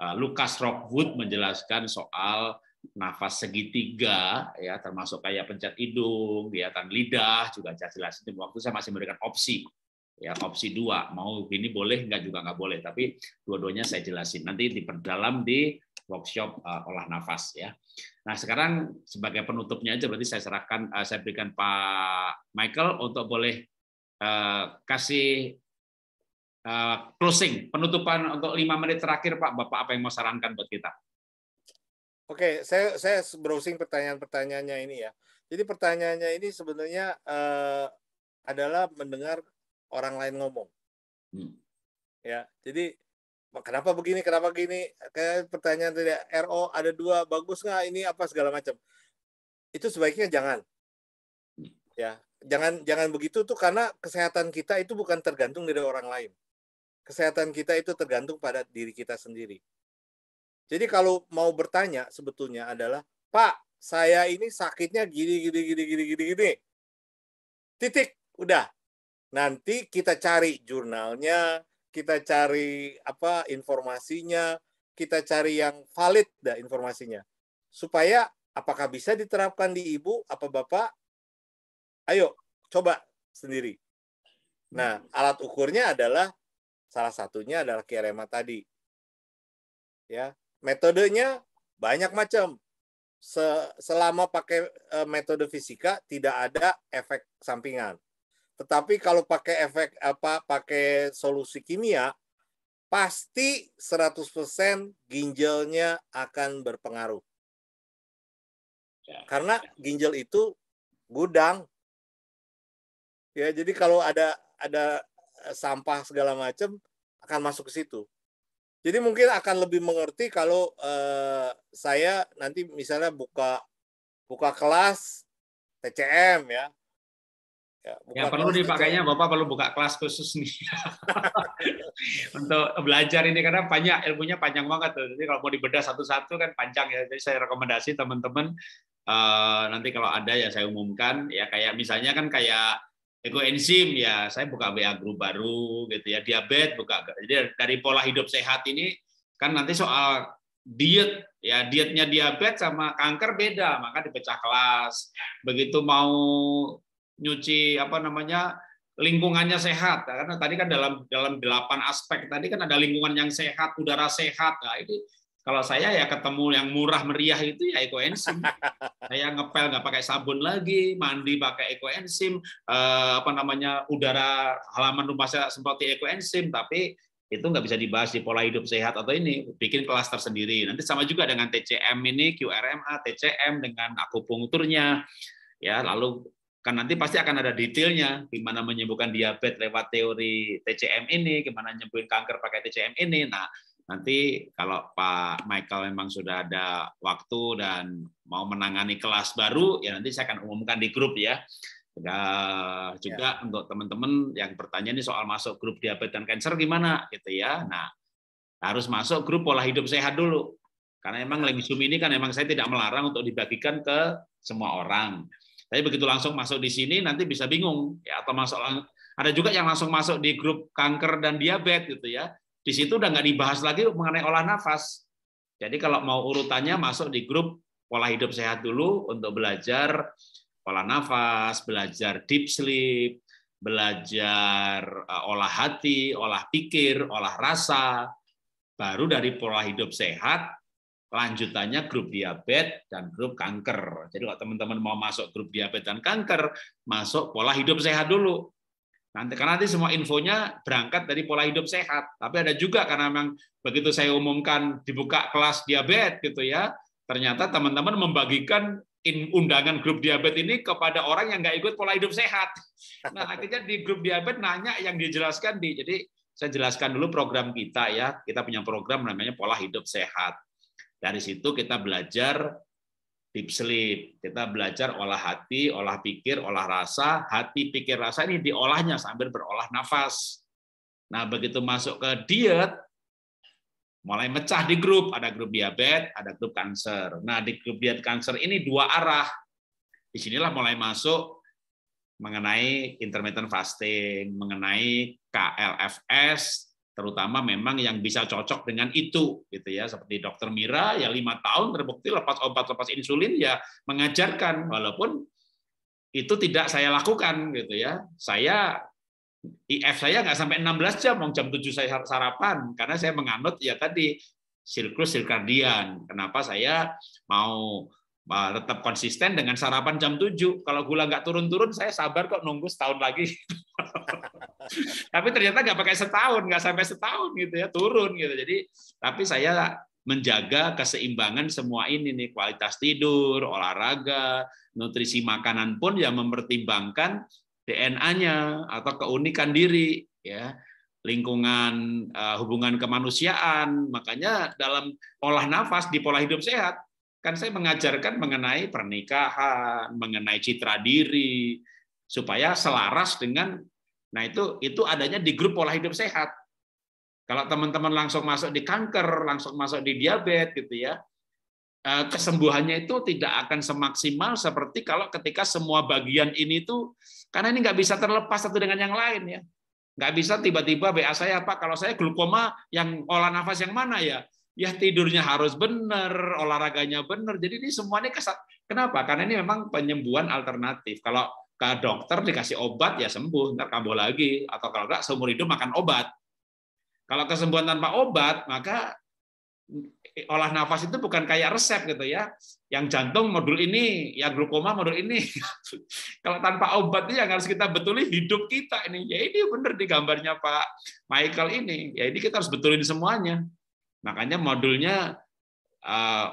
eh, Lukas Rockwood menjelaskan soal nafas segitiga ya termasuk kayak pencet hidung, ya lidah juga jelas waktu saya masih memberikan opsi ya opsi dua mau gini boleh nggak juga nggak boleh tapi dua-duanya saya jelasin nanti diperdalam di workshop uh, olah nafas ya nah sekarang sebagai penutupnya aja berarti saya serahkan uh, saya berikan Pak Michael untuk boleh uh, kasih uh, closing penutupan untuk lima menit terakhir Pak Bapak apa yang mau sarankan buat kita Oke saya saya browsing pertanyaan-pertanyaannya ini ya jadi pertanyaannya ini sebenarnya uh, adalah mendengar orang lain ngomong. Hmm. Ya, jadi kenapa begini, kenapa gini, kayak pertanyaan tidak RO ada dua, bagus nggak ini apa segala macam. Itu sebaiknya jangan. Hmm. Ya, jangan jangan begitu tuh karena kesehatan kita itu bukan tergantung dari orang lain. Kesehatan kita itu tergantung pada diri kita sendiri. Jadi kalau mau bertanya sebetulnya adalah, "Pak, saya ini sakitnya gini gini gini gini gini." Titik, udah. Nanti kita cari jurnalnya, kita cari apa informasinya, kita cari yang valid dah informasinya. Supaya apakah bisa diterapkan di ibu apa bapak? Ayo coba sendiri. Nah, alat ukurnya adalah salah satunya adalah kirema tadi. Ya, metodenya banyak macam. Selama pakai eh, metode fisika tidak ada efek sampingan. Tetapi kalau pakai efek apa pakai solusi kimia pasti 100% ginjalnya akan berpengaruh. Ya, Karena ya. ginjal itu gudang. Ya, jadi kalau ada ada eh, sampah segala macam akan masuk ke situ. Jadi mungkin akan lebih mengerti kalau eh, saya nanti misalnya buka buka kelas TCM ya, Ya, yang perlu nih Pak Bapak perlu buka kelas khusus nih untuk belajar ini karena banyak ilmunya panjang banget tuh. Jadi kalau mau dibedah satu-satu kan panjang ya. Jadi saya rekomendasi teman-teman uh, nanti kalau ada ya saya umumkan ya kayak misalnya kan kayak ego enzim ya saya buka BA group baru gitu ya diabetes buka jadi dari pola hidup sehat ini kan nanti soal diet ya dietnya diabetes sama kanker beda maka dipecah kelas begitu mau nyuci apa namanya lingkungannya sehat karena tadi kan dalam dalam delapan aspek tadi kan ada lingkungan yang sehat udara sehat nah itu kalau saya ya ketemu yang murah meriah itu ya ekoenzim saya ngepel nggak pakai sabun lagi mandi pakai ekoenzim eh, apa namanya udara halaman rumah saya seperti ekoenzim tapi itu nggak bisa dibahas di pola hidup sehat atau ini bikin kelas tersendiri nanti sama juga dengan TCM ini QRMA TCM dengan akupunkturnya ya lalu kan nanti pasti akan ada detailnya gimana menyembuhkan diabetes lewat teori TCM ini, gimana nyembuhin kanker pakai TCM ini. Nah, nanti kalau Pak Michael memang sudah ada waktu dan mau menangani kelas baru, ya nanti saya akan umumkan di grup ya. juga ya. untuk teman-teman yang bertanya nih soal masuk grup diabetes dan kanker gimana gitu ya. Nah, harus masuk grup pola hidup sehat dulu. Karena emang Link ini kan emang saya tidak melarang untuk dibagikan ke semua orang. Tapi begitu langsung masuk di sini nanti bisa bingung ya atau masuk ada juga yang langsung masuk di grup kanker dan diabetes gitu ya. Di situ udah nggak dibahas lagi mengenai olah nafas. Jadi kalau mau urutannya masuk di grup pola hidup sehat dulu untuk belajar pola nafas, belajar deep sleep, belajar eh, olah hati, olah pikir, olah rasa. Baru dari pola hidup sehat Lanjutannya grup diabetes dan grup kanker. Jadi kalau teman-teman mau masuk grup diabetes dan kanker, masuk pola hidup sehat dulu. Nanti karena nanti semua infonya berangkat dari pola hidup sehat. Tapi ada juga karena memang begitu saya umumkan dibuka kelas diabetes gitu ya, ternyata teman-teman membagikan undangan grup diabetes ini kepada orang yang nggak ikut pola hidup sehat. Nah akhirnya di grup diabetes nanya yang dijelaskan di. Jadi saya jelaskan dulu program kita ya. Kita punya program namanya pola hidup sehat. Dari situ kita belajar deep sleep, kita belajar olah hati, olah pikir, olah rasa, hati, pikir, rasa ini diolahnya sambil berolah nafas. Nah, begitu masuk ke diet, mulai mecah di grup, ada grup diabetes, ada grup kanker. Nah, di grup diet kanker ini dua arah. Di sinilah mulai masuk mengenai intermittent fasting, mengenai KLFS, terutama memang yang bisa cocok dengan itu gitu ya seperti dokter Mira ya lima tahun terbukti lepas obat lepas insulin ya mengajarkan walaupun itu tidak saya lakukan gitu ya saya IF saya nggak sampai 16 jam mau jam 7 saya sarapan karena saya menganut ya tadi siklus sirkadian kenapa saya mau tetap konsisten dengan sarapan jam 7 kalau gula nggak turun-turun saya sabar kok nunggu setahun lagi tapi ternyata nggak pakai setahun, nggak sampai setahun gitu ya, turun gitu. Jadi tapi saya menjaga keseimbangan semua ini nih kualitas tidur, olahraga, nutrisi makanan pun ya mempertimbangkan DNA-nya atau keunikan diri ya lingkungan eh, hubungan kemanusiaan makanya dalam olah nafas di pola hidup sehat kan saya mengajarkan mengenai pernikahan mengenai citra diri supaya selaras dengan Nah, itu itu adanya di grup pola hidup sehat. Kalau teman-teman langsung masuk di kanker, langsung masuk di diabetes gitu ya. Eh, kesembuhannya itu tidak akan semaksimal seperti kalau ketika semua bagian ini tuh karena ini nggak bisa terlepas satu dengan yang lain ya. Nggak bisa tiba-tiba BA saya apa kalau saya glukoma yang olah nafas yang mana ya? Ya tidurnya harus benar, olahraganya benar. Jadi ini semuanya kesat. Kenapa? Karena ini memang penyembuhan alternatif. Kalau ke dokter dikasih obat ya sembuh ntar kambuh lagi atau kalau enggak seumur hidup makan obat kalau kesembuhan tanpa obat maka olah nafas itu bukan kayak resep gitu ya yang jantung modul ini yang glukoma modul ini kalau tanpa obat yang harus kita betulin hidup kita ini ya ini bener di gambarnya Pak Michael ini ya ini kita harus betulin semuanya makanya modulnya eh,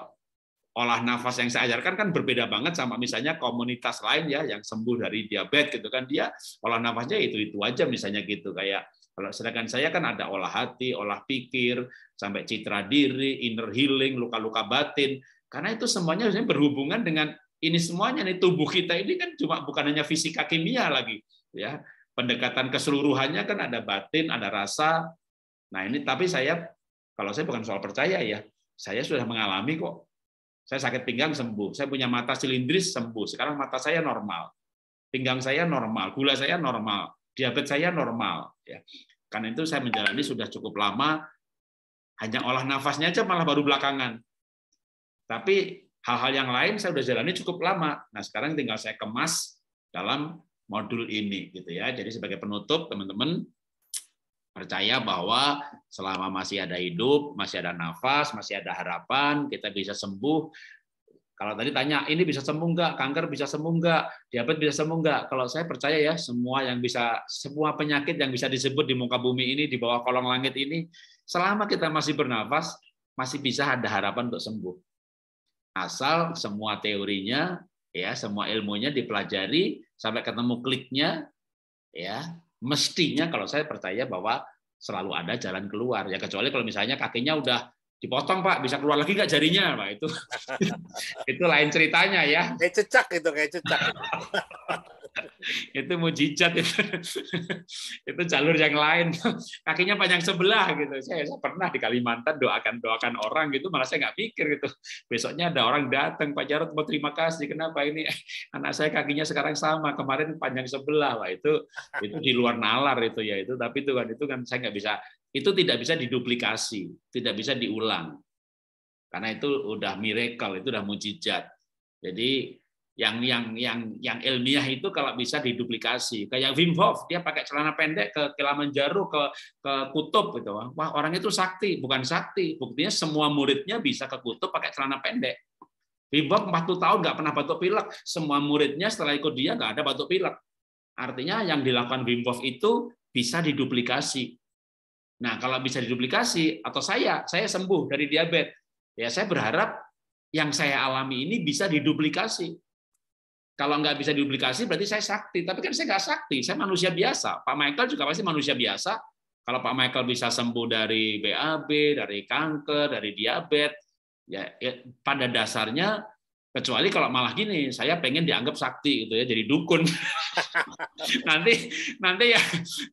olah nafas yang saya ajarkan kan berbeda banget sama misalnya komunitas lain ya yang sembuh dari diabetes gitu kan dia olah nafasnya itu itu aja misalnya gitu kayak kalau sedangkan saya kan ada olah hati, olah pikir, sampai citra diri, inner healing, luka-luka batin. Karena itu semuanya berhubungan dengan ini semuanya nih tubuh kita ini kan cuma bukan hanya fisika kimia lagi ya. Pendekatan keseluruhannya kan ada batin, ada rasa. Nah, ini tapi saya kalau saya bukan soal percaya ya, saya sudah mengalami kok saya sakit pinggang sembuh, saya punya mata silindris sembuh. Sekarang mata saya normal, pinggang saya normal, gula saya normal, diabetes saya normal. Ya. Karena itu saya menjalani sudah cukup lama, hanya olah nafasnya aja malah baru belakangan. Tapi hal-hal yang lain saya sudah jalani cukup lama. Nah sekarang tinggal saya kemas dalam modul ini gitu ya. Jadi sebagai penutup teman-teman, percaya bahwa selama masih ada hidup, masih ada nafas, masih ada harapan, kita bisa sembuh. Kalau tadi tanya, ini bisa sembuh nggak? Kanker bisa sembuh nggak? Diabetes bisa sembuh nggak? Kalau saya percaya ya, semua yang bisa, semua penyakit yang bisa disebut di muka bumi ini, di bawah kolong langit ini, selama kita masih bernafas, masih bisa ada harapan untuk sembuh. Asal semua teorinya, ya, semua ilmunya dipelajari sampai ketemu kliknya, ya, mestinya kalau saya percaya bahwa selalu ada jalan keluar ya kecuali kalau misalnya kakinya udah dipotong pak bisa keluar lagi nggak jarinya pak itu itu lain ceritanya ya kayak cecak itu kayak cecak itu mujizat itu itu jalur yang lain kakinya panjang sebelah gitu saya, saya pernah di Kalimantan doakan doakan orang gitu malah saya nggak pikir gitu besoknya ada orang datang Pak Jarot mau terima kasih kenapa ini anak saya kakinya sekarang sama kemarin panjang sebelah lah itu itu di luar nalar itu ya itu tapi itu kan itu kan saya nggak bisa itu tidak bisa diduplikasi tidak bisa diulang karena itu udah miracle itu udah mujizat jadi yang yang yang yang ilmiah itu kalau bisa diduplikasi kayak Wim Hof dia pakai celana pendek ke Kilimanjaro ke ke kutub gitu wah orang itu sakti bukan sakti buktinya semua muridnya bisa ke kutub pakai celana pendek Wim Hof 40 tahun nggak pernah batuk pilek semua muridnya setelah ikut dia nggak ada batuk pilek artinya yang dilakukan Wim Hof itu bisa diduplikasi nah kalau bisa diduplikasi atau saya saya sembuh dari diabetes ya saya berharap yang saya alami ini bisa diduplikasi kalau nggak bisa diduplikasi berarti saya sakti. Tapi kan saya nggak sakti, saya manusia biasa. Pak Michael juga pasti manusia biasa. Kalau Pak Michael bisa sembuh dari BAB, dari kanker, dari diabetes, ya, ya pada dasarnya kecuali kalau malah gini saya pengen dianggap sakti gitu ya jadi dukun nanti nanti ya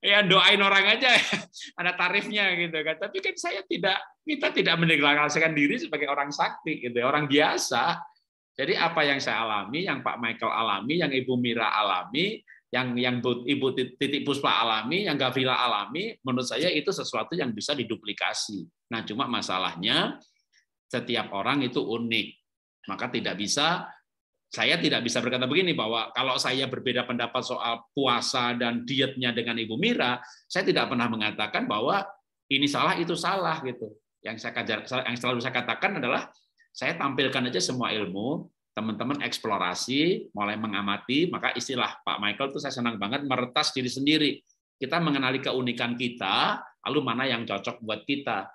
ya doain orang aja ya. ada tarifnya gitu kan tapi kan saya tidak kita tidak mendeklarasikan diri sebagai orang sakti gitu ya. orang biasa jadi apa yang saya alami, yang Pak Michael alami, yang Ibu Mira alami, yang yang Ibu Titik Puspa alami, yang Gavila alami, menurut saya itu sesuatu yang bisa diduplikasi. Nah, cuma masalahnya setiap orang itu unik. Maka tidak bisa saya tidak bisa berkata begini bahwa kalau saya berbeda pendapat soal puasa dan dietnya dengan Ibu Mira, saya tidak pernah mengatakan bahwa ini salah itu salah gitu. Yang saya yang selalu saya katakan adalah saya tampilkan aja semua ilmu, teman-teman eksplorasi, mulai mengamati, maka istilah Pak Michael tuh saya senang banget meretas diri sendiri. Kita mengenali keunikan kita, lalu mana yang cocok buat kita.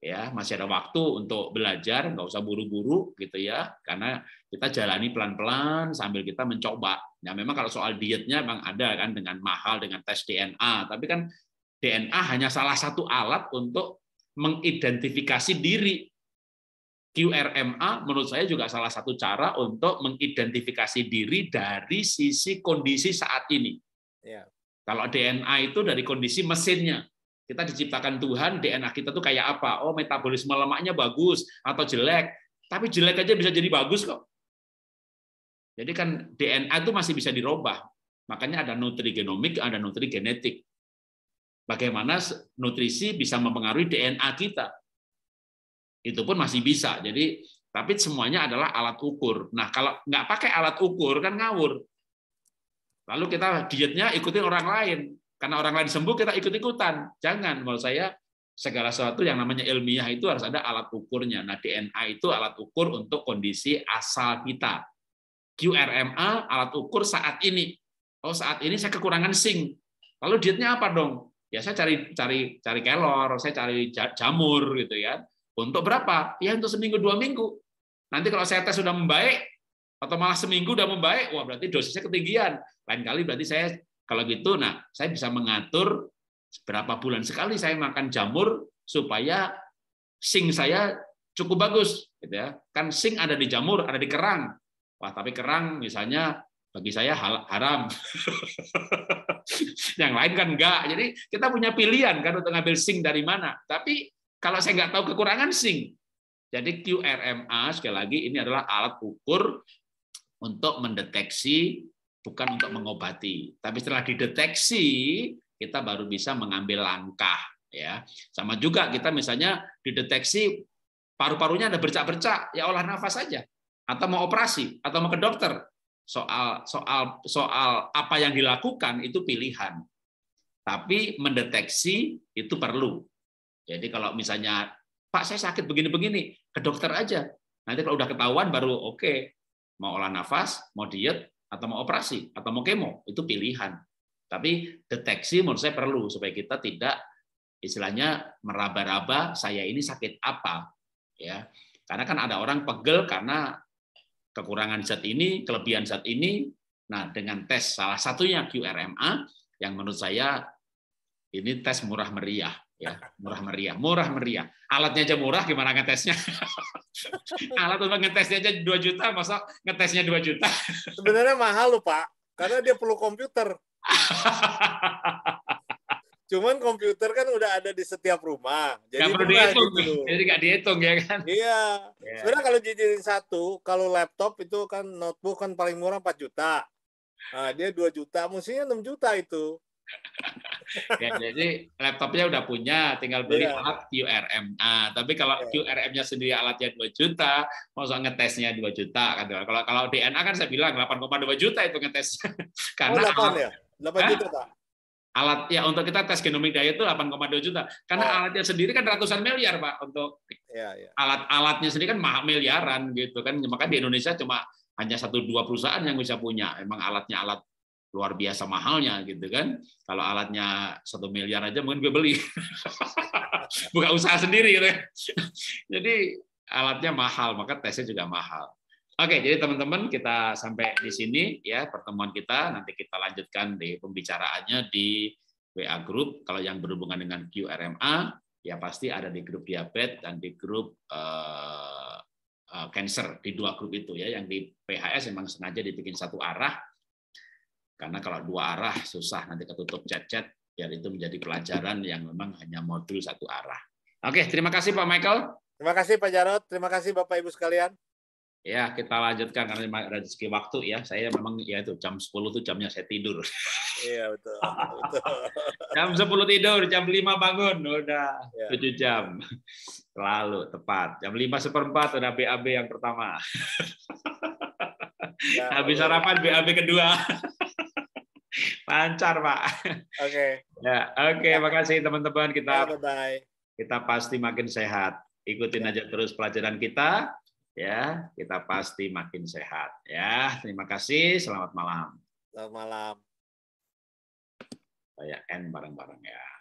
Ya, masih ada waktu untuk belajar, nggak usah buru-buru gitu ya, karena kita jalani pelan-pelan sambil kita mencoba. ya memang kalau soal dietnya memang ada kan dengan mahal dengan tes DNA, tapi kan DNA hanya salah satu alat untuk mengidentifikasi diri QRMA menurut saya juga salah satu cara untuk mengidentifikasi diri dari sisi kondisi saat ini. Ya. Kalau DNA itu dari kondisi mesinnya. Kita diciptakan Tuhan, DNA kita tuh kayak apa? Oh, metabolisme lemaknya bagus atau jelek. Tapi jelek aja bisa jadi bagus kok. Jadi kan DNA itu masih bisa dirubah. Makanya ada nutrigenomik, ada nutrigenetik. Bagaimana nutrisi bisa mempengaruhi DNA kita itu pun masih bisa. Jadi tapi semuanya adalah alat ukur. Nah, kalau nggak pakai alat ukur kan ngawur. Lalu kita dietnya ikutin orang lain. Karena orang lain sembuh kita ikut-ikutan. Jangan menurut saya segala sesuatu yang namanya ilmiah itu harus ada alat ukurnya. Nah, DNA itu alat ukur untuk kondisi asal kita. QRMA alat ukur saat ini. Oh, saat ini saya kekurangan zinc. Lalu dietnya apa dong? Ya saya cari cari cari kelor, saya cari jamur gitu ya. Untuk berapa? Ya untuk seminggu dua minggu. Nanti kalau saya tes sudah membaik, atau malah seminggu sudah membaik, wah berarti dosisnya ketinggian. Lain kali berarti saya, kalau gitu, nah saya bisa mengatur berapa bulan sekali saya makan jamur supaya sing saya cukup bagus gitu ya. Kan sing ada di jamur, ada di kerang. Wah, tapi kerang misalnya bagi saya hal haram. Yang lain kan enggak. Jadi kita punya pilihan kan untuk ngambil sing dari mana. Tapi kalau saya nggak tahu kekurangan, sing. Jadi QRMA, sekali lagi, ini adalah alat ukur untuk mendeteksi, bukan untuk mengobati. Tapi setelah dideteksi, kita baru bisa mengambil langkah. ya Sama juga kita misalnya dideteksi paru-parunya ada bercak-bercak, ya olah nafas saja. Atau mau operasi, atau mau ke dokter. Soal, soal, soal apa yang dilakukan itu pilihan. Tapi mendeteksi itu perlu. Jadi kalau misalnya Pak saya sakit begini-begini, ke dokter aja. Nanti kalau udah ketahuan baru oke, okay. mau olah nafas, mau diet, atau mau operasi, atau mau kemo, itu pilihan. Tapi deteksi menurut saya perlu supaya kita tidak istilahnya meraba-raba saya ini sakit apa, ya. Karena kan ada orang pegel karena kekurangan zat ini, kelebihan zat ini. Nah, dengan tes salah satunya QRMA yang menurut saya ini tes murah meriah ya murah meriah murah meriah alatnya aja murah gimana ngetesnya alat untuk ngetesnya aja dua juta masa ngetesnya dua juta sebenarnya mahal loh pak karena dia perlu komputer cuman komputer kan udah ada di setiap rumah jadi nggak dihitung gitu. jadi nggak dihitung ya kan iya yeah. sebenarnya kalau jadi satu kalau laptop itu kan notebook kan paling murah 4 juta nah, dia dua juta mestinya enam juta itu ya, jadi laptopnya udah punya, tinggal beli yeah. alat QRM. Nah, tapi kalau iya. QRM-nya sendiri alatnya 2 juta, mau soal ngetesnya 2 juta kan. Kalau kalau DNA kan saya bilang 8,2 juta itu ngetes, Karena oh, 8 alat, ya? 8 juta, Pak. alat ya untuk kita tes genomik daya itu 8,2 juta karena oh. alatnya sendiri kan ratusan miliar pak untuk yeah, yeah. alat-alatnya sendiri kan mahal miliaran gitu kan maka di Indonesia cuma hanya satu dua perusahaan yang bisa punya emang alatnya alat luar biasa mahalnya gitu kan. Kalau alatnya satu miliar aja mungkin gue beli. Buka usaha sendiri gitu. Ya. Jadi alatnya mahal, maka tesnya juga mahal. Oke, jadi teman-teman kita sampai di sini ya pertemuan kita. Nanti kita lanjutkan di pembicaraannya di WA Group. Kalau yang berhubungan dengan QRMA, ya pasti ada di grup diabetes dan di grup uh, uh, cancer. Di dua grup itu ya. Yang di PHS memang sengaja dibikin satu arah, karena kalau dua arah susah nanti ketutup cacat biar itu menjadi pelajaran yang memang hanya modul satu arah. Oke, terima kasih Pak Michael. Terima kasih Pak Jarot, terima kasih Bapak Ibu sekalian. Ya, kita lanjutkan karena rezeki waktu ya. Saya memang ya itu jam 10 itu jamnya saya tidur. Iya, betul. betul. jam 10 tidur, jam 5 bangun, udah ya. 7 jam. Lalu tepat. Jam 5 seperempat udah BAB yang pertama. Ya, Habis sarapan BAB kedua. Lancar, Pak. Oke. Okay. Ya, oke, okay, makasih teman-teman kita. Bye bye. Kita pasti makin sehat. Ikutin ya. aja terus pelajaran kita ya, kita pasti makin sehat ya. Terima kasih, selamat malam. Selamat malam. Saya n bareng-bareng ya.